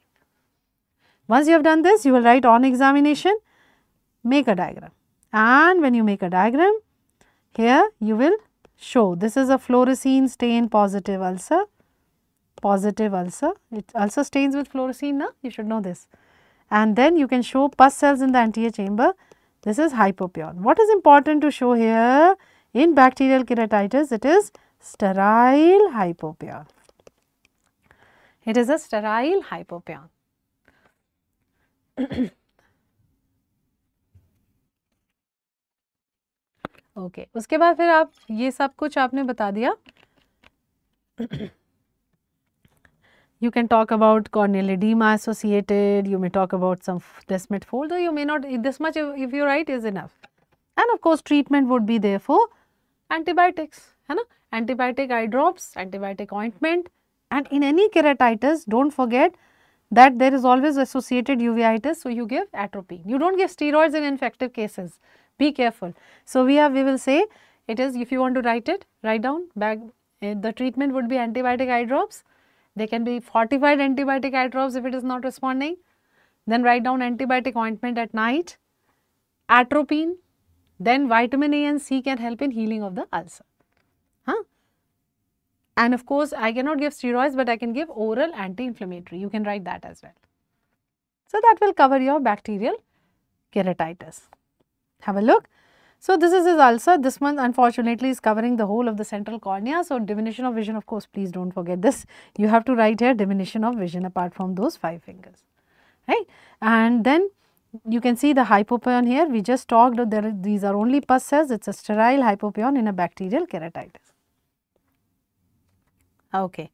Once you have done this, you will write on examination, make a diagram and when you make a diagram, here you will show this is a fluorescein stain positive ulcer, positive ulcer, it ulcer stains with fluorescein, now. you should know this. And then you can show pus cells in the anterior chamber This is hypopure. What is important to show here in bacterial keratitis? It is sterile hypopure. It is a sterile hypopure. Okay okay. उसके बाद फिर आप ये सब कुछ आपने बता दिया You can talk about corneal edema associated, you may talk about some desmet fold, though you may not, this much if, if you write is enough. And of course, treatment would be therefore antibiotics, you know, antibiotic eye drops, antibiotic ointment and in any keratitis, do not forget that there is always associated uveitis, so you give atropine. You do not give steroids in infective cases, be careful. So, we have, we will say it is if you want to write it, write down Bag eh, the treatment would be antibiotic eye drops, they can be fortified antibiotic eye drops if it is not responding. Then write down antibiotic ointment at night, atropine, then vitamin A and C can help in healing of the ulcer. Huh? And of course, I cannot give steroids, but I can give oral anti-inflammatory. You can write that as well. So, that will cover your bacterial keratitis. Have a look. So, this is his ulcer. This one unfortunately is covering the whole of the central cornea. So, diminution of vision of course, please do not forget this. You have to write here diminution of vision apart from those 5 fingers, right. And then you can see the hypopion here. We just talked there these are only pus cells. It is a sterile hypopion in a bacterial keratitis. Okay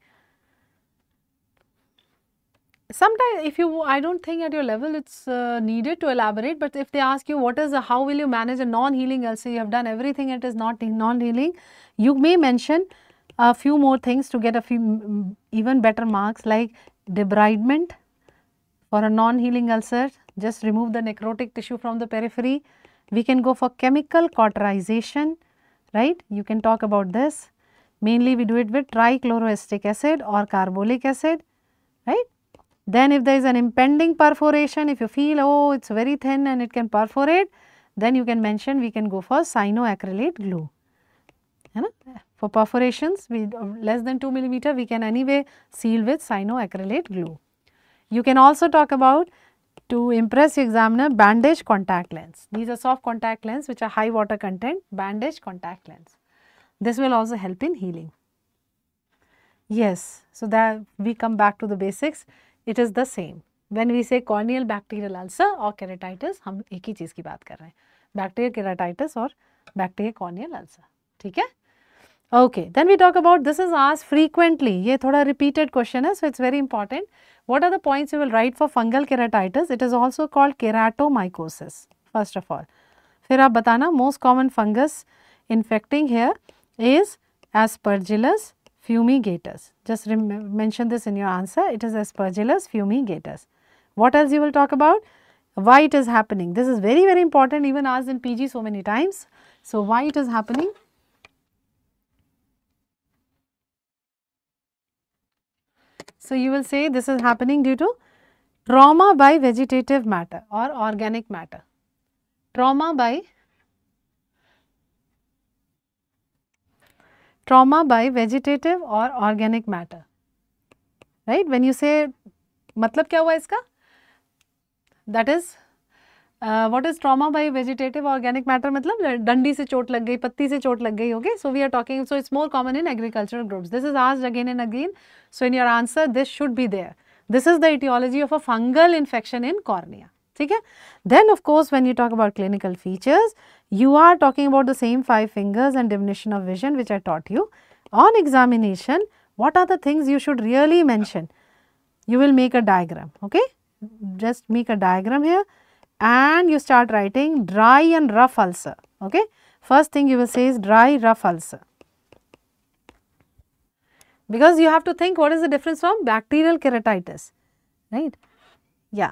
sometimes if you i don't think at your level it's uh, needed to elaborate but if they ask you what is how will you manage a non healing lc you have done everything it is not non healing you may mention a few more things to get a few even better marks like debridement for a non healing ulcer just remove the necrotic tissue from the periphery we can go for chemical cauterization right you can talk about this mainly we do it with trichloroacetic acid or carbolic acid right then if there is an impending perforation, if you feel oh it is very thin and it can perforate, then you can mention we can go for cyanoacrylate glue. You know? For perforations we, uh, less than 2 millimeter we can anyway seal with cyanoacrylate glue. You can also talk about to impress examiner bandage contact lens. These are soft contact lens which are high water content bandage contact lens. This will also help in healing. Yes, so that we come back to the basics. It is the same when we say corneal bacterial ulcer और keratitis हम एक ही चीज़ की बात कर रहे हैं बैक्टीरियल केराटाइटिस और बैक्टीरिया कॉर्नियल अल्सर ठीक है okay then we talk about this is आज फ्रीक्वेंटली ये थोड़ा रिपीटेड क्वेश्चन है so it's very important what are the points you will write for fungal keratitis it is also called keratomycosis first of all फिर आप बताना most common fungus infecting here is as aspergillus fumigators. Just mention this in your answer, it is aspergillus fumigators. What else you will talk about? Why it is happening? This is very, very important even asked in PG so many times. So, why it is happening? So, you will say this is happening due to trauma by vegetative matter or organic matter. Trauma by trauma by vegetative or organic matter right when you say मतलब क्या हुआ इसका that is what is trauma by vegetative organic matter मतलब डंडी से चोट लग गई पत्ती से चोट लग गई okay so we are talking so it's more common in agricultural groups this is आज again and again so in your answer this should be there this is the aetiology of a fungal infection in cornea ठीक है then of course when you talk about clinical features you are talking about the same five fingers and diminution of vision which I taught you. On examination, what are the things you should really mention? You will make a diagram, okay? Just make a diagram here and you start writing dry and rough ulcer, okay? First thing you will say is dry rough ulcer. Because you have to think what is the difference from bacterial keratitis, right? Yeah.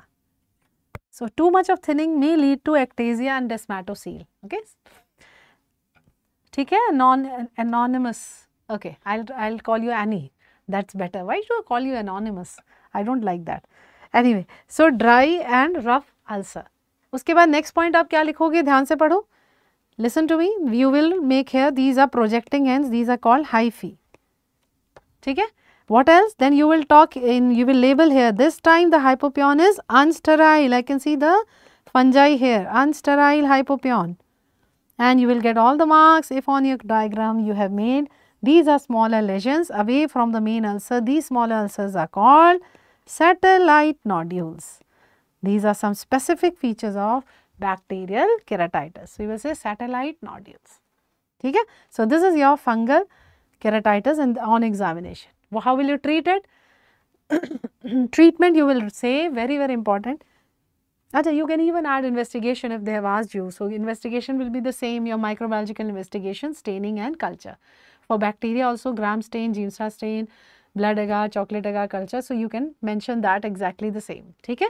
So, too much of thinning may lead to ectasia and desmatocele, okay. ठीक है Okay, I'll I'll call you Annie. that's better. Why should I call you anonymous? I don't like that. Anyway, so dry and rough ulcer. उसके बाद next point आप क्या लिखोगे ध्यान से पढ़ो Listen to me, you will make here these are projecting ends, these are called hyphae. ठीक है what else? Then you will talk in, you will label here, this time the hypopion is unsterile. I can see the fungi here, unsterile hypopion. And you will get all the marks if on your diagram you have made. These are smaller lesions away from the main ulcer. These smaller ulcers are called satellite nodules. These are some specific features of bacterial keratitis. We will say satellite nodules. Okay? So, this is your fungal keratitis and on examination. How will you treat it? Treatment you will say very very important. Acha, you can even add investigation if they have asked you. So, investigation will be the same your microbiological investigation, staining and culture. For bacteria also gram stain, Giemstra stain, blood agar, chocolate agar culture. So, you can mention that exactly the same. Okay?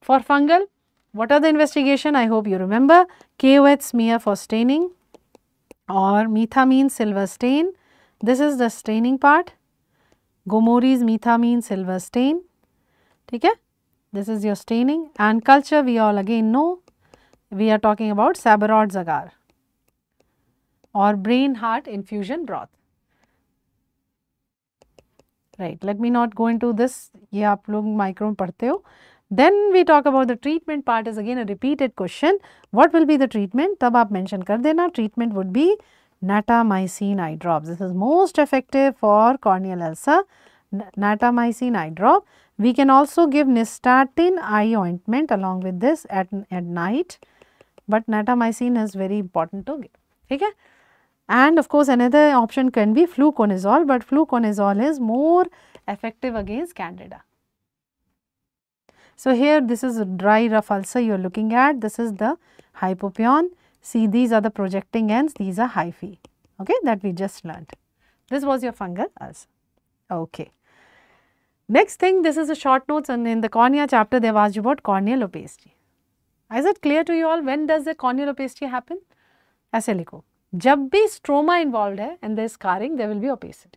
For fungal, what are the investigation? I hope you remember. KOH smear for staining or methamine silver stain this is the staining part. Gomori's methamine silver stain. Okay? This is your staining and culture we all again know. We are talking about Sabarod agar or brain heart infusion broth. Right, let me not go into this. Ye aap log micro padhte ho. Then we talk about the treatment part is again a repeated question. What will be the treatment? Tab aap mention kar dena. Treatment would be natamycin eye drops. This is most effective for corneal ulcer, natamycin eye drop. We can also give nystatin eye ointment along with this at, at night, but natamycin is very important to give. Okay? And of course, another option can be fluconazole, but fluconazole is more effective against candida. So, here this is dry rough ulcer you are looking at, this is the hypopion See these are the projecting ends, these are hyphae, okay, that we just learnt. This was your fungal ulcer, okay. Next thing, this is a short notes and in the cornea chapter they have asked you about corneal opacity. Is it clear to you all when does the corneal opacity happen? ऐसे लिखो जब भी stroma involved है and there is scarring, there will be opacity.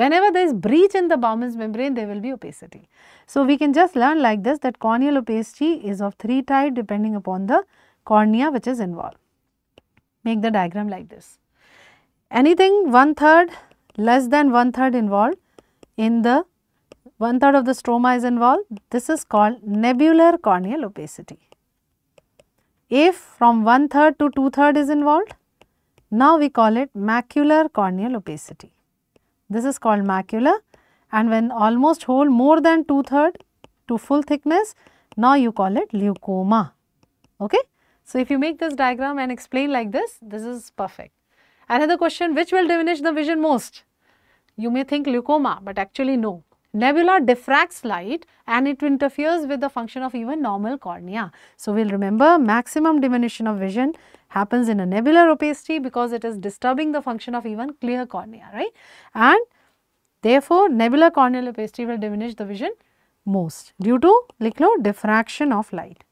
whenever there is breach in the Bowman's membrane, there will be opacity. So, we can just learn like this that corneal opacity is of three type depending upon the cornea which is involved make the diagram like this. Anything one third less than one third involved in the one third of the stroma is involved this is called nebular corneal opacity. If from one third to two third is involved now we call it macular corneal opacity. This is called macular and when almost whole more than two third to full thickness now you call it leucoma. Okay? So, if you make this diagram and explain like this, this is perfect. Another question, which will diminish the vision most? You may think glaucoma, but actually no. Nebula diffracts light and it interferes with the function of even normal cornea. So, we will remember maximum diminution of vision happens in a nebular opacity because it is disturbing the function of even clear cornea, right? And therefore, nebular corneal opacity will diminish the vision most due to like, diffraction of light.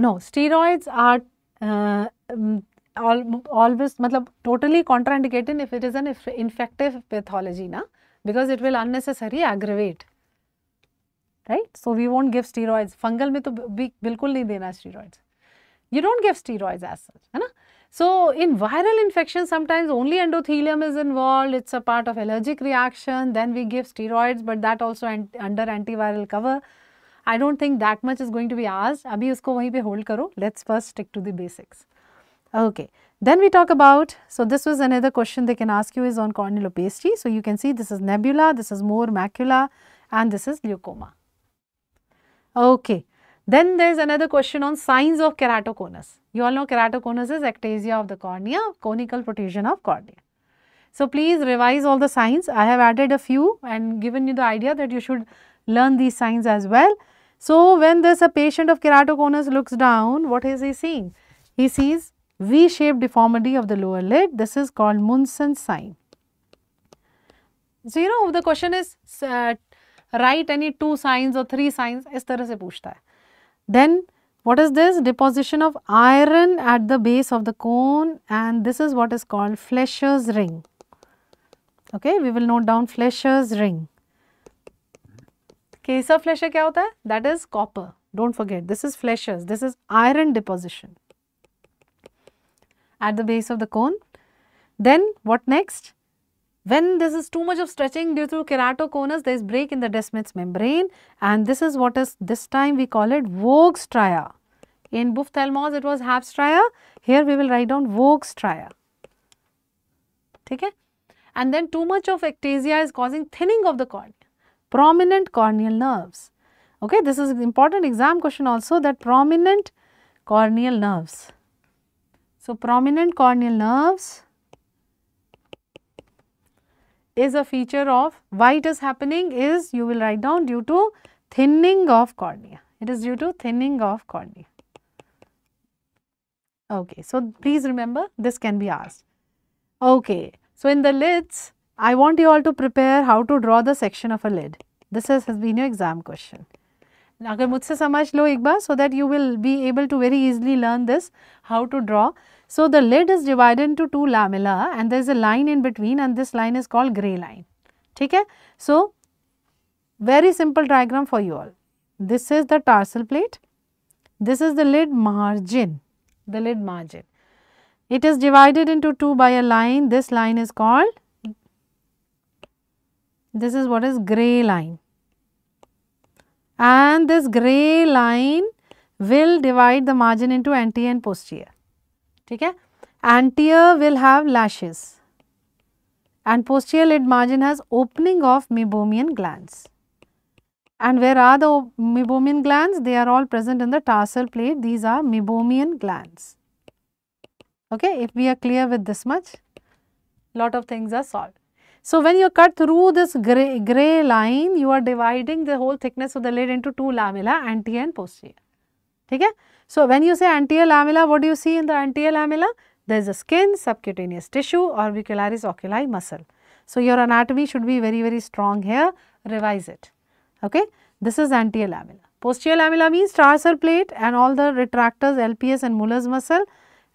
No steroids are always मतलब totally contraindicated if it is an infective pathology ना because it will unnecessary aggravate right so we won't give steroids fungal में तो भी बिल्कुल नहीं देना steroids you don't give steroids as such है ना so in viral infection sometimes only endothelium is involve it's a part of allergic reaction then we give steroids but that also under antiviral cover I don't think that much is going to be asked अभी उसको वहीं पे hold करो let's first stick to the basics okay then we talk about so this was another question they can ask you is on corneal cornealoplasty so you can see this is nebula this is more macula and this is leukoma. okay then there's another question on signs of keratoconus you all know keratoconus is ectasia of the cornea conical protrusion of cornea so please revise all the signs i have added a few and given you the idea that you should learn these signs as well so, when this a patient of keratoconus looks down, what is he seeing? He sees V-shaped deformity of the lower lid. This is called Munson sign. So, you know the question is uh, write any two signs or three signs is tarah se puchta hai. Then what is this? Deposition of iron at the base of the cone and this is what is called Fleischer's ring. Okay, we will note down Fleischer's ring. Case of Fleischer क्या होता है? That is copper. Don't forget, this is Fleischer's. This is iron deposition at the base of the cone. Then what next? When this is too much of stretching due to keratoconus, there is break in the Desmet's membrane and this is what is this time we call it vogue stria In Bufthalmos it was half stria Here we will write down Voge's tria. Okay? And then too much of ectasia is causing thinning of the cord prominent corneal nerves. Okay, this is important exam question also that prominent corneal nerves. So, prominent corneal nerves is a feature of why it is happening is you will write down due to thinning of cornea. It is due to thinning of cornea. Okay, so please remember this can be asked. Okay, so in the lids I want you all to prepare how to draw the section of a lid. This has, has been your exam question. so that you will be able to very easily learn this how to draw. So the lid is divided into two lamella and there is a line in between and this line is called grey line. Okay? So very simple diagram for you all. This is the tarsal plate. This is the lid margin. The lid margin. It is divided into two by a line. This line is called this is what is gray line and this gray line will divide the margin into anterior and posterior. Okay? Anterior will have lashes and posterior lid margin has opening of meibomian glands. And where are the meibomian glands? They are all present in the tarsal plate. These are meibomian glands. Okay, if we are clear with this much, lot of things are solved. So, when you cut through this gray, gray line, you are dividing the whole thickness of the lid into two lamella, anterior and posterior. Okay? So, when you say anterior lamella, what do you see in the anterior lamella? There is a skin, subcutaneous tissue, orbicularis oculi muscle. So, your anatomy should be very, very strong here, revise it. Okay? This is anterior lamella. Posterior lamella means tarsus plate and all the retractors, LPS and Muller's muscle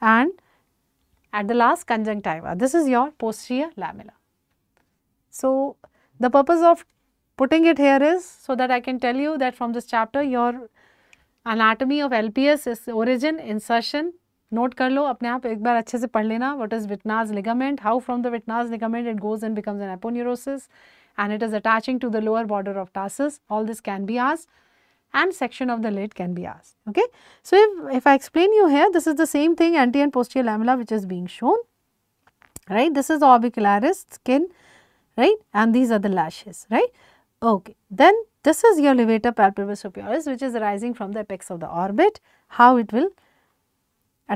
and at the last conjunctiva. This is your posterior lamella. So, the purpose of putting it here is so that I can tell you that from this chapter your anatomy of LPS is origin, insertion, Note कर लो अपने आप एक बार अच्छे से पढ़ लेना what is Whitnall's ligament how from the Whitnall's ligament it goes and and it is attaching to the lower border of tarsus. All this can be asked and section of the lid can be asked. Okay. So, if, if I explain you here, this is the same thing anterior and posterior lamella which is being shown, right. This is the orbicularis skin right and these are the lashes, right. Okay. Then this is your levator palpebris superioris which is arising from the apex of the orbit, how it will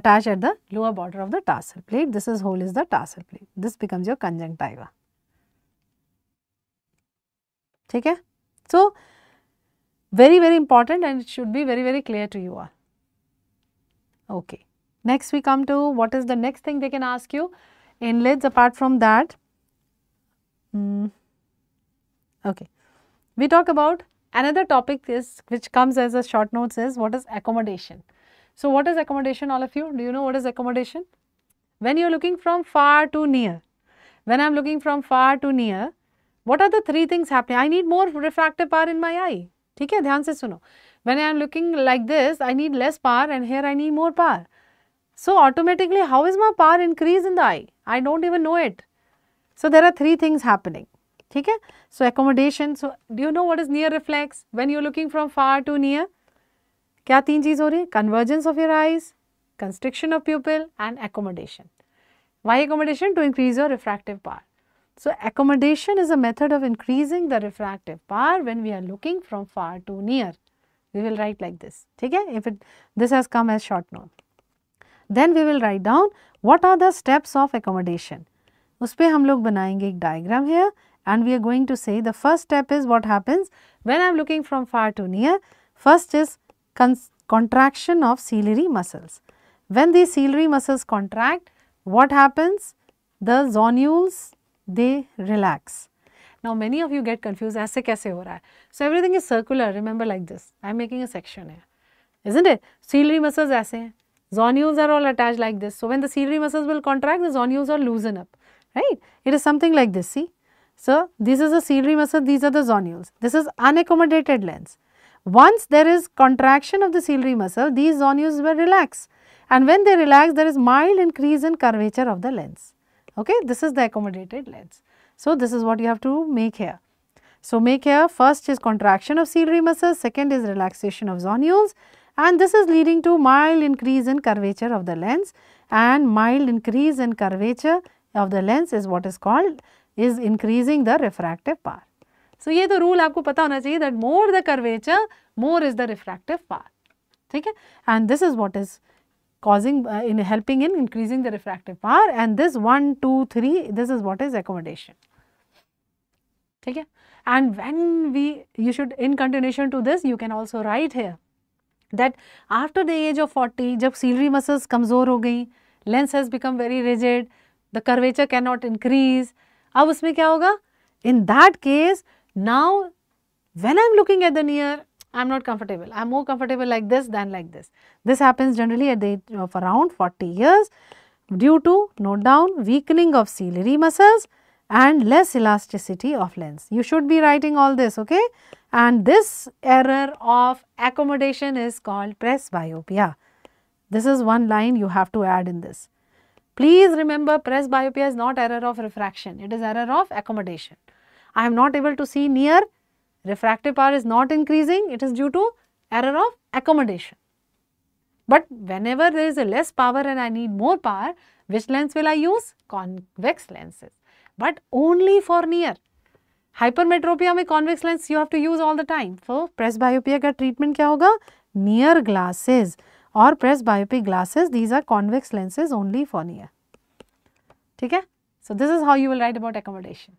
attach at the lower border of the tarsal plate. This is whole is the tarsal plate. This becomes your conjunctiva. Okay. So very very important and it should be very very clear to you all. Okay. Next we come to what is the next thing they can ask you. Inlets apart from that Mm. Okay. We talk about another topic is which comes as a short notes is what is accommodation. So, what is accommodation all of you? Do you know what is accommodation? When you are looking from far to near, when I am looking from far to near, what are the three things happening? I need more refractive power in my eye. Okay, है ध्यान से when I am looking like this, I need less power and here I need more power. So, automatically how is my power increase in the eye? I don't even know it. So, there are three things happening. Okay? So, accommodation. So, do you know what is near reflex? When you are looking from far to near, क्या तीन चीज़ हो रही है convergence of your pupil and accommodation. Why accommodation? To increase your refractive power. So, accommodation is a method of increasing the refractive power when we are looking from far to near. We will write like this, okay? if it, this has come as short note. Then we will write down what are the steps of accommodation. उस पर हम लोग बनाएंगे एक diagram है and we are going to say the first step is what happens when I am looking from far to near first is contraction of ciliary muscles. When the ciliary muscles contract, what happens? The zonules, they relax. Now, many of you get confused, aise kaise ho raha hai? So, everything is circular, remember like this. I am making a section here, isn't it? Ciliary muscles aise hain. Zonules are all attached like this. So, when the ciliary muscles will contract, the zonules are loosen up right. It is something like this, see. So, this is a ciliary muscle, these are the zonules. This is unaccommodated lens. Once there is contraction of the ciliary muscle, these zonules will relax and when they relax, there is mild increase in curvature of the lens, okay. This is the accommodated lens. So, this is what you have to make here. So, make here first is contraction of ciliary muscles, second is relaxation of zonules and this is leading to mild increase in curvature of the lens and mild increase in curvature of the lens is what is called is increasing the refractive power. So, ये तो rule आपको पता होना चाहिए that more the curvature, more is the refractive power. ठीक है and this is what is causing uh, in helping in increasing the refractive power and this 1, 2, 3 this is what is accommodation. ठीक है and when we you should in continuation to this you can also write here that after the age of 40 जब ciliary muscles कमज़ोर हो गई lens has become very rigid the curvature cannot increase. अब उसमें क्या होगा In that case, now when I'm looking at the near, I'm not comfortable. I'm more comfortable like this than like this. This happens generally at the age of around 40 years due to, note down, weakening of ciliary muscles and less elasticity of lens. You should be writing all this, okay? And this error of accommodation is called presbyopia. This is one line you have to add in this. Please remember press biopia is not error of refraction, it is error of accommodation. I am not able to see near, refractive power is not increasing, it is due to error of accommodation. But whenever there is a less power and I need more power, which lens will I use? Convex lenses, but only for near. Hypermetropia में convex lens you have to use all the time. So, presbyopia का treatment क्या होगा? Near glasses. Or press biopic glasses. These are convex lenses only for near. Okay. So this is how you will write about accommodation.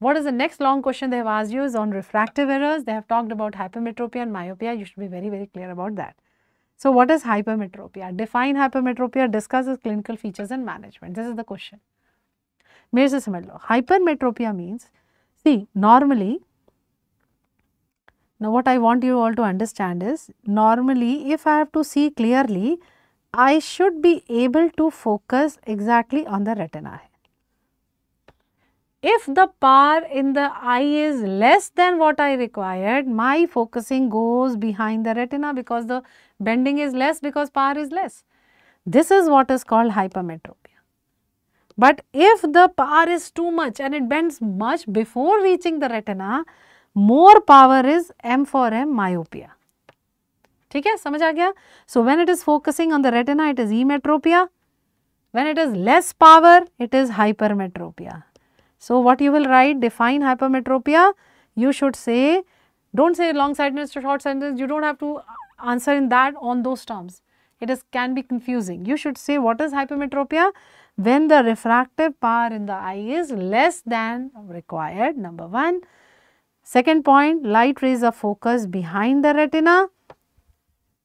What is the next long question they have asked you is on refractive errors. They have talked about hypermetropia and myopia. You should be very, very clear about that. So what is hypermetropia? Define hypermetropia, discuss its clinical features and management. This is the question. Hypermetropia means, see, normally now, what I want you all to understand is normally if I have to see clearly, I should be able to focus exactly on the retina. If the power in the eye is less than what I required, my focusing goes behind the retina because the bending is less because power is less. This is what is called hypermetropia. But if the power is too much and it bends much before reaching the retina, more power is M for M myopia. ठीक है समझ आ गया so when it is is focusing on the it is it is it is when it is less power it is hypermetropia you should say don't say long sentence or short sentence. you don't have to answer in that on those terms it is can be confusing you should say what is hypermetropia when the refractive power in the eye is less than required number 1 Second point, light rays are focused behind the retina.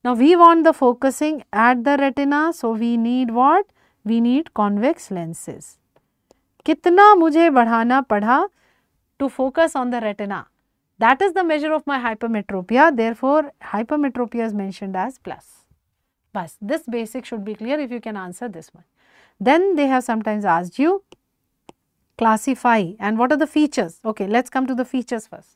Now, we want the focusing at the retina. So, we need what? We need convex lenses. Kitna mujhe badhana padha to focus on the retina. That is the measure of my hypermetropia. Therefore, hypermetropia is mentioned as plus. Plus, this basic should be clear if you can answer this one. Then they have sometimes asked you classify and what are the features? Okay, let us come to the features first.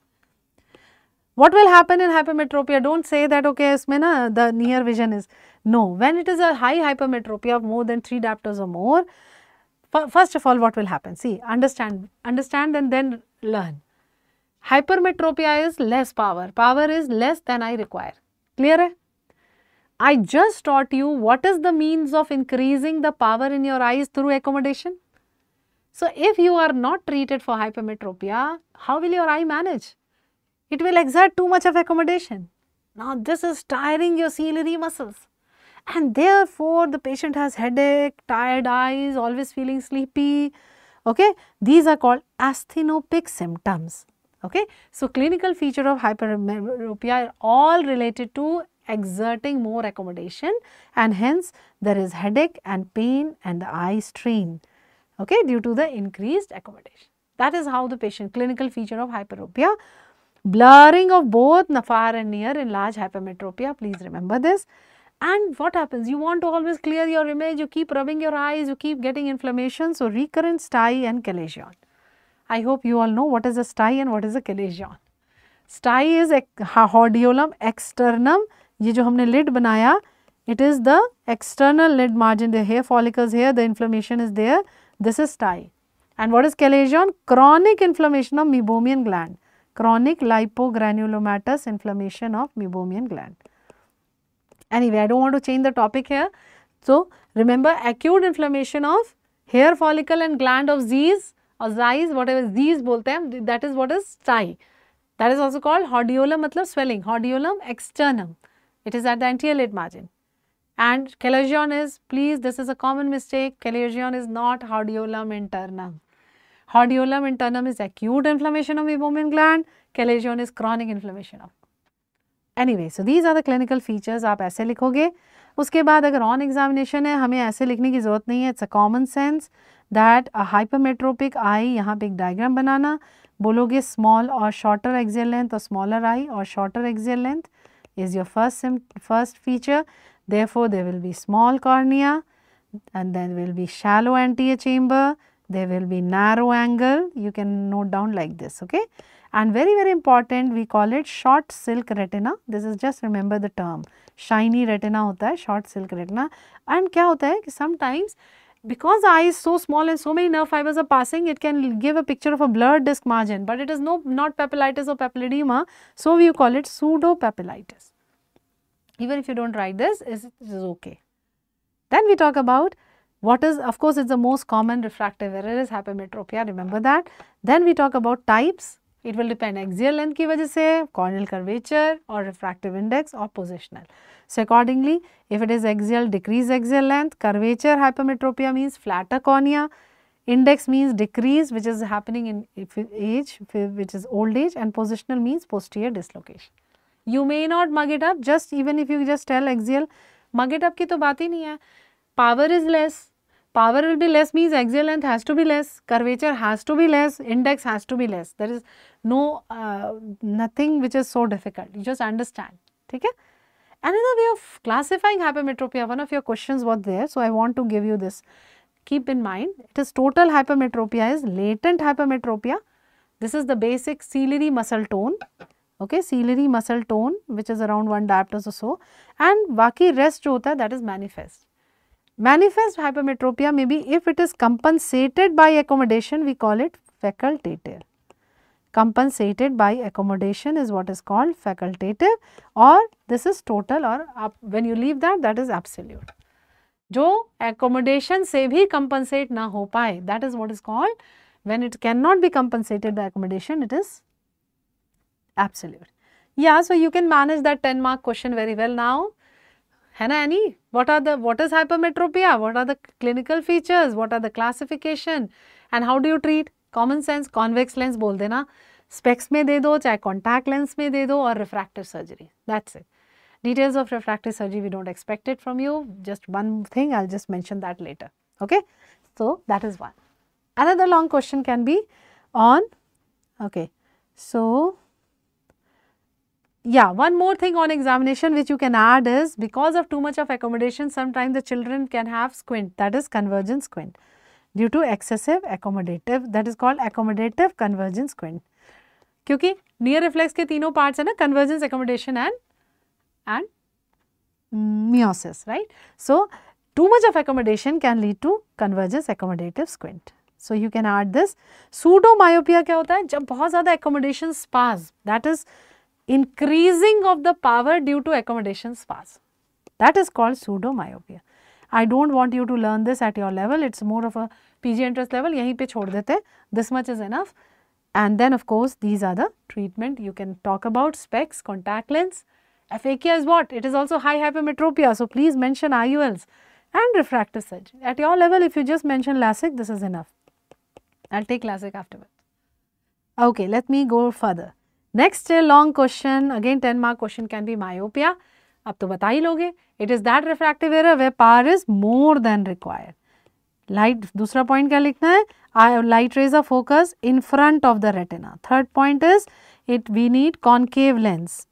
What will happen in hypermetropia? Do not say that okay, Ismena, the near vision is. No, when it is a high hypermetropia of more than 3 diopters or more, first of all what will happen? See, understand, understand and then learn. Hypermetropia is less power, power is less than I require. Clear? I just taught you what is the means of increasing the power in your eyes through accommodation. So, if you are not treated for hypermetropia, how will your eye manage? It will exert too much of accommodation. Now, this is tiring your ciliary muscles and therefore, the patient has headache, tired eyes, always feeling sleepy. Okay, These are called asthenopic symptoms. Okay, So, clinical feature of hypermetropia are all related to exerting more accommodation and hence there is headache and pain and the eye strain okay, due to the increased accommodation. That is how the patient clinical feature of hyperopia, blurring of both nafar and near in large hypermetropia, please remember this. And what happens? You want to always clear your image, you keep rubbing your eyes, you keep getting inflammation, so recurrent sty and calasion. I hope you all know what is a sty and what is a calasion. Sty is hordeolum externum, Ye jo humne lid banaya, it is the external lid margin, the hair follicles here, the inflammation is there. This is tie. And what is chalazion? Chronic inflammation of meibomian gland. Chronic lipogranulomatous inflammation of meibomian gland. Anyway, I don't want to change the topic here. So, remember acute inflammation of hair follicle and gland of Z's or Z's whatever Z's bolte hain that is what is tie. That is also called hordeolum matlab swelling, hordeolum externum. It is at the anterior late margin. and calorion is please this is a common mistake calorion is not hordeolum internum hordeolum internum is acute inflammation of meibomian gland calorion is chronic inflammation of anyway so these are the clinical features aap aise likhoge uske baad agar on examination hai hame aise likhne ki zarurat nahi hai it's a common sense that a hypermetropic eye yahan pe ek diagram banana bologe small or shorter axial length or smaller eye or shorter axial length is your first first feature Therefore, there will be small cornea and then will be shallow anterior chamber, there will be narrow angle, you can note down like this, okay. And very, very important, we call it short silk retina. This is just remember the term. Shiny retina hota hai, short silk retina. And kya hota hai sometimes because the eye is so small and so many nerve fibers are passing, it can give a picture of a blurred disc margin, but it is no not papillitis or papilledema. So, we call it pseudopapillitis even if you do not write this it is okay. Then we talk about what is of course it is the most common refractive error is hypermetropia remember that. Then we talk about types it will depend axial length की वजह corneal curvature or refractive index or positional. So accordingly if it is axial decrease axial length curvature hypermetropia means flatter cornea index means decrease which is happening in age which is old age and positional means posterior dislocation. You may not mug it up just even if you just tell axial mug it up की तो बात ही नहीं है power is less power will be less means axial length has to be less curvature has to be less index has to be less there is no nothing which is so difficult you just understand ठीक है and in way of classifying hypermetropia one of your question what there so I want to give you this keep in mind it is total hypermetropia is latent hypermetropia this is the basic ciliary muscle tone okay, ciliary muscle tone which is around 1 diopters or so and baki rest jo hota that is manifest. Manifest hypermetropia maybe if it is compensated by accommodation we call it facultative. Compensated by accommodation is what is called facultative or this is total or up, when you leave that that is absolute. जो accommodation से भी compensate ना that is what is called when it cannot be compensated by accommodation it is Absolute. Yeah, so you can manage that 10 mark question very well now. hana Annie, what are the, what is hypermetropia? What are the clinical features? What are the classification? And how do you treat? Common sense, convex lens बोल देना. Specs में दे दो, चाहे contact lens में दे दो और refractive surgery. That's it. Details of refractive surgery, we don't expect it from you. Just one thing, I'll just mention that later. Okay. So, that is one. Another long question can be on, okay. So, yeah one more thing on examination which you can add is because of too much of accommodation sometimes the children can have squint that is convergence squint due to excessive accommodative that is called accommodative convergence squint क्योंकि near reflex के तीनों parts है ना convergence accommodation and and meiosis right so too much of accommodation can lead to convergence accommodative squint so you can add this pseudo myopia क्या होता है जब बहुत ज़्यादा accommodation spasm that is increasing of the power due to accommodation spas. That is called pseudomyopia. I don't want you to learn this at your level. It's more of a PG interest level. यहीं पे छोड़ This much is enough. And then of course these are the treatment you can talk about specs, contact lens. Aphakia is what? It is also high hypermetropia. So please mention IULs and refractive surgery. At your level, if you just mention LASIK, this is enough. I'll take LASIK afterwards. Okay, let me go further. Next long question, again 10 mark question can be myopia. Ab to bata hi It is that refractive error where power is more than required. Light, dusra point kya likhna hai? Light rays are focused in front of the retina. Third point is, it we need concave lens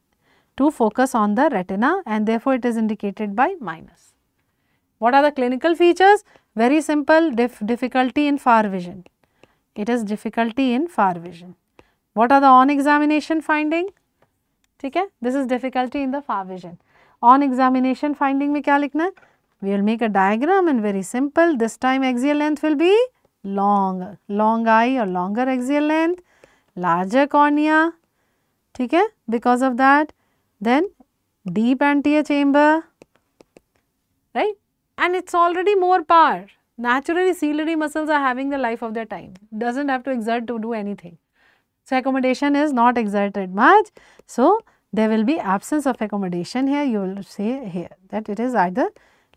to focus on the retina and therefore it is indicated by minus. What are the clinical features? Very simple, difficulty in far vision. It is difficulty in far vision what are the on examination finding ठीक है this is difficulty in the far vision on examination finding में क्या लिखना we will make a diagram and very simple this time axial length will be long long eye or longer axial length larger cornea ठीक है because of that then deep anterior chamber right and it's already more power naturally ciliary muscles are having the life of their time doesn't have to exert to do anything so, accommodation is not exerted much. So, there will be absence of accommodation here you will see here that it is either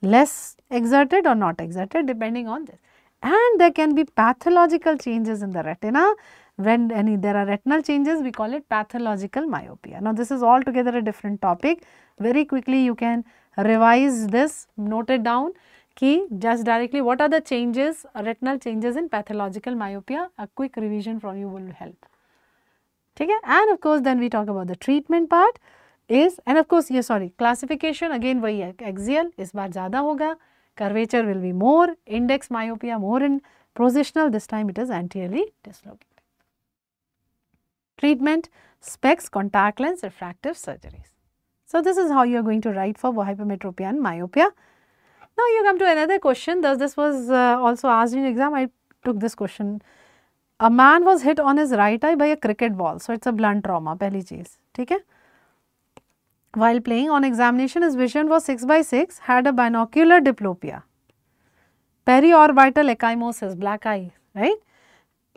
less exerted or not exerted depending on this. And there can be pathological changes in the retina when any there are retinal changes we call it pathological myopia. Now, this is altogether a different topic very quickly you can revise this note it down key just directly what are the changes retinal changes in pathological myopia a quick revision from you will help. Okay? And of course, then we talk about the treatment part is and of course, yeah, sorry, classification again वही axial is बार ज़्यादा hoga curvature will be more, index myopia more in positional, this time it is anteriorly dislocated. Treatment, specs, contact lens, refractive surgeries. So, this is how you are going to write for hypermetropia and myopia. Now, you come to another question, thus this was uh, also asked in exam, I took this question a man was hit on his right eye by a cricket ball. So, it's a blunt trauma, पहली चीज, While playing on examination, his vision was 6 by 6, had a binocular diplopia, periorbital ecchymosis, black eye, right?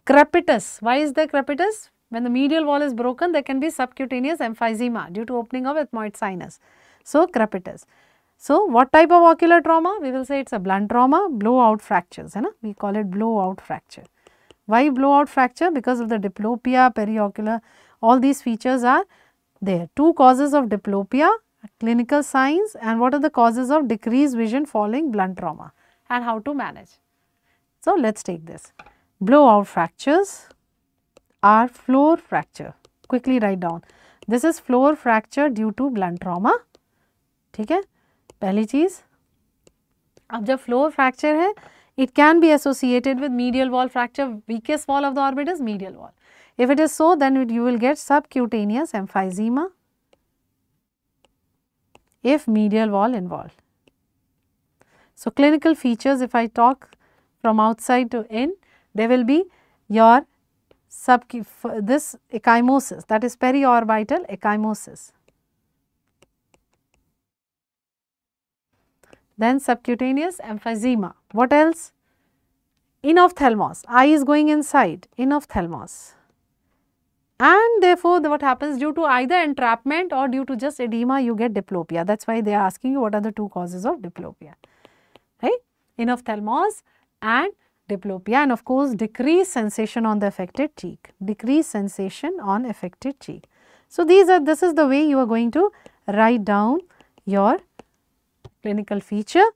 Crepitus, why is there crepitus? When the medial wall is broken, there can be subcutaneous emphysema due to opening of ethmoid sinus. So, crepitus. So, what type of ocular trauma? We will say it is a blunt trauma, blowout fractures, You know? we call it blowout fracture. Why blowout fracture? Because of the diplopia, periocular, all these features are there. Two causes of diplopia, clinical signs and what are the causes of decreased vision following blunt trauma and how to manage. So, let us take this. Blowout fractures are floor fracture. Quickly write down. This is floor fracture due to blunt trauma. Okay. है पहली चीज अब floor fracture fracture it can be associated with medial wall fracture, weakest wall of the orbit is medial wall. If it is so, then you will get subcutaneous emphysema if medial wall involved. So, clinical features if I talk from outside to in, there will be your sub this ecchymosis that is periorbital ecchymosis. then subcutaneous emphysema. What else? In ophthalmos, eye is going inside, in ophthalmos. And therefore, the, what happens due to either entrapment or due to just edema, you get diplopia. That is why they are asking you what are the two causes of diplopia, right? ophthalmos and diplopia and of course, decreased sensation on the affected cheek, decreased sensation on affected cheek. So, these are, this is the way you are going to write down your clinical feature.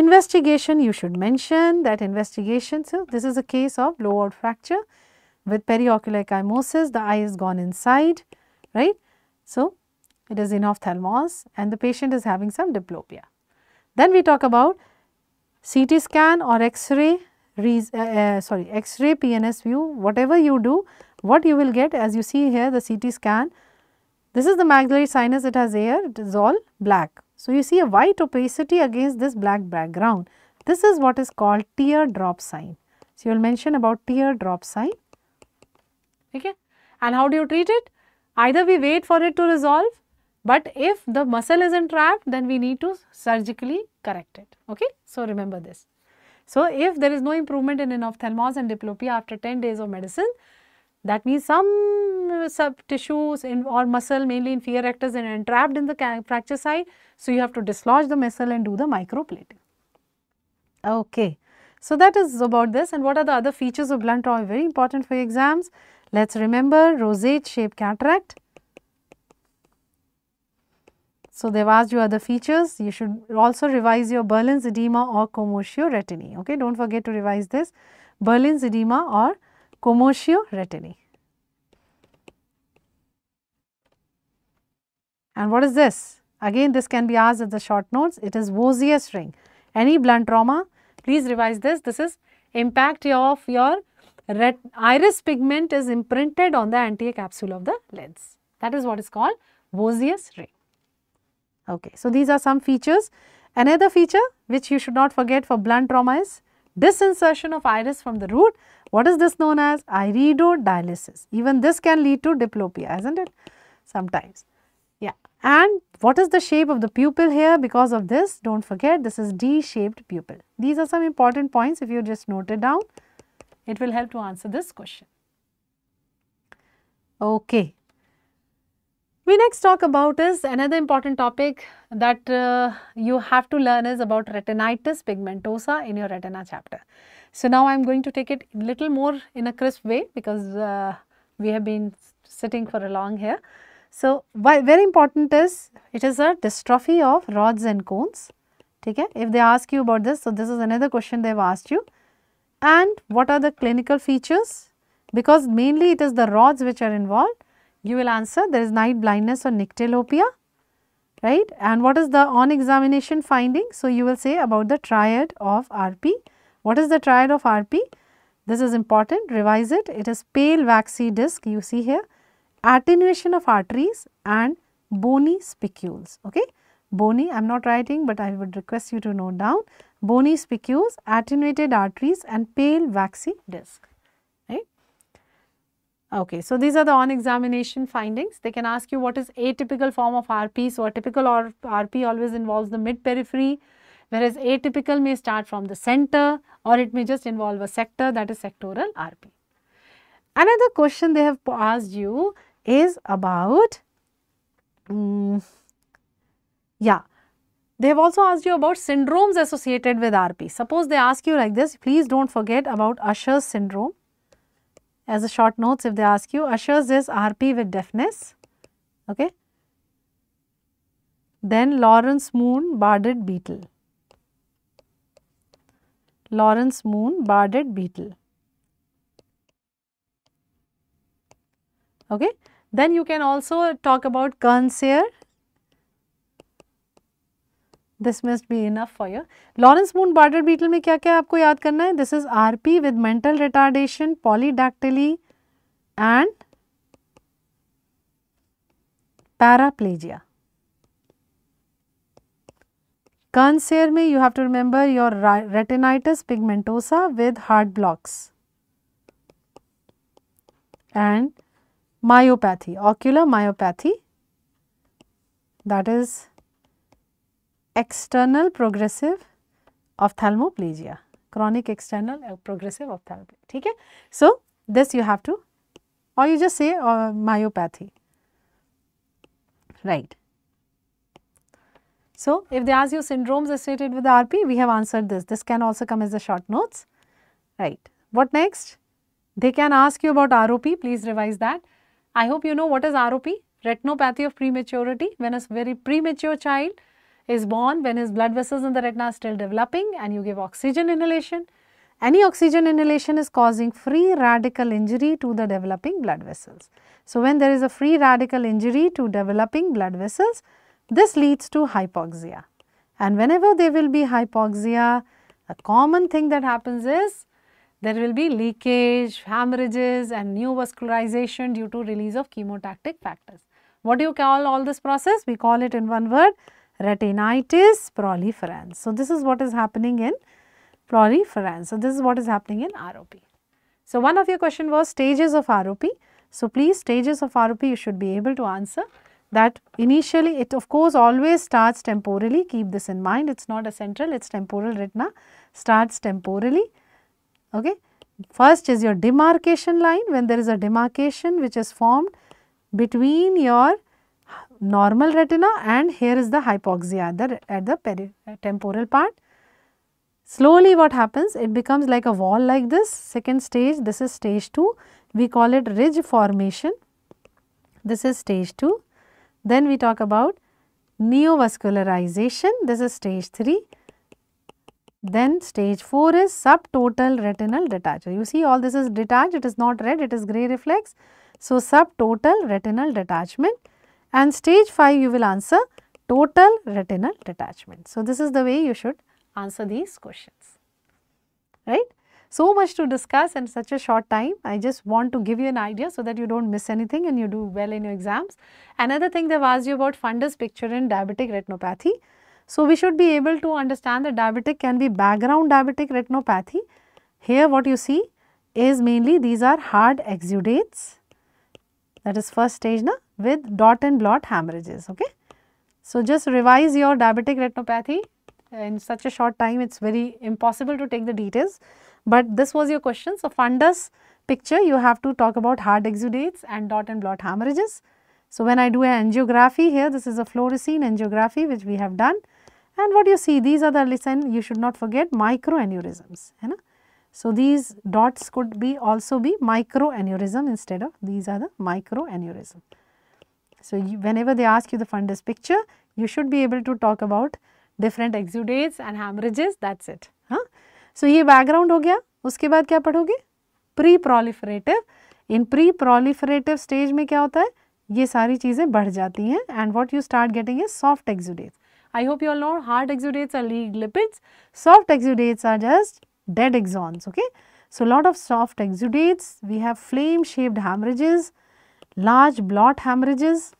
Investigation you should mention that investigation. So, this is a case of blowout fracture with periocular ecchymosis. the eye is gone inside right. So, it is in ophthalmos and the patient is having some diplopia. Then we talk about CT scan or X-ray, uh, uh, sorry X-ray PNS view whatever you do what you will get as you see here the CT scan this is the maxillary sinus it has air it is all black so, you see a white opacity against this black background. This is what is called teardrop sign. So, you will mention about teardrop sign. Okay. And how do you treat it? Either we wait for it to resolve, but if the muscle is entrapped, then we need to surgically correct it. Okay. So, remember this. So, if there is no improvement in enophthalmos and diplopia after 10 days of medicine, that means some uh, sub tissues in, or muscle mainly in fear actors and entrapped in the fracture site. So, you have to dislodge the muscle and do the microplating. Okay. So, that is about this and what are the other features of blunt trauma very important for exams. Let us remember rosate shape cataract. So, they have asked you other features. You should also revise your Berlin's edema or commotio retinae. Okay, do not forget to revise this Berlin's edema or commotio retini. And what is this? Again this can be asked at the short notes, it is Vosius ring. Any blunt trauma, please revise this, this is impact of your ret iris pigment is imprinted on the anterior capsule of the lens. That is what is called Vosius ring. Okay, so these are some features. Another feature which you should not forget for blunt trauma is disinsertion of iris from the root what is this known as? Iridodialysis. Even this can lead to diplopia, isn't it? Sometimes. Yeah. And what is the shape of the pupil here? Because of this, don't forget, this is D-shaped pupil. These are some important points. If you just note it down, it will help to answer this question. Okay. We next talk about is another important topic that uh, you have to learn is about retinitis pigmentosa in your retina chapter. So, now I am going to take it little more in a crisp way because uh, we have been sitting for a long here. So, very important is it is a dystrophy of rods and cones. Okay? If they ask you about this, so this is another question they have asked you. And what are the clinical features? Because mainly it is the rods which are involved. You will answer there is night blindness or nyctalopia, right? And what is the on examination finding? So, you will say about the triad of RP what is the triad of RP? This is important, revise it. It is pale waxy disc you see here, attenuation of arteries and bony spicules. Okay? Bony, I am not writing but I would request you to note down. Bony spicules, attenuated arteries and pale waxy disc. Right? Okay, so these are the on examination findings. They can ask you what is atypical form of RP. So, a typical RP always involves the mid periphery, whereas atypical may start from the center or it may just involve a sector that is sectoral RP. Another question they have asked you is about, um, yeah, they have also asked you about syndromes associated with RP. Suppose they ask you like this, please don't forget about Usher's syndrome. As a short notes, if they ask you, Usher's is RP with deafness, okay. Then Lawrence Moon Barded Beetle. Laurence Moon Bardet Biedl okay then you can also talk about Kearns Sayre this must be enough for your Laurence Moon Bardet Biedl में क्या क्या आपको याद करना है this is RP with mental retardation polydactyly and paraplegia Cancer mein you have to remember your retinitis pigmentosa with hard blocks and myopathy, ocular myopathy that is external progressive ophthalmoplegia, chronic external uh, progressive ophthalmoplegia, okay. So, this you have to or you just say uh, myopathy, right. So, if they ask you syndromes associated with RP, we have answered this. This can also come as the short notes, right. What next? They can ask you about ROP, please revise that. I hope you know what is ROP, retinopathy of prematurity, when a very premature child is born, when his blood vessels in the retina are still developing and you give oxygen inhalation. Any oxygen inhalation is causing free radical injury to the developing blood vessels. So, when there is a free radical injury to developing blood vessels, this leads to hypoxia and whenever there will be hypoxia, a common thing that happens is there will be leakage, hemorrhages and neovascularization due to release of chemotactic factors. What do you call all this process? We call it in one word retinitis proliferans. So, this is what is happening in proliferans. So, this is what is happening in ROP. So, one of your question was stages of ROP. So, please stages of ROP you should be able to answer that initially it of course always starts temporally keep this in mind it is not a central it is temporal retina starts temporally okay. First is your demarcation line when there is a demarcation which is formed between your normal retina and here is the hypoxia at the, at the temporal part. Slowly what happens it becomes like a wall like this second stage this is stage 2 we call it ridge formation this is stage 2 then we talk about neovascularization, this is stage 3. Then stage 4 is subtotal retinal detachment. You see all this is detached, it is not red, it is grey reflex. So, subtotal retinal detachment and stage 5 you will answer total retinal detachment. So, this is the way you should answer these questions, right. So much to discuss in such a short time. I just want to give you an idea so that you don't miss anything and you do well in your exams. Another thing they've asked you about fundus picture in diabetic retinopathy. So we should be able to understand that diabetic can be background diabetic retinopathy. Here what you see is mainly these are hard exudates that is first stage na, with dot and blot hemorrhages. Okay? So just revise your diabetic retinopathy in such a short time it's very impossible to take the details. But this was your question. So, fundus picture you have to talk about hard exudates and dot and blot hemorrhages. So, when I do an angiography here this is a fluorescein angiography which we have done and what you see these are the listen you should not forget microaneurysms. You know? So, these dots could be also be microaneurysm instead of these are the microaneurysm. So, you, whenever they ask you the fundus picture you should be able to talk about different exudates and hemorrhages that is it. So ये background हो गया उसके बाद क्या पढ़ोगे pre proliferative इन pre proliferative stage में क्या होता है ये सारी चीज़ें बढ़ जाती हैं and what you start getting a soft exudates I hope you know hard exudates are leaked lipids soft exudates are just dead axons okay so lot of soft exudates we have flame shaped haemorrhages large blot haemorrhages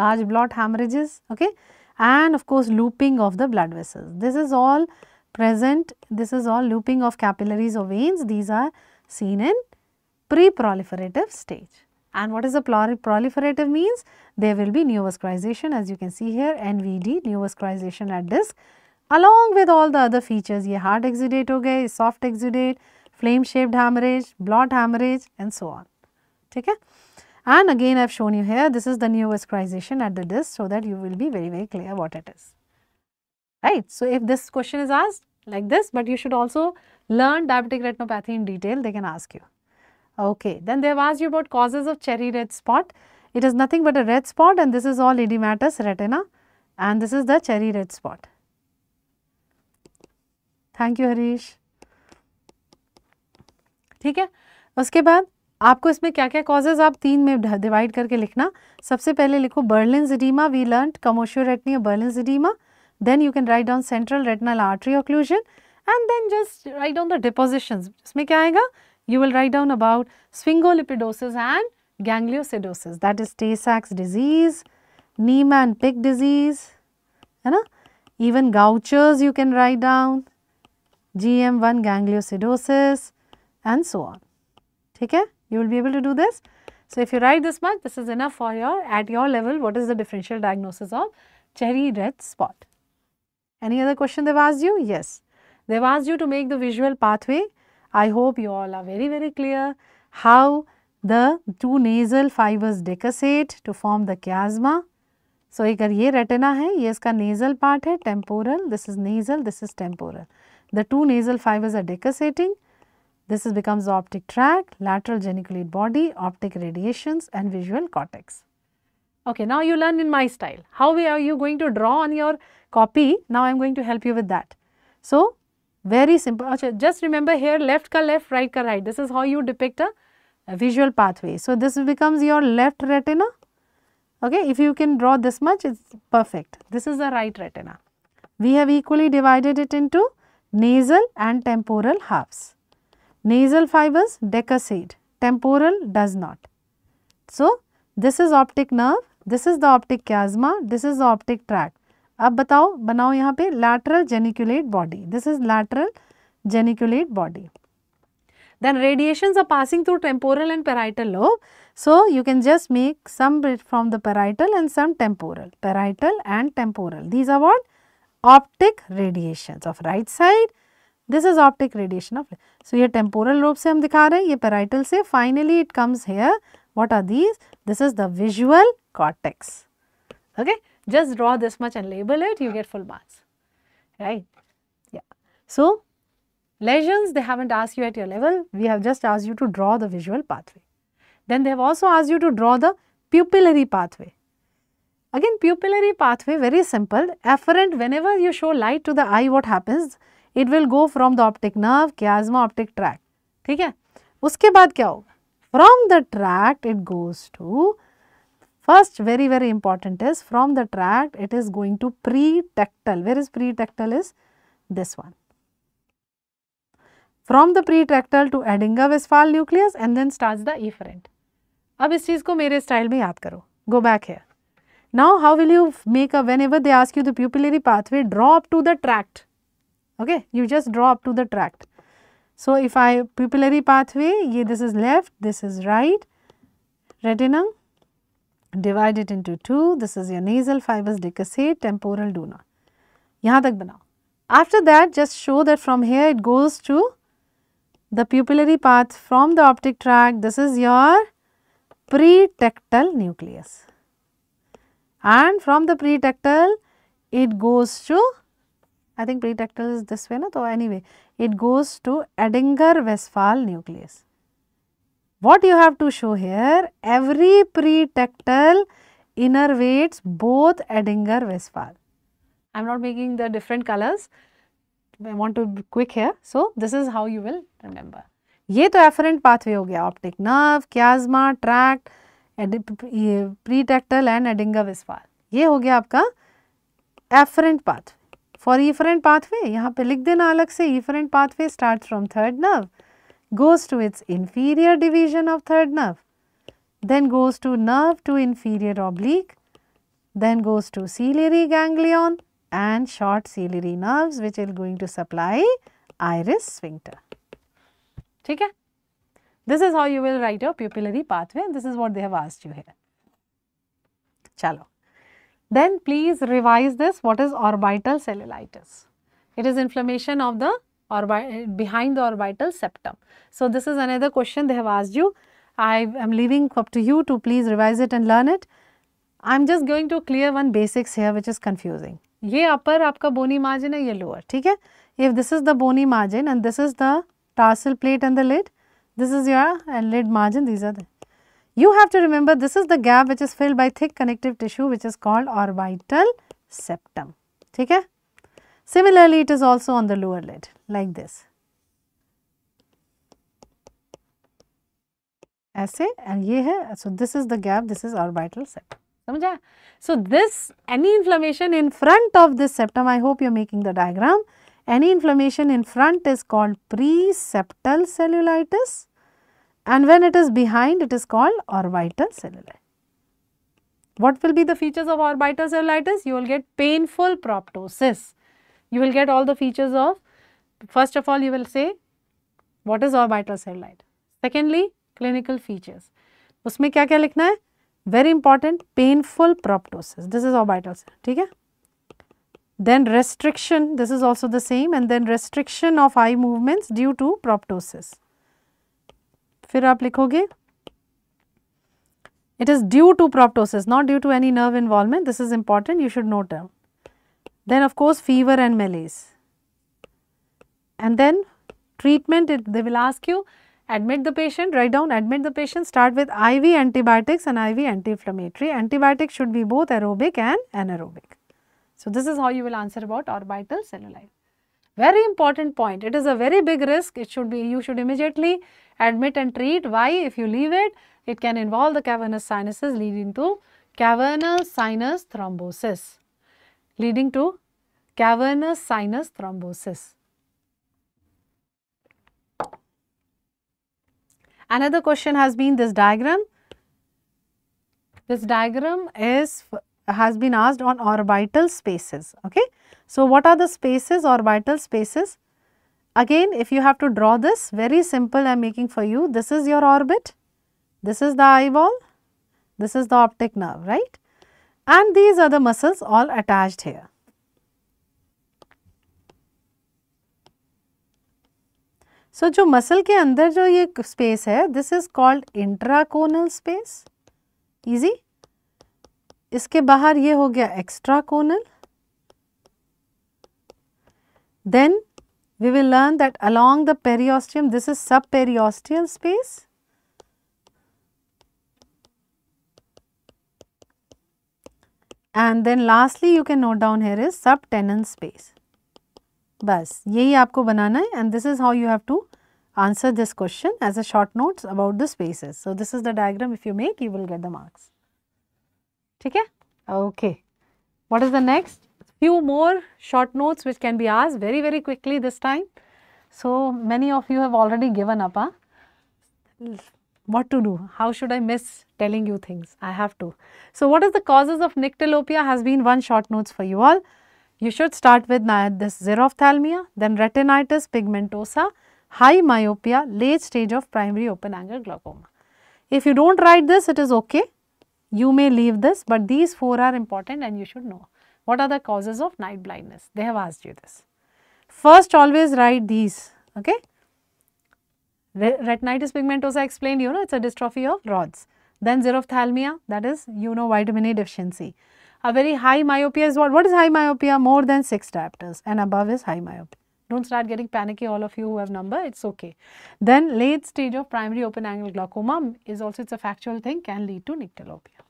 large blot haemorrhages okay and of course looping of the blood vessel this is all present this is all looping of capillaries or veins these are seen in pre-proliferative stage. And what is the proliferative means? There will be neovascularization as you can see here NVD neovascularization at disc along with all the other features ye hard exudate okay soft exudate, flame shaped hemorrhage, blot hemorrhage and so on. Okay? And again I have shown you here this is the neovascularization at the disc so that you will be very very clear what it is right. So, if this question is asked like this, but you should also learn diabetic retinopathy in detail, they can ask you. Okay, then they have asked you about causes of cherry red spot. It is nothing but a red spot and this is all edematous retina and this is the cherry red spot. Thank you Harish. ठीक है उसके बाद आपको इसमें क्या क्या causes आप तीन में डिवाइड करके लिखना सबसे पहले लिखो Berlin oedema we learn commotio retinae Berlin oedema then you can write down central retinal artery occlusion and then just write down the depositions. Isme kya aega? You will write down about sphingolipidosis and gangliosidosis that is Tay-Sachs disease, Niemann-Pick disease, you know, even Gauchers you can write down, GM1 gangliosidosis and so on. Okay? You will be able to do this. So, if you write this much, this is enough for your at your level what is the differential diagnosis of cherry red spot. Any other question they've asked you? Yes. They've asked you to make the visual pathway. I hope you all are very, very clear how the two nasal fibers decussate to form the chiasma. So, अगर ये retina है, ये इसका nasal part है, temporal, this is nasal, this is temporal. The two nasal fibers are decussating. This is becomes optic tract, lateral geniculate body, optic radiations and visual cortex. Okay, now you learn in my style. How are you going to draw on your copy? Now I am going to help you with that. So, very simple. Just remember here left ka left, right ka right. This is how you depict a, a visual pathway. So, this becomes your left retina. Okay, if you can draw this much, it's perfect. This is the right retina. We have equally divided it into nasal and temporal halves. Nasal fibers decussate, temporal does not. So, this is optic nerve this is the optic chiasma this is the optic tract अब बताओ बनाओ यहाँ पे lateral geniculate body this is lateral geniculate body then radiation are passing through temporal and parietal lobe so you can just make some from the parietal and some temporal parietal and temporal these are what optic radiation of right side this is optic radiation of so ये temporal lobe से हम दिखा रहे हैं ये parietal से finally it comes here what are these this is the visual cortex. Okay, just draw this much and label it, you get full marks, right? Yeah. So, lesions they haven't asked you at your level, we have just asked you to draw the visual pathway. Then they have also asked you to draw the pupillary pathway. Again, pupillary pathway very simple, afferent whenever you show light to the eye what happens, it will go from the optic nerve, chiasma, optic tract, Okay. है? उसके From the tract it goes to First very very important is from the tract it is going to pretectal. Where is pretectal is this one. From the pretectal to Adinger-Westphal nucleus and then starts the efferent. अब इस चीज़ को मेरे style में याद करो go back here now how you you make a whenever they ask you the the यद okay you just draw up to the tract so if i pupillary pathway this is left this is right retina divide it into two. This is your nasal fibers decussate, temporal duna. After that, just show that from here it goes to the pupillary path from the optic tract. This is your pretectal nucleus. And from the pretectal, it goes to, I think pretectal is this way, na? so anyway, it goes to Edinger-Westphal nucleus what you have to show here every pretectal innervates both edinger westphal i'm not making the different colors i want to be quick here so this is how you will remember ye to afferent pathway ho gaya optic nerve chiasma tract pretectal and edinger westphal ye ho gaya aapka afferent path for efferent pathway yahan pe likh dena alag se efferent pathway starts from third nerve goes to its inferior division of third nerve, then goes to nerve to inferior oblique, then goes to ciliary ganglion and short ciliary nerves which are going to supply iris sphincter. Okay. This is how you will write your pupillary pathway and this is what they have asked you here. Chalo. Then please revise this what is orbital cellulitis. It is inflammation of the orbit behind the orbital septum. So this is another question they have asked you. I am leaving up to you to please revise it and learn it. I am just going to clear one basics here which is confusing. ye upper aapka bony margin hai ye lower theek hai if this is the bony margin and this is the tarsal plate and the lid this is your and lid margin these are the you have to remember this is the gap which is filled by thick connective tissue which is called orbital septum theek hai Similarly, it is also on the lower lid like this. and so this is the gap this is orbital septum so this any inflammation in front of this septum i hope you're making the diagram any inflammation in front is called preseptal cellulitis and when it is behind it is called orbital cellulitis. what will be the features of orbital cellulitis you will get painful proptosis you will get all the features of, first of all you will say what is orbital satellite. Secondly, clinical features. उसमें क्या क्या लिखना है very important painful proptosis this is orbital cell ठीक then restriction this is also the same and then restriction of eye movements due to proptosis फिर आप लिखोगे it is due to proptosis not due to any nerve involvement this is important you should note down then of course, fever and malaise. And then treatment, it, they will ask you admit the patient, write down admit the patient, start with IV antibiotics and IV anti-inflammatory. Antibiotics should be both aerobic and anaerobic. So, this is how you will answer about orbital cellulite. Very important point, it is a very big risk, it should be, you should immediately admit and treat. Why? If you leave it, it can involve the cavernous sinuses leading to cavernous sinus thrombosis leading to cavernous sinus thrombosis. Another question has been this diagram. This diagram is has been asked on orbital spaces. Okay. So, what are the spaces, orbital spaces? Again, if you have to draw this, very simple I am making for you. This is your orbit, this is the eyeball, this is the optic nerve, right? and these are the muscles all attached here. so, jo muscle ke andar jo ye space hai this is called intraconal space easy iske bahar ye ho gaya extraconal then we will learn that along the periosteum this is subperiosteal space And then, lastly, you can note down here is subtenant space. Bas, space बस यही आपको बनाना है is how you have to answer this question as a short notes about the spaces. So, this is the diagram if you make you will get the marks. Okay. okay. What is the next? Few more short notes which can be asked very very quickly this time. So, many of you have already given up. Huh? what to do, how should I miss telling you things, I have to. So what are the causes of nyctalopia has been one short notes for you all. You should start with this xerophthalmia, then retinitis pigmentosa, high myopia, late stage of primary open angle glaucoma. If you do not write this, it is okay. You may leave this, but these four are important and you should know. What are the causes of night blindness? They have asked you this. First, always write these, okay retinitis pigmentosa explained, you know, it's a dystrophy of rods. Then xerophthalmia, that is, you know, vitamin A deficiency. A very high myopia is what? What is high myopia? More than 6 diopters and above is high myopia. Don't start getting panicky, all of you who have number, it's okay. Then late stage of primary open angle glaucoma is also, it's a factual thing, can lead to nyctalopia.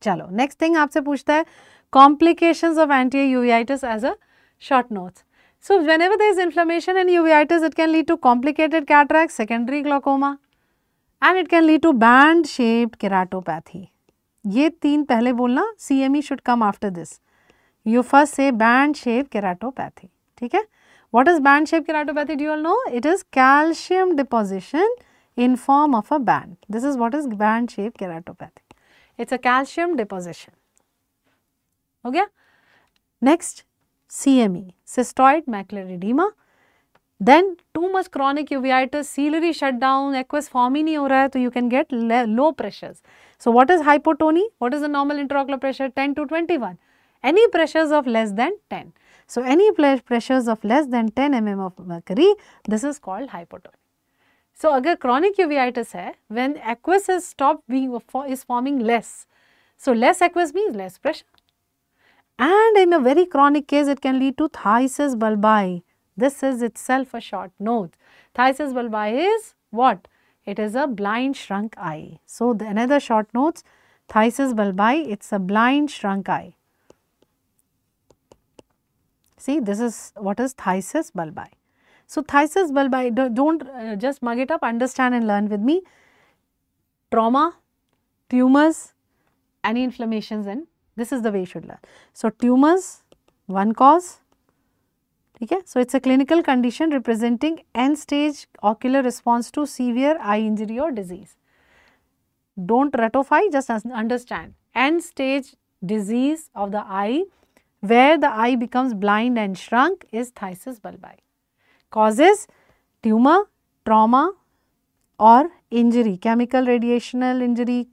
Chalo, next thing aapse puchta hai, complications of anterior uveitis as a short note. So, whenever there is inflammation and uveitis, it can lead to complicated cataracts, secondary glaucoma and it can lead to band shaped keratopathy. ये तीन CME should come after this. You first say band-shaped keratopathy. Say band shape keratopathy ठीक है what is band shape keratopathy do in form of a band. This is what is band band-shaped keratopathy. It is a calcium deposition. Okay? Next, CME, cystoid macular edema. Then too much chronic uveitis, ciliary shutdown, aqueous forming नहीं हो रहा है तो you can get low pressures. So what is hypotony? What is the normal intraocular pressure? 10 to 21. Any pressures of less than 10. So any pressures of less than 10 mm of mercury, this is called hypotony. So अगर chronic uveitis है, when aqueous is stopped being is forming less. So less aqueous means less pressure. and in a very chronic case it can lead to thysis bulbi. This is itself a short nose. Thysis bulbi is what? It is a blind shrunk eye. So, the, another short nose thysis bulbi it is a blind shrunk eye. See this is what is thysis bulbi. So, thysis bulbi do not uh, just mug it up understand and learn with me. Trauma, tumors, any inflammations and this is the way you should learn. So, tumors, one cause. Okay? So, it is a clinical condition representing end stage ocular response to severe eye injury or disease. Do not ratify, just understand. End stage disease of the eye where the eye becomes blind and shrunk is thysis bulbi. Causes tumor, trauma or injury, chemical radiational injury,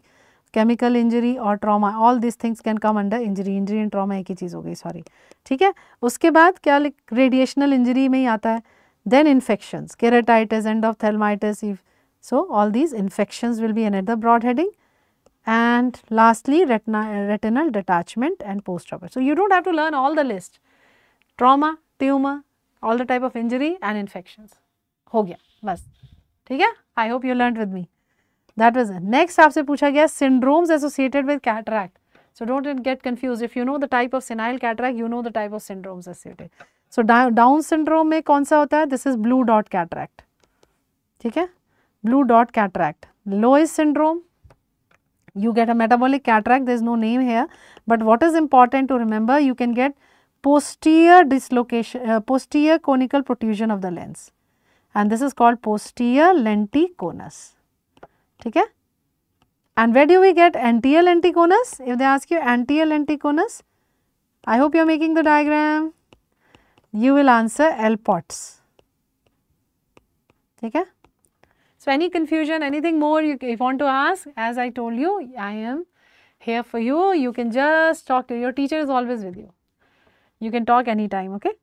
chemical injury और trauma all this things can come under injury injury and trauma एक ही चीज़ हो गई sorry ठीक है उसके बाद क्या रेडिएशनल इंजरी में ही आता है then infections keratitis endophthalmitis if so all these infections will be an at the broad heading and lastly retina retinal detachment and post offer so you don't have to learn all the list trauma tumour all the type of injury and infections हो गया बस ठीक है I hope you learn with me That was it. Next आपसे पूछा गया syndromes associated with cataract. So don't get confused. If you know the type of senile cataract, you know the type of syndromes associated. So Down syndrome में कौन सा होता है? This is blue dot cataract. ठीक Blue dot cataract. Lois syndrome. You get a metabolic cataract. There is no name here. But what is important to remember, you can get posterior dislocation, uh, posterior conical protrusion of the lens. And this is called posterior lenticonus. Okay, and where do we get anterior lenticonus if they ask you anterior lenticonus i hope you are making the diagram you will answer l pots okay so any confusion anything more you if you want to ask as i told you i am here for you you can just talk to your teacher is always with you you can talk anytime okay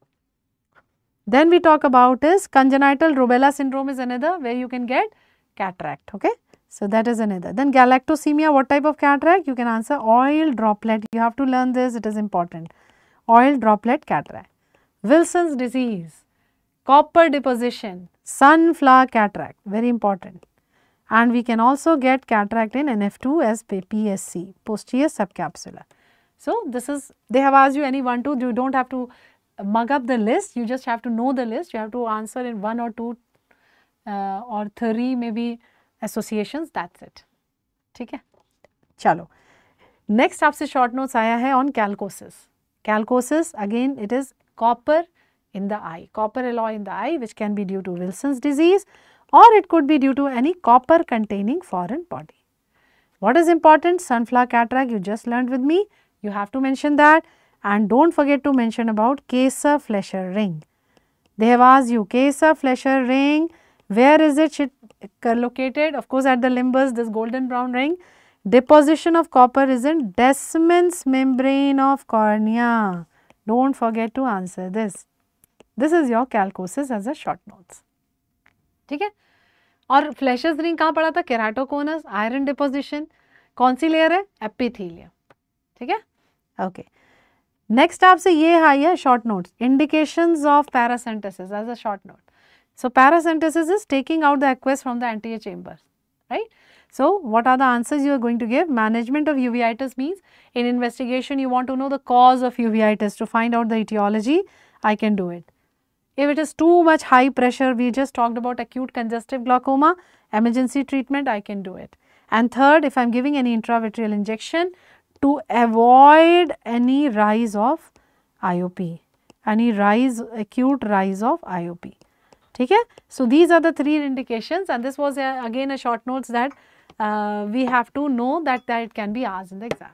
then we talk about is congenital rubella syndrome is another where you can get cataract okay so, that is another. Then galactosemia, what type of cataract? You can answer oil droplet. You have to learn this, it is important. Oil droplet cataract. Wilson's disease, copper deposition, sunflower cataract, very important. And we can also get cataract in NF2 as PSC, posterior subcapsular. So, this is, they have asked you any one, two, you do not have to mug up the list, you just have to know the list, you have to answer in one or two uh, or three maybe association that's it ठीक है चलो next आपसे short notes आया है on chalcosis chalcosis again it is copper in the eye, copper alloy in the eye which can be due to Wilson's disease or it could be due to any copper containing foreign body. What is important? Sunflower cataract you just learned with me, you have to mention that and don't forget to mention about Kesa Fleischer ring. They have asked you Kesa Fleischer ring, where is it? collocated of course at the limbus this golden brown ring deposition of copper is in Desmond's membrane of cornea. Don't forget to answer this. This is your calcosis as a short notes. theek hai aur flashes ring kahan padha tha keratoconus iron deposition kaun si layer hai epithelium theek hai okay next आपसे ये हाई है short notes indications of paracentesis as a short note So, paracentesis is taking out the aqueous from the anterior chamber, right. So, what are the answers you are going to give? Management of uveitis means in investigation you want to know the cause of uveitis to find out the etiology, I can do it. If it is too much high pressure, we just talked about acute congestive glaucoma, emergency treatment, I can do it. And third, if I am giving any intravitreal injection to avoid any rise of IOP, any rise, acute rise of IOP. Okay? So, these are the three indications and this was a, uh, again a short notes that uh, we have to know that, that it can be asked in the exam.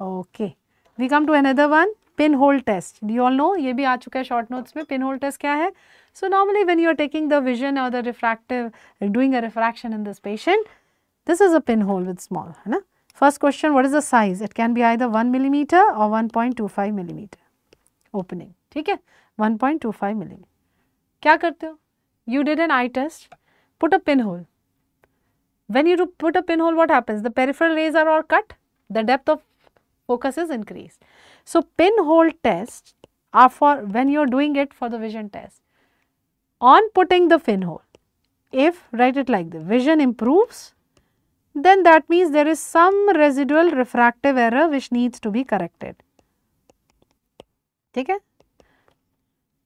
Okay. We come to another one pinhole test. Do you all know? ये भी आ चुका है short notes में test क्या है? So normally when you are taking the vision or the refractive, doing a refraction in this patient, this is a pinhole with small. First question, what is the size? It can be either 1 millimeter or 1.25 millimeter opening. Okay, 1.25 millimeter. क्या करते हो you did an eye test, put a pinhole. When you put a pinhole, what happens? The peripheral rays are all cut, the depth of focus is increased. So, pinhole tests are for when you are doing it for the vision test. On putting the pinhole, if write it like the vision improves, then that means there is some residual refractive error which needs to be corrected. Okay?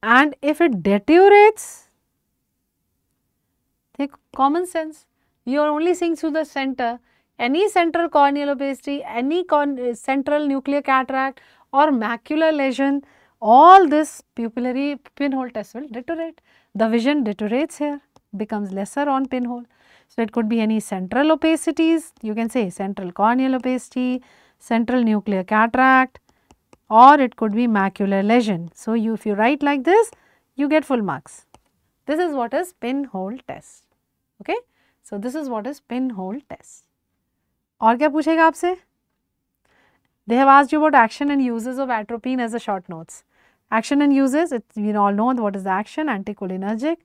and if it deteriorates, think common sense, you are only seeing through the center, any central corneal opacity, any con uh, central nuclear cataract or macular lesion, all this pupillary pinhole test will deteriorate. The vision deteriorates here, becomes lesser on pinhole. So, it could be any central opacities, you can say central corneal opacity, central nuclear cataract, or it could be macular lesion. So, you, if you write like this, you get full marks. This is what is pinhole test. Okay? So, this is what is pinhole test. और क्या They have asked you about action and uses of atropine as a short notes. Action and uses, it, we all know what is the action, anticholinergic,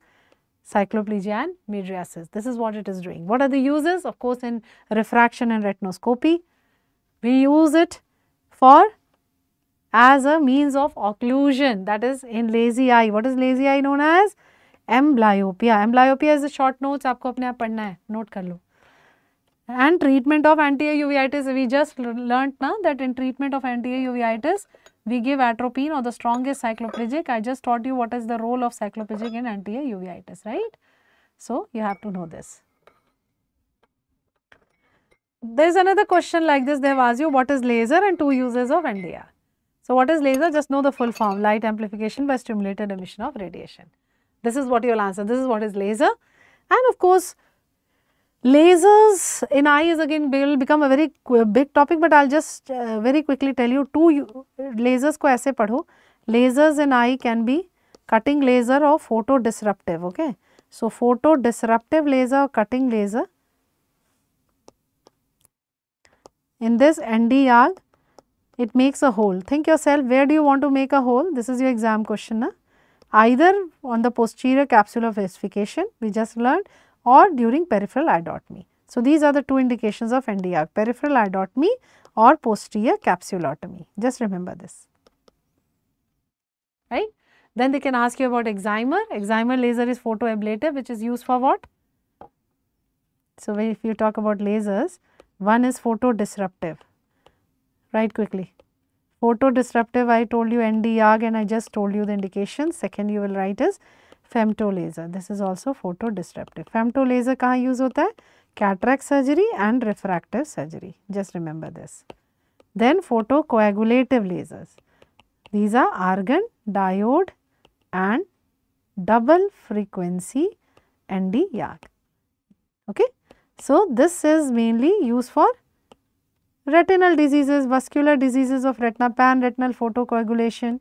cycloplegia and mydriasis. This is what it is doing. What are the uses? Of course, in refraction and retinoscopy, we use it for as a means of occlusion that is in lazy eye. What is lazy eye known as? Amblyopia. Amblyopia is the short notes आपको अपने आप पढ़ना note कर And treatment of anti uveitis we just learnt now that in treatment of anti uveitis we give atropine or the strongest cycloplegic. I just taught you what is the role of cycloplegic in anti uveitis, right? So, you have to know this. There is another question like this, they have asked you what is laser and two uses of NDR. So, what is laser? Just know the full form light amplification by stimulated emission of radiation. This is what you will answer. This is what is laser. And of course, lasers in eye is again will become a very big topic, but I will just uh, very quickly tell you two lasers ko aise padho. Lasers in eye can be cutting laser or photo disruptive. Okay. So, photo disruptive laser or cutting laser. In this NDR it makes a hole. Think yourself where do you want to make a hole? This is your exam question. Na? Either on the posterior capsule of ossification we just learned or during peripheral adotomy. So, these are the two indications of NDR peripheral adotomy or posterior capsulotomy. Just remember this, right. Then they can ask you about excimer. Excimer laser is photoablative which is used for what? So, if you talk about lasers, one is photodisruptive Write quickly. Photo disruptive, I told you NDYAG and I just told you the indication. Second you will write is femto laser. This is also photo disruptive. Femto laser kahan use hota hai? Cataract surgery and refractive surgery. Just remember this. Then photocoagulative lasers. These are argon, diode and double frequency ND-YAG. Okay. So, this is mainly used for Retinal diseases, vascular diseases of retina, pan-retinal photocoagulation,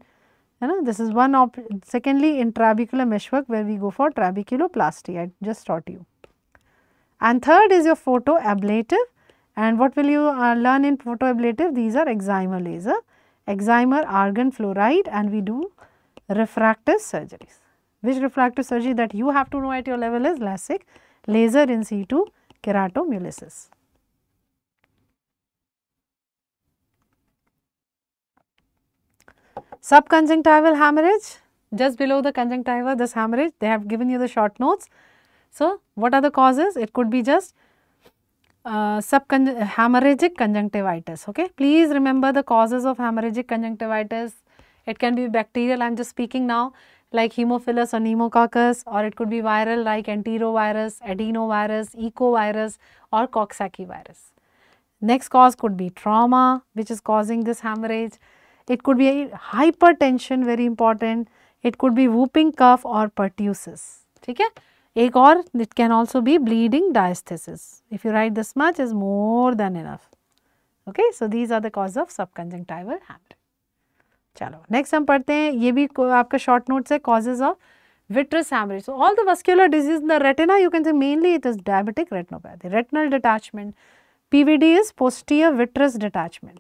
you know, this is one op secondly intrabecular meshwork where we go for trabeculoplasty, I just taught you. And third is your photoablative and what will you uh, learn in photoablative? These are excimer laser, excimer argon fluoride and we do refractive surgeries. Which refractive surgery that you have to know at your level is LASIK, laser in situ keratomulosis. Subconjunctival hemorrhage, just below the conjunctiva, this hemorrhage, they have given you the short notes. So, what are the causes? It could be just uh, hemorrhagic conjunctivitis, okay. Please remember the causes of hemorrhagic conjunctivitis. It can be bacterial, I am just speaking now like hemophilus or Pneumococcus or it could be viral like enterovirus, adenovirus, ecovirus or Coxsackie virus. Next cause could be trauma which is causing this hemorrhage it could be hypertension very important, it could be whooping cough or pertussis. Okay. है it can also be bleeding diastasis. If you write this much is more than enough. Okay, so these are the cause of subconjunctival hemorrhage. चलो Next, हम पढ़ते हैं ये भी आपका short notes है causes vitreous hemorrhage. So, all the vascular disease in the retina you can say mainly it is diabetic retinopathy, retinal detachment, PVD is posterior vitreous detachment.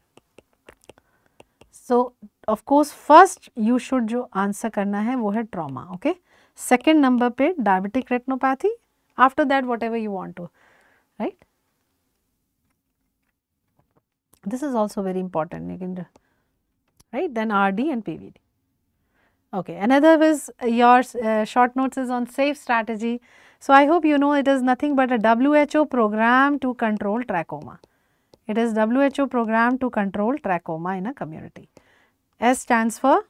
So, of course, first you should जो answer करना है वो है trauma, okay. Second number पे diabetic retinopathy. After that, whatever you want to, right. This is also very important, Nikindra, right. Then RD and PVD. Okay, another is your uh, short notes is on safe strategy. So, I hope you know it is nothing but a WHO program to control trachoma. It is WHO program to control trachoma in a community. S stands for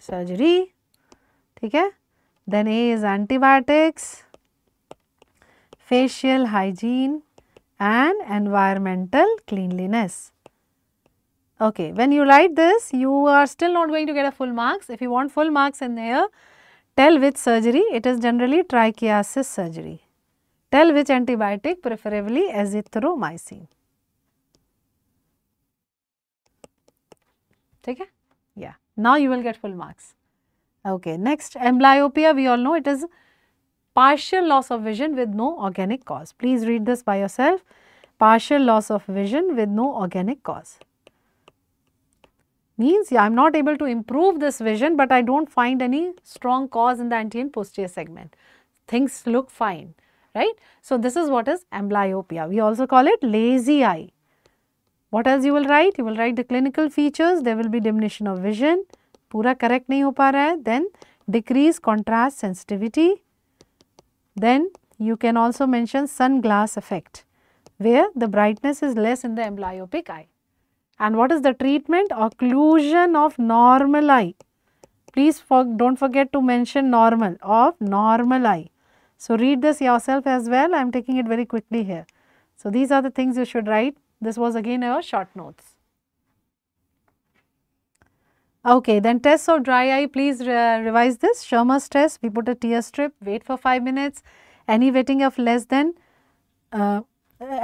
surgery, okay. Then A is antibiotics, facial hygiene and environmental cleanliness. Okay, when you write this, you are still not going to get a full marks. If you want full marks in there, tell which surgery, it is generally trichiasis surgery. Tell which antibiotic, preferably azithromycin. Okay, yeah now you will get full marks okay next amblyopia we all know it is partial loss of vision with no organic cause please read this by yourself partial loss of vision with no organic cause means yeah, i'm not able to improve this vision but i don't find any strong cause in the anterior and posterior segment things look fine right so this is what is amblyopia we also call it lazy eye what else you will write? You will write the clinical features, there will be diminution of vision, pura correct nahi ho pa रहा then decrease contrast sensitivity. Then you can also mention sunglass effect, where the brightness is less in the amblyopic eye. And what is the treatment? Occlusion of normal eye. Please for, don't forget to mention normal, of normal eye. So, read this yourself as well. I am taking it very quickly here. So, these are the things you should write this was again our short notes. Okay, then test of dry eye, please re revise this. Sherma's test, we put a tear strip, wait for 5 minutes. Any wetting of less than, uh,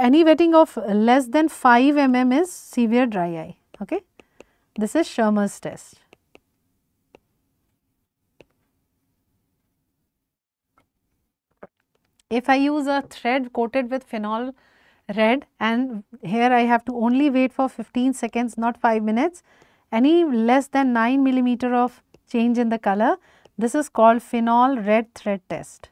any wetting of less than 5 mm is severe dry eye, okay. This is Sherma's test. If I use a thread coated with phenol red and here I have to only wait for 15 seconds not 5 minutes. Any less than 9 millimeter of change in the color this is called phenol red thread test.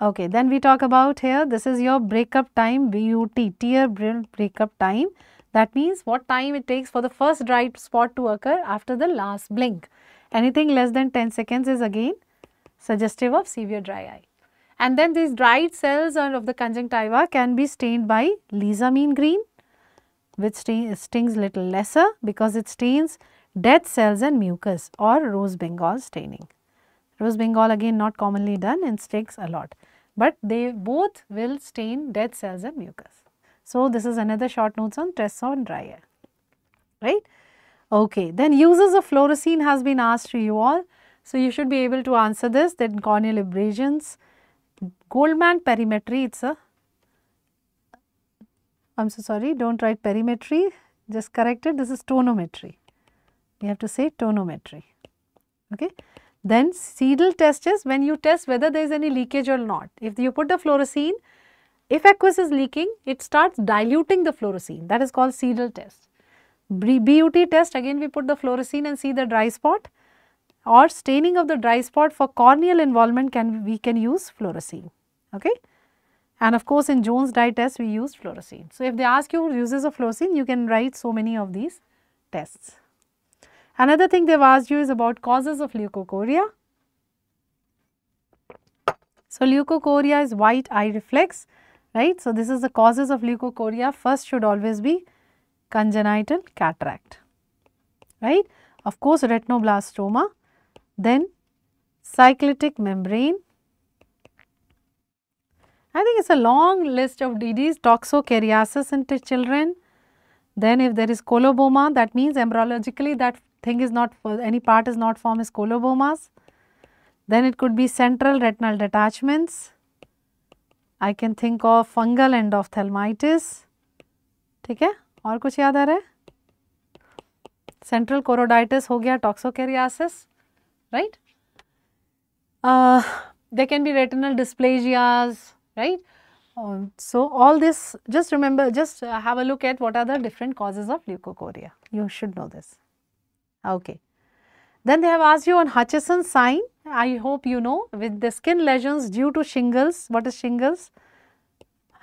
Okay, then we talk about here this is your breakup time BUT, tear breakup time. That means what time it takes for the first dry spot to occur after the last blink. Anything less than 10 seconds is again suggestive of severe dry eye and then these dried cells of the conjunctiva can be stained by lysamine green which stings little lesser because it stains dead cells and mucus or rose bengal staining. Rose bengal again not commonly done and stinks a lot but they both will stain dead cells and mucus. So, this is another short notes on Tresson dryer, right. Okay, then uses of fluorescein has been asked to you all. So, you should be able to answer this Then corneal abrasions, Goldman perimetry, it is a, I am so sorry, do not write perimetry, just correct it, this is tonometry. We have to say tonometry, okay. Then seedle test is when you test whether there is any leakage or not. If you put the fluorescein, if aqueous is leaking, it starts diluting the fluorescein. That is called seedle test. BUT test, again we put the fluorescein and see the dry spot or staining of the dry spot for corneal involvement can we can use fluorescein. Okay? And of course, in Jones dye test we use fluorescein. So, if they ask you uses of fluorescein you can write so many of these tests. Another thing they have asked you is about causes of leukocoria. So, leukocoria is white eye reflex right. So, this is the causes of leukocoria first should always be congenital cataract right. Of course, retinoblastoma Then cyclic membrane. I think it's a long list of DDs, toxocariasis in children. Then if there is coloboma, that means embryologically that thing is not, any part is not form is colobomas. Then it could be central retinal detachments. I can think of fungal endophthalmitis. ठीक है और कुछ याद आ रहा है central कोरोडाइटिस हो गया टॉक्सोकेरियासिस right. Uh, there can be retinal dysplasias, right. Um, so, all this just remember just uh, have a look at what are the different causes of leukocoria. you should know this. Okay. Then they have asked you on Hutchison sign, I hope you know with the skin lesions due to shingles, what is shingles?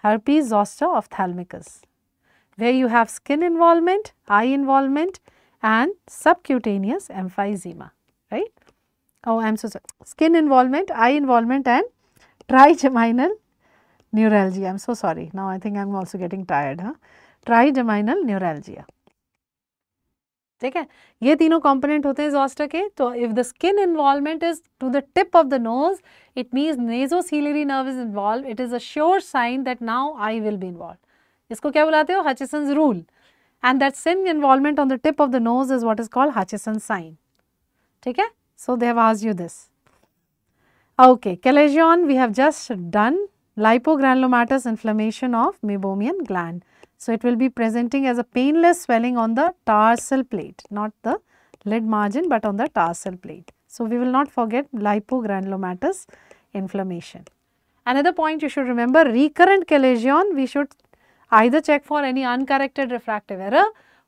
Herpes zoster ophthalmicus, where you have skin involvement, eye involvement and subcutaneous emphysema. oh I am so sorry, skin involvement, eye involvement and trigeminal neuralgia. I am so sorry, now I think I am also getting tired. Huh? Trigeminal neuralgia. ठीक है ये तीनों component होते हैं zoster के तो if the skin involvement is to the tip of the nose it means ciliary nerve is involve it is a sure sign that now eye will be involve इसको क्या बुलाते हो Hutchinson rule and that skin involvement on the tip of the nose is what is called Hutchinson sign ठीक है So, they have asked you this. Okay, Calagion we have just done lipogranulomatous inflammation of meibomian gland. So, it will be presenting as a painless swelling on the tarsal plate, not the lid margin, but on the tarsal plate. So, we will not forget lipogranulomatous inflammation. Another point you should remember recurrent chalazion we should either check for any uncorrected refractive error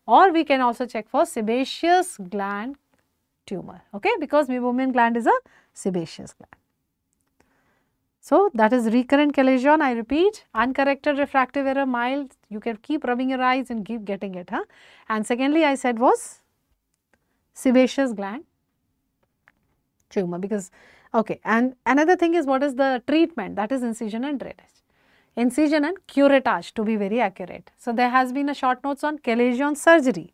or we can also check for sebaceous gland tumor okay because meibomian gland is a sebaceous gland. So, that is recurrent chalazion. I repeat uncorrected refractive error mild you can keep rubbing your eyes and keep getting it huh and secondly I said was sebaceous gland tumor because okay and another thing is what is the treatment that is incision and drainage incision and curettage to be very accurate. So, there has been a short notes on chalazion surgery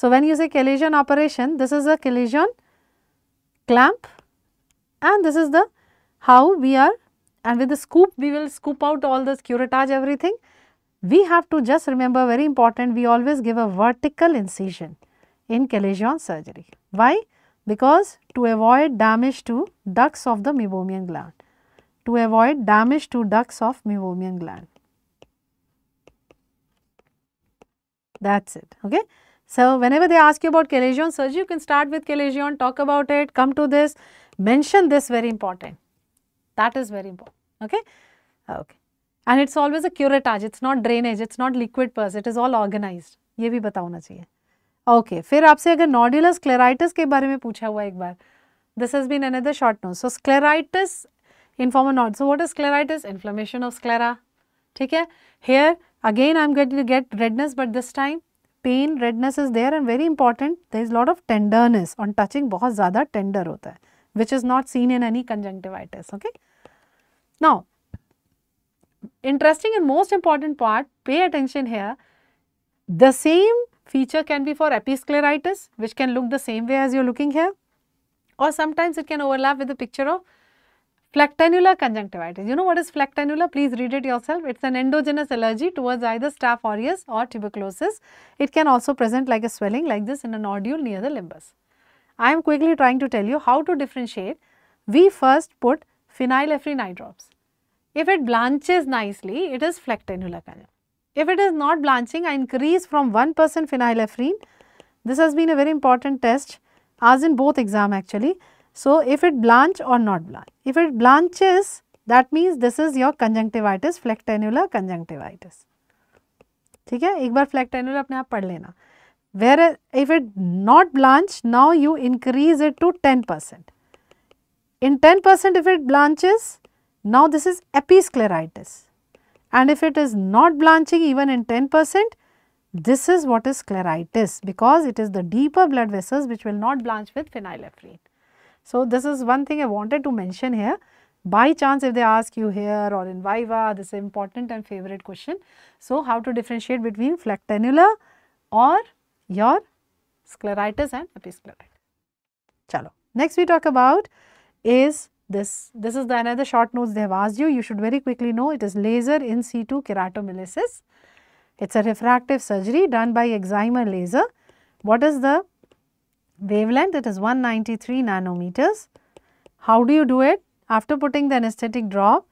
so, when you say collision operation, this is a collision clamp and this is the how we are and with the scoop we will scoop out all the curettage everything. We have to just remember very important we always give a vertical incision in collision surgery. Why? Because to avoid damage to ducts of the meibomian gland, to avoid damage to ducts of meibomian gland. That is it. Okay. So, whenever they ask you about chalazion surgery, you can start with chalazion, talk about it, come to this, mention this very important. That is very important, okay? Okay. And it's always a curettage, it's not drainage, it's not liquid purse, it is all organized. ये भी बताना चाहिए. Okay. फिर आपसे अगर nodular scleritis के बारे में पूछा हुआ एक बार, this has been another short note. So, scleritis in former nod. So, what is scleritis? Inflammation of sclera. ठीक है? Here again I am going to get redness but this time pain redness is there and very important there is lot of tenderness on touching बहुत ज्यादा tender होता है which is not seen in any conjunctivitis okay now interesting and most important part pay attention here the same feature can be for episcleritis which can look the same way as you're looking है और sometimes it can overlap with picture of Flectanula conjunctivitis. You know what is flectanula? Please read it yourself. It's an endogenous allergy towards either staph aureus or tuberculosis. It can also present like a swelling like this in a nodule near the limbus. I am quickly trying to tell you how to differentiate. We first put phenylephrine eye drops. If it blanches nicely, it is flectanula conjunctivitis. If it is not blanching, I increase from 1% phenylephrine. This has been a very important test as in both exam actually. So, if it blanch or not blanch. If it blanches that means this is your conjunctivitis flectanula conjunctivitis ठीक है एक बार flectanula अपने आप पढ़ where if it not blanch now you increase it to 10 percent in 10 percent if it blanches now this is episcleritis and if it is not blanching even in 10 percent this is what is scleritis because it is the deeper blood vessels which will not blanch with phenylephrine. So, this is one thing I wanted to mention here. By chance if they ask you here or in Viva, this is important and favorite question. So, how to differentiate between flectanula or your scleritis and episcleritis. Chalo. Next we talk about is this. This is the another short notes they have asked you. You should very quickly know it is laser in C two keratomylysis. It's a refractive surgery done by excimer laser. What is the wavelength it is 193 nanometers. How do you do it? After putting the anesthetic drop,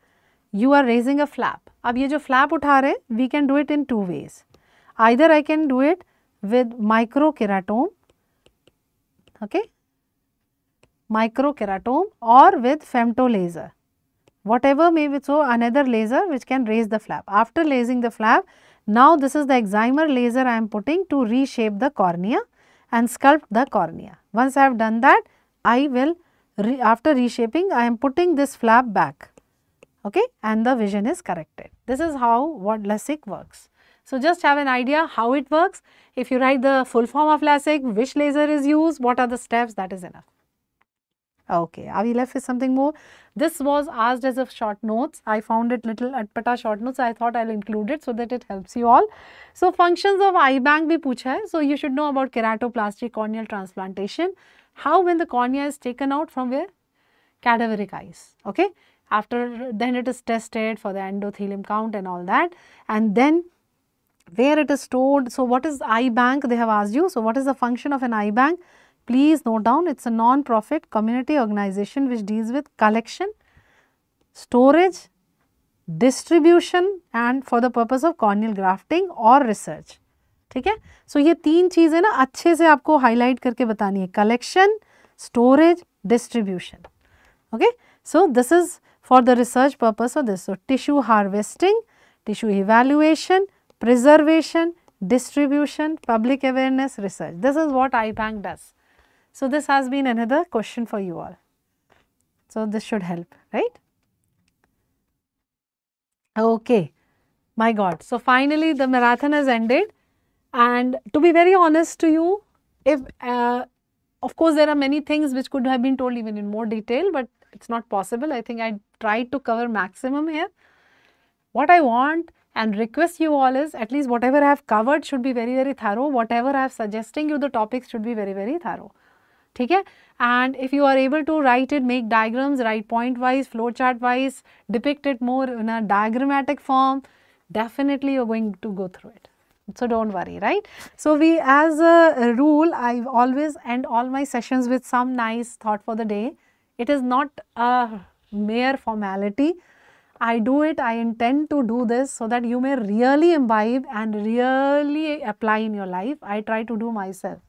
you are raising a flap. Ab ye jo flap utha rahe, we can do it in two ways. Either I can do it with microkeratome, okay, microkeratome or with femto laser. Whatever may be, so another laser which can raise the flap. After raising the flap, now this is the excimer laser I am putting to reshape the cornea and sculpt the cornea. Once I have done that, I will re after reshaping I am putting this flap back okay and the vision is corrected. This is how what LASIK works. So, just have an idea how it works. If you write the full form of LASIK, which laser is used, what are the steps that is enough. Okay, are we left with something more? This was asked as a short notes. I found it little atpata short notes. I thought I'll include it so that it helps you all. So, functions of eye bank bhi pucha hai. So, you should know about keratoplasty corneal transplantation. How when the cornea is taken out from where? Cadaveric eyes. Okay. After then it is tested for the endothelium count and all that. And then where it is stored. So, what is eye bank? They have asked you. So, what is the function of an eye bank? Please note down it is a non-profit community organization which deals with collection, storage, distribution and for the purpose of corneal grafting or research. ठीक so, ये तीन चीज़ें ना अच्छे से आपको highlight करके बतानी है collection storage distribution okay so this is for the research purpose of this. So, tissue harvesting, tissue evaluation, preservation, distribution, public awareness, research. This is what IBank does. So, this has been another question for you all. So, this should help, right? Okay, my god. So, finally, the marathon has ended and to be very honest to you, if uh, of course, there are many things which could have been told even in more detail, but it is not possible. I think I tried to cover maximum here. What I want and request you all is at least whatever I have covered should be very, very thorough. Whatever I have suggesting you, the topics should be very, very thorough. ठीक है and if you are able to write it make diagrams write point wise flow chart wise depict it more in a diagrammatic form definitely you're going to go through it so don't worry right so we as a rule i always end all my sessions with some nice thought for the day it is not a mere formality i do it i intend to do this so that you may really imbibe and really apply in your life i try to do myself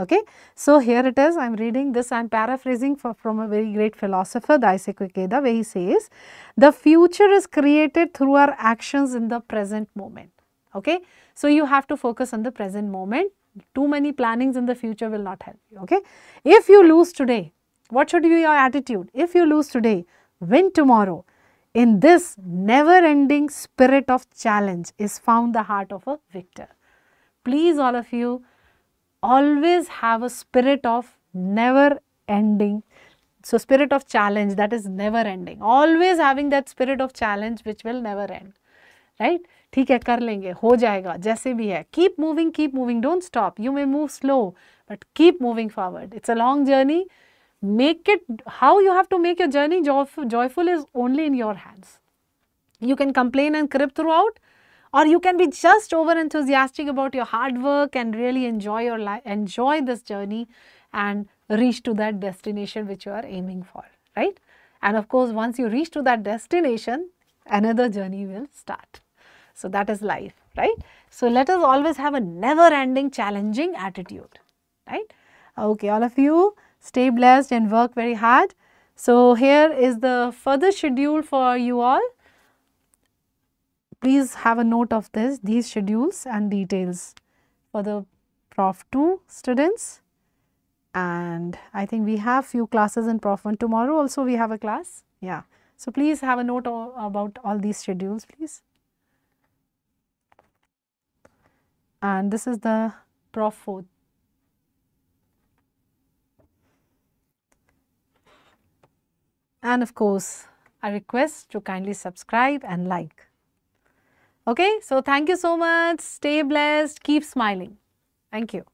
Okay. So, here it is I am reading this I am paraphrasing for, from a very great philosopher the Isaac where he says the future is created through our actions in the present moment. Okay. So, you have to focus on the present moment too many plannings in the future will not help you. Okay. If you lose today what should be your attitude? If you lose today win tomorrow. In this never ending spirit of challenge is found the heart of a victor. Please all of you always have a spirit of never ending so spirit of challenge that is never ending always having that spirit of challenge which will never end right ठीक है कर लेंगे हो जाएगा जैसे भी है keep moving keep moving don't stop you may move slow but keep moving forward it's a long journey make it how you have to make your journey joyful is only in your hands you can complain and creep throughout or you can be just over enthusiastic about your hard work and really enjoy your life, enjoy this journey and reach to that destination which you are aiming for, right? And of course, once you reach to that destination, another journey will start. So that is life, right? So let us always have a never ending challenging attitude, right? Okay, all of you stay blessed and work very hard. So here is the further schedule for you all please have a note of this, these schedules and details for the Prof 2 students. And I think we have few classes in Prof 1 tomorrow also we have a class. Yeah. So please have a note about all these schedules please. And this is the Prof 4. And of course, I request to kindly subscribe and like. Okay, so thank you so much. Stay blessed. Keep smiling. Thank you.